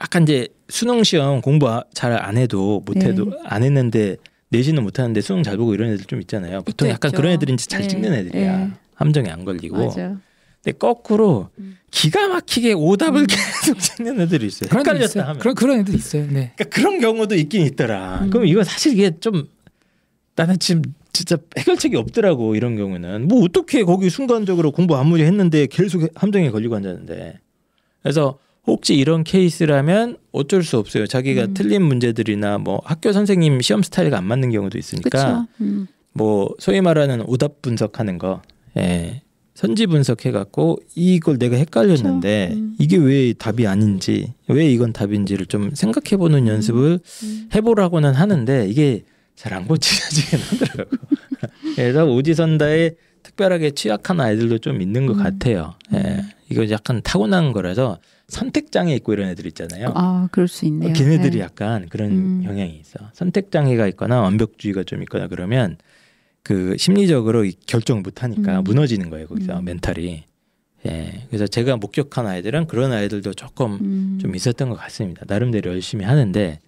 약간 이제 수능 시험 공부 잘 안 해도 못 해도 네. 안 했는데 내신은 못 하는데 수능 잘 보고 이런 애들 좀 있잖아요. 보통 약간 있죠. 그런 애들은 잘 네. 찍는 애들이야. 네. 함정에 안 걸리고. 맞아. 근데 거꾸로 음. 기가 막히게 오답을 음. 계속 찍는 애들이 있어요. 헷갈렸다 있어요. 하면. 그런 그런 애들 있어요. 네. 그러니까 그런 경우도 있긴 있더라. 음. 그럼 이거 사실 이게 좀 나는 지금 진짜 해결책이 없더라고 이런 경우는 뭐 어떻게 거기 순간적으로 공부 안무리 했는데 계속 함정에 걸리고 앉았는데 그래서 혹시 이런 케이스라면 어쩔 수 없어요 자기가 음. 틀린 문제들이나 뭐 학교 선생님 시험 스타일과 안 맞는 경우도 있으니까 음. 뭐 소위 말하는 오답 분석하는 거 예. 선지 분석해갖고 이걸 내가 헷갈렸는데 음. 이게 왜 답이 아닌지 왜 이건 답인지를 좀 생각해보는 음. 연습을 음. 해보라고는 하는데 이게 잘안 고치지긴 하더라고. (laughs) 예, 그래서 우지선다에 특별하게 취약한 아이들도 좀 있는 것 음. 같아요. 예. 음. 이거 약간 타고난 거라서 선택장애 있고 이런 애들 있잖아요. 아, 그럴 수 있네요. 어, 걔네들이 네. 약간 그런 음. 경향이 있어. 선택장애가 있거나 완벽주의가 좀 있거나 그러면 그 심리적으로 결정 못 하니까 음. 무너지는 거예요, 거기서 음. 멘탈이. 예. 그래서 제가 목격한 아이들은 그런 아이들도 조금 음. 좀 있었던 것 같습니다. 나름대로 열심히 하는데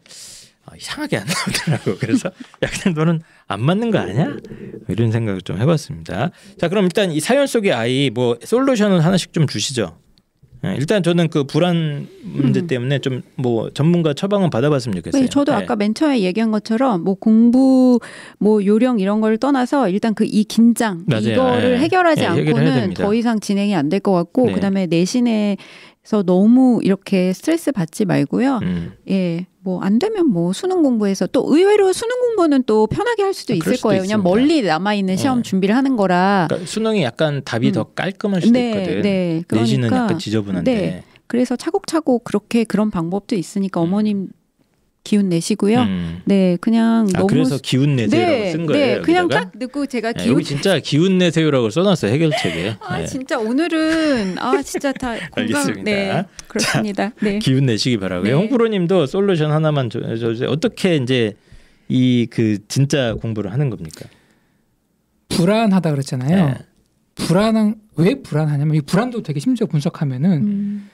아, 이상하게 안 나오더라고. 그래서 (laughs) 약간 너는 안 맞는 거 아니야? 이런 생각을 좀 해봤습니다. 자, 그럼 일단 이 사연 속의 아이 뭐 솔루션을 하나씩 좀 주시죠. 예, 일단 저는 그 불안 문제 음. 때문에 좀 뭐 전문가 처방은 받아봤으면 좋겠어요. 네, 저도 네. 아까 맨 처음에 얘기한 것처럼 뭐 공부 뭐 요령 이런 걸 떠나서 일단 그 이 긴장 맞아요. 이거를 네. 해결하지 않고는 더 이상 진행이 안 될 것 같고 네. 그다음에 내신에 그래서 너무 이렇게 스트레스 받지 말고요. 음. 예. 뭐 안 되면 뭐 수능 공부해서 또 의외로 수능 공부는 또 편하게 할 수도 아, 있을 수도 거예요. 왜냐면 멀리 남아 있는 어. 시험 네. 준비를 하는 거라. 그러니까 수능이 약간 답이 음. 더 깔끔할 수도 네, 있거든. 네. 그러니까, 내지는 약간 지저분한데. 네. 그래서 차곡차곡 그렇게 그런 방법도 있으니까 음. 어머님 기운 내시고요. 음. 네, 그냥 아, 너무 그래서 기운 네, 내세요라고 네, 쓴 거예요. 네, 그냥 딱 넣고 제가 네, 기운 여기 진짜 기운 내세요라고 써놨어요 해결책에. (laughs) 아 네. 진짜 오늘은 아 진짜 다 (laughs) 공감. 네, 그렇습니다. 자, 네. 기운 내시기 바라고요. 홍프로님도 솔루션 하나만 줘, 주세요 어떻게 이제 이 그 진짜 공부를 하는 겁니까? 불안하다 그랬잖아요. 불안한 왜 불안하냐면 이 불안도 되게 심지어 분석하면은. 음.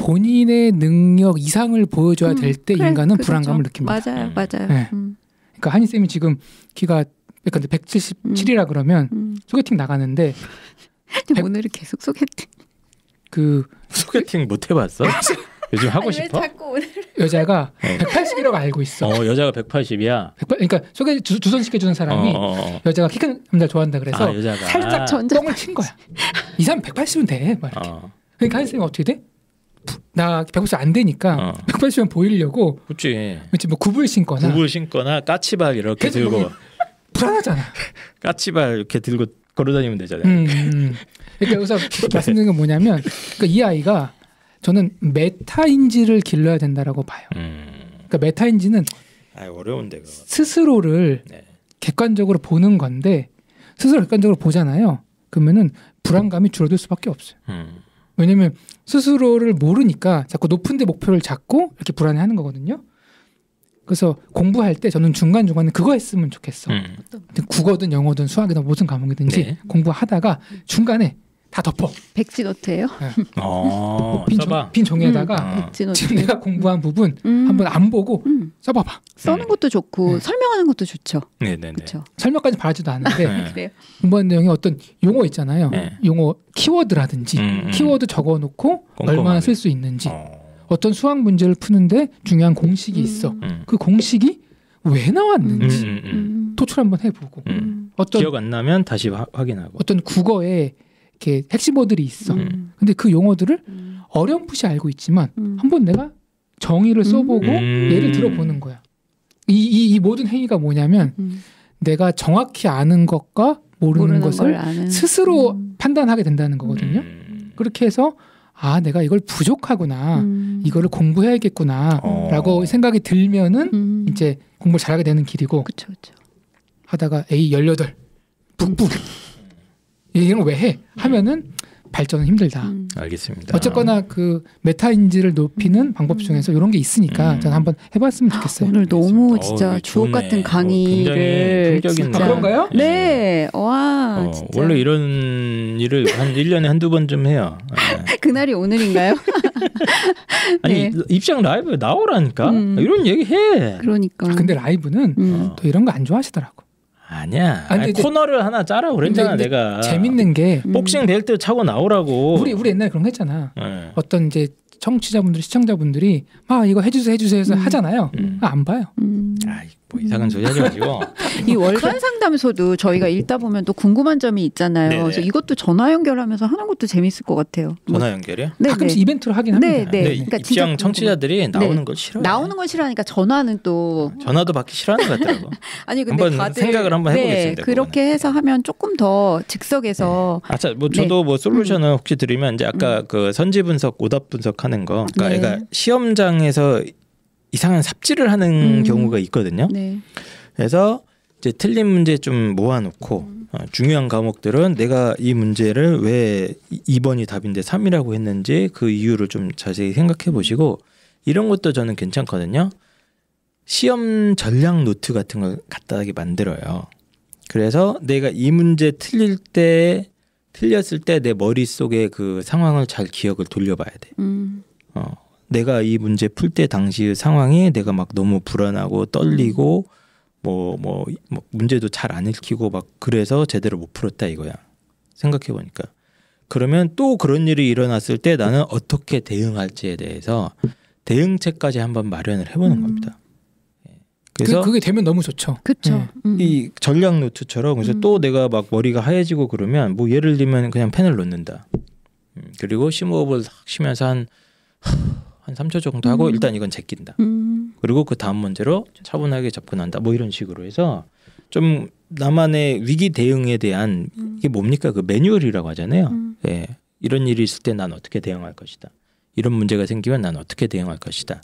본인의 능력 이상을 보여줘야 음, 될때 그래, 인간은 그렇죠. 불안감을 느낍니다. 맞아요, 음. 맞아요. 네. 음. 그러니까 한이 쌤이 지금 키가 근데 그러니까 177이라 음. 그러면 음. 소개팅 나가는데 (laughs) 오늘은 계속 소개팅 그 소개팅 못 해봤어? (laughs) 요즘 하고 아니, 싶어? 여자가 180이라고 어. 알고 있어. 어, 여자가 180이야. 180, 그러니까 소개 주, 주선시켜 주는 사람이 어. 어, 어 여자가 키 큰 남자 좋아한다 그래서 아, 살짝 전자 아. 을친 거야. 이 사람 180은 돼. 막 이렇게. 그러니까 한쌤이 어떻게 돼? 나 180cm 안 되니까 어. 180cm 보이려고 그치 그치 뭐 굽을 신거나 굽을 신거나 까치발 이렇게 들고 불안하잖아 (laughs) 까치발 이렇게 들고 걸어다니면 되잖아요 음, 음. 음. 그러니까 여기서 (laughs) 네. 말씀드리건 뭐냐면 그러니까 이 아이가 저는 메타인지를 길러야 된다라고 봐요 음. 그러니까 메타인지는 아 어려운데 그 스스로를 네. 객관적으로 보는 건데 스스로 객관적으로 보잖아요 그러면은 불안감이 줄어들 수밖에 없어요 음. 왜냐면 스스로를 모르니까 자꾸 높은데 목표를 잡고 이렇게 불안해하는 거거든요. 그래서 공부할 때 저는 중간 중간에 그거 했으면 좋겠어. 음. 국어든 영어든 수학이든 무슨 과목이든지 네. 공부하다가 중간에 다 덮어. 백지노트예요? 네. (laughs) 어, 빈, 종, 빈 종이에다가 음, 음. 지금 내가 공부한 음. 부분 음. 한번 안 보고 음. 써봐봐. 써는 음. 것도 좋고 네. 설명하는 것도 좋죠. 네네네. 그쵸? 설명까지 바라지도 않는데 네. (laughs) 공부한 내용이 어떤 용어 있잖아요. 네. 용어 키워드라든지 키워드 적어놓고 얼마쓸수 있는지 어. 떤 수학 문제를 푸는데 중요한 공식이 있어. 그 공식이 왜 나왔는지 토출 한번 해보고 어떤 기억 안 나면 다시 화, 확인하고 어떤 국어에 이렇게 핵심어들이 있어. 음. 근데 그 용어들을 음. 어렴풋이 알고 있지만 음. 한번 내가 정의를 음. 써보고 음. 예를 들어보는 거야. 이, 이, 이 모든 행위가 뭐냐면 내가 정확히 아는 것과 모르는, 모르는 것을 스스로 판단하게 된다는 거거든요. 그렇게 해서 아 내가 이걸 부족하구나 음. 이거를 공부해야겠구나라고 어. 생각이 들면은 음. 이제 공부 잘하게 되는 길이고 그쵸, 그쵸. 하다가 A 열여덟 북 이런 왜 해? 음. 하면은 발전은 힘들다. 음. 알겠습니다. 어쨌거나 그 메타인지를 높이는 음. 방법 중에서 이런 게 있으니까 음. 저는 한번 해봤으면 좋겠어요. 아, 오늘 너무 진짜 어, 주옥 같은 강의를 어, 진짜. 아, 그런가요? 예. 네, 와 어, 원래 이런 일을 한1 년에 한두 번 좀 해요. 네. (laughs) 그날이 오늘인가요? (laughs) 아니 네. 입장 라이브 나오라니까 음. 이런 얘기 해. 그러니까. 아, 근데 라이브는 어. 또 이런 거 안 좋아하시더라고. 아니야. 아니, 아니, 코너를 하나 짜라 그랬잖아 근데, 내가. 재밌는 게 음. 복싱 벨때 차고 나오라고. 우리 우리 옛날 에 그런 거 했잖아. 네. 어떤 이제 청취자분들, 시청자분들이 아 이거 해주세요, 해주세요 해서 음. 하잖아요. 음. 아, 안 봐요. 음. 아이, 뭐 이상한 소리 하지 마시고. (laughs) 이 월간 상담소도 저희가 읽다 보면 또 궁금한 점이 있잖아요. 네네. 그래서 이것도 전화 연결하면서 하는 것도 재밌을 것 같아요. 뭐 전화 연결이요? 네, 가끔씩 네. 이벤트로 하긴 네, 합니다. 네, 네. 그러니까 입장 청취자들이 네. 나오는 네. 걸 싫어요. 나오는 걸 싫어하니까 전화는 또 전화도 받기 싫어하는 것 같더라고. (laughs) 아니 근데 한번 다들 생각을 한번 해보겠습니다. 네, 그렇게 그거는. 해서 하면 조금 더 즉석에서. 아차, 뭐 저도 뭐 솔루션을 혹시 드리면 이제 아까 음. 그 선지 분석, 오답 분석한 하는 거. 그러니까 네. 애가 시험장에서 이상한 삽질을 하는 음. 경우가 있거든요. 네. 그래서 이제 틀린 문제 좀 모아놓고 음. 어, 중요한 과목들은 내가 이 문제를 왜 2번이 답인데 3이라고 했는지 그 이유를 좀 자세히 생각해 보시고 이런 것도 저는 괜찮거든요. 시험 전략 노트 같은 걸 간단하게 만들어요. 그래서 내가 이 문제 틀릴 때 틀렸을 때 내 머릿속에 그 상황을 잘 기억을 돌려봐야 돼. 음. 어, 내가 이 문제 풀 때 당시의 상황이 내가 막 너무 불안하고 떨리고 뭐뭐 음. 뭐, 뭐 문제도 잘 안 읽히고 막 그래서 제대로 못 풀었다 이거야. 생각해 보니까. 그러면 또 그런 일이 일어났을 때 나는 어떻게 대응할지에 대해서 대응책까지 한번 마련을 해보는 음. 겁니다. 그 그래서 그, 게 되면 너무 좋죠. 그렇죠. 음. 이 전략 노트처럼 그래서 음. 또 내가 막 머리가 하얘지고 그러면 뭐 예를 들면 그냥 펜을 놓는다. 음, 그리고 심호흡을 쉬면서 한한 한 3초 정도 하고 음. 일단 이건 제낀다. 음. 그리고 그 다음 문제로 차분하게 접근한다. 뭐 이런 식으로 해서 좀 나만의 위기 대응에 대한 음. 이게 뭡니까 그 매뉴얼이라고 하잖아요. 예. 이런 일이 있을 때 난 어떻게 대응할 것이다. 이런 문제가 생기면 난 어떻게 대응할 것이다.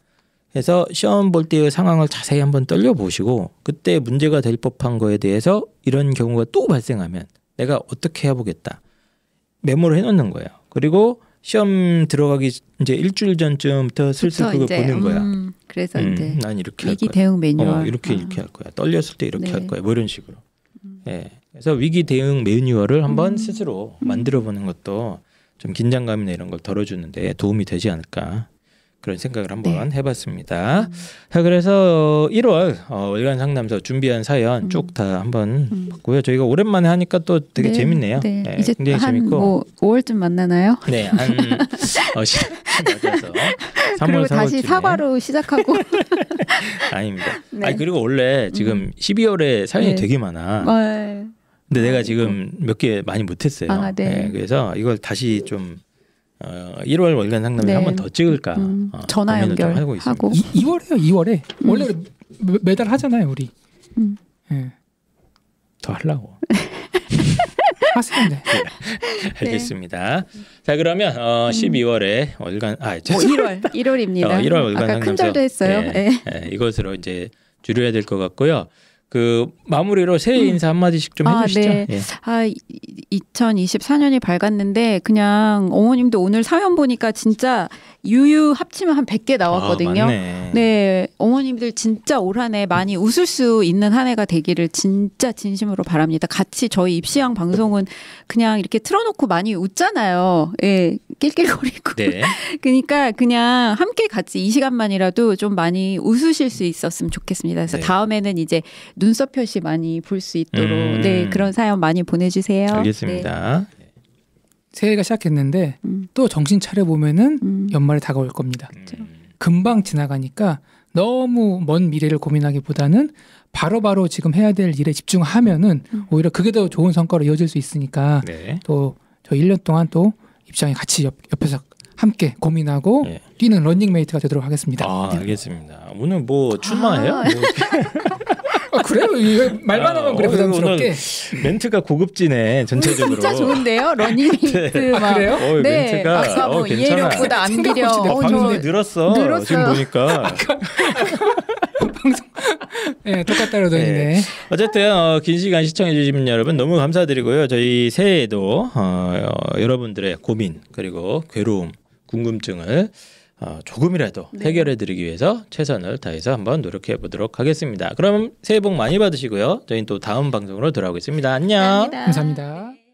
그래서 시험 볼 때의 상황을 자세히 한번 떨려 보시고 그때 문제가 될 법한 거에 대해서 이런 경우가 또 발생하면 내가 어떻게 해보겠다 메모를 해놓는 거예요. 그리고 시험 들어가기 이제 일주일 전쯤부터 슬슬 그걸 이제, 보는 거야. 음, 그래서 음, 이제 난 이렇게 위기 할 거야. 대응 매뉴얼 어, 이렇게 아. 이렇게 할 거야. 떨렸을 때 이렇게 네. 할 거야. 뭐 이런 식으로. 음. 예. 그래서 위기 대응 매뉴얼을 한번 음. 스스로 만들어 보는 것도 좀 긴장감이나 이런 걸 덜어주는데 도움이 되지 않을까 그런 생각을 한번 네. 해봤습니다. 음. 자 그래서 1월 어, 어 월간 상담소 준비한 사연 음. 쭉다 한번 음. 봤고요. 저희가 오랜만에 하니까 또 되게 네. 재밌네요. 네. 네. 이제 굉장히 한 재밌고 뭐 5월쯤 만나나요? 네, 한 어, 시, 3월, (laughs) 그리고 4월쯤에. 사과로 시작하고 (laughs) 아닙니다. 네. 아니 그리고 원래 지금 12월에 음. 사연이 네. 되게 많아. 아, 네. 근데 내가 아, 지금 네. 몇개 많이 못했어요. 아, 네. 예, 그래서 이걸 다시 좀 어, 1월 월간 상담회 네. 한번 더 찍을까 음. 어, 전화 연결 하고 있습니다. 2월에요, 2월에 음. 원래 매, 달 하잖아요, 우리. 음. 네. 더 하려고. (laughs) 하세요. 네. 네. 네. 알겠습니다. 네. 자 그러면 어, 12월에 음. 월간 아 어, 1월 1월입니다. 어, 1월 월간 상담소, 큰절도 했어요. 네. 네, 네. 이것으로 이제 줄여야 될 것 같고요. 그 마무리로 새해 음. 인사 한마디씩 좀 아, 해주시죠. 네. 예. 아, 2024년이 밝았는데 그냥 어머님도 오늘 사연 보니까 진짜 유유 합치면 한 100개 나왔거든요. 아, 네, 어머님들 진짜 올 한 해 많이 웃을 수 있는 한 해가 되기를 진짜 진심으로 바랍니다. 같이 저희 입시왕 방송은 그냥 이렇게 틀어놓고 많이 웃잖아요. 예, 낄낄거리고. 네. (laughs) 그러니까 그냥 함께 같이 이 시간만이라도 좀 많이 웃으실 수 있었으면 좋겠습니다. 그래서 네. 다음에는 이제 눈썹 표시 많이 볼 수 있도록 음. 네 그런 사연 많이 보내주세요. 알겠습니다. 네. 새해가 시작했는데 음. 또 정신 차려 보면은 음. 연말에 다가올 겁니다. 음. 그렇죠. 금방 지나가니까 너무 먼 미래를 고민하기보다는 바로바로 바로 지금 해야 될 일에 집중하면은 음. 오히려 그게 더 좋은 성과로 이어질 수 있으니까 네. 또저 1년 동안 또 입장에 같이 옆, 옆에서 함께 고민하고 예. 뛰는 런닝메이트가 되도록 하겠습니다. 아, 알겠습니다. 오늘 뭐 아. 출마해요? 아. 뭐. (laughs) 아, 그래요? 말만 하면 그래 아, 부담스럽게. 멘트가 고급지네 전체적으로. 진짜 좋은데요, 러닝히트 네. 아, 그래요? 어, 네. 멘트가 아, 어, 뭐 어, 괜찮아. 이해력보다 암기력. 어, 방송이 늘었어. 늘었어요. 지금 보니까. (laughs) 방송 예, 똑같다 그러더니 네. 어쨌든 어, 긴 시간 시청해 주신 여러분 너무 감사드리고요. 저희 새해에도 어, 어, 여러분들의 고민 그리고 괴로움, 궁금증을 어, 조금이라도 네. 해결해 드리기 위해서 최선을 다해서 한번 노력해 보도록 하겠습니다. 그럼 새해 복 많이 받으시고요. 저희는 또 다음 방송으로 돌아오겠습니다. 안녕. 감사합니다. 감사합니다.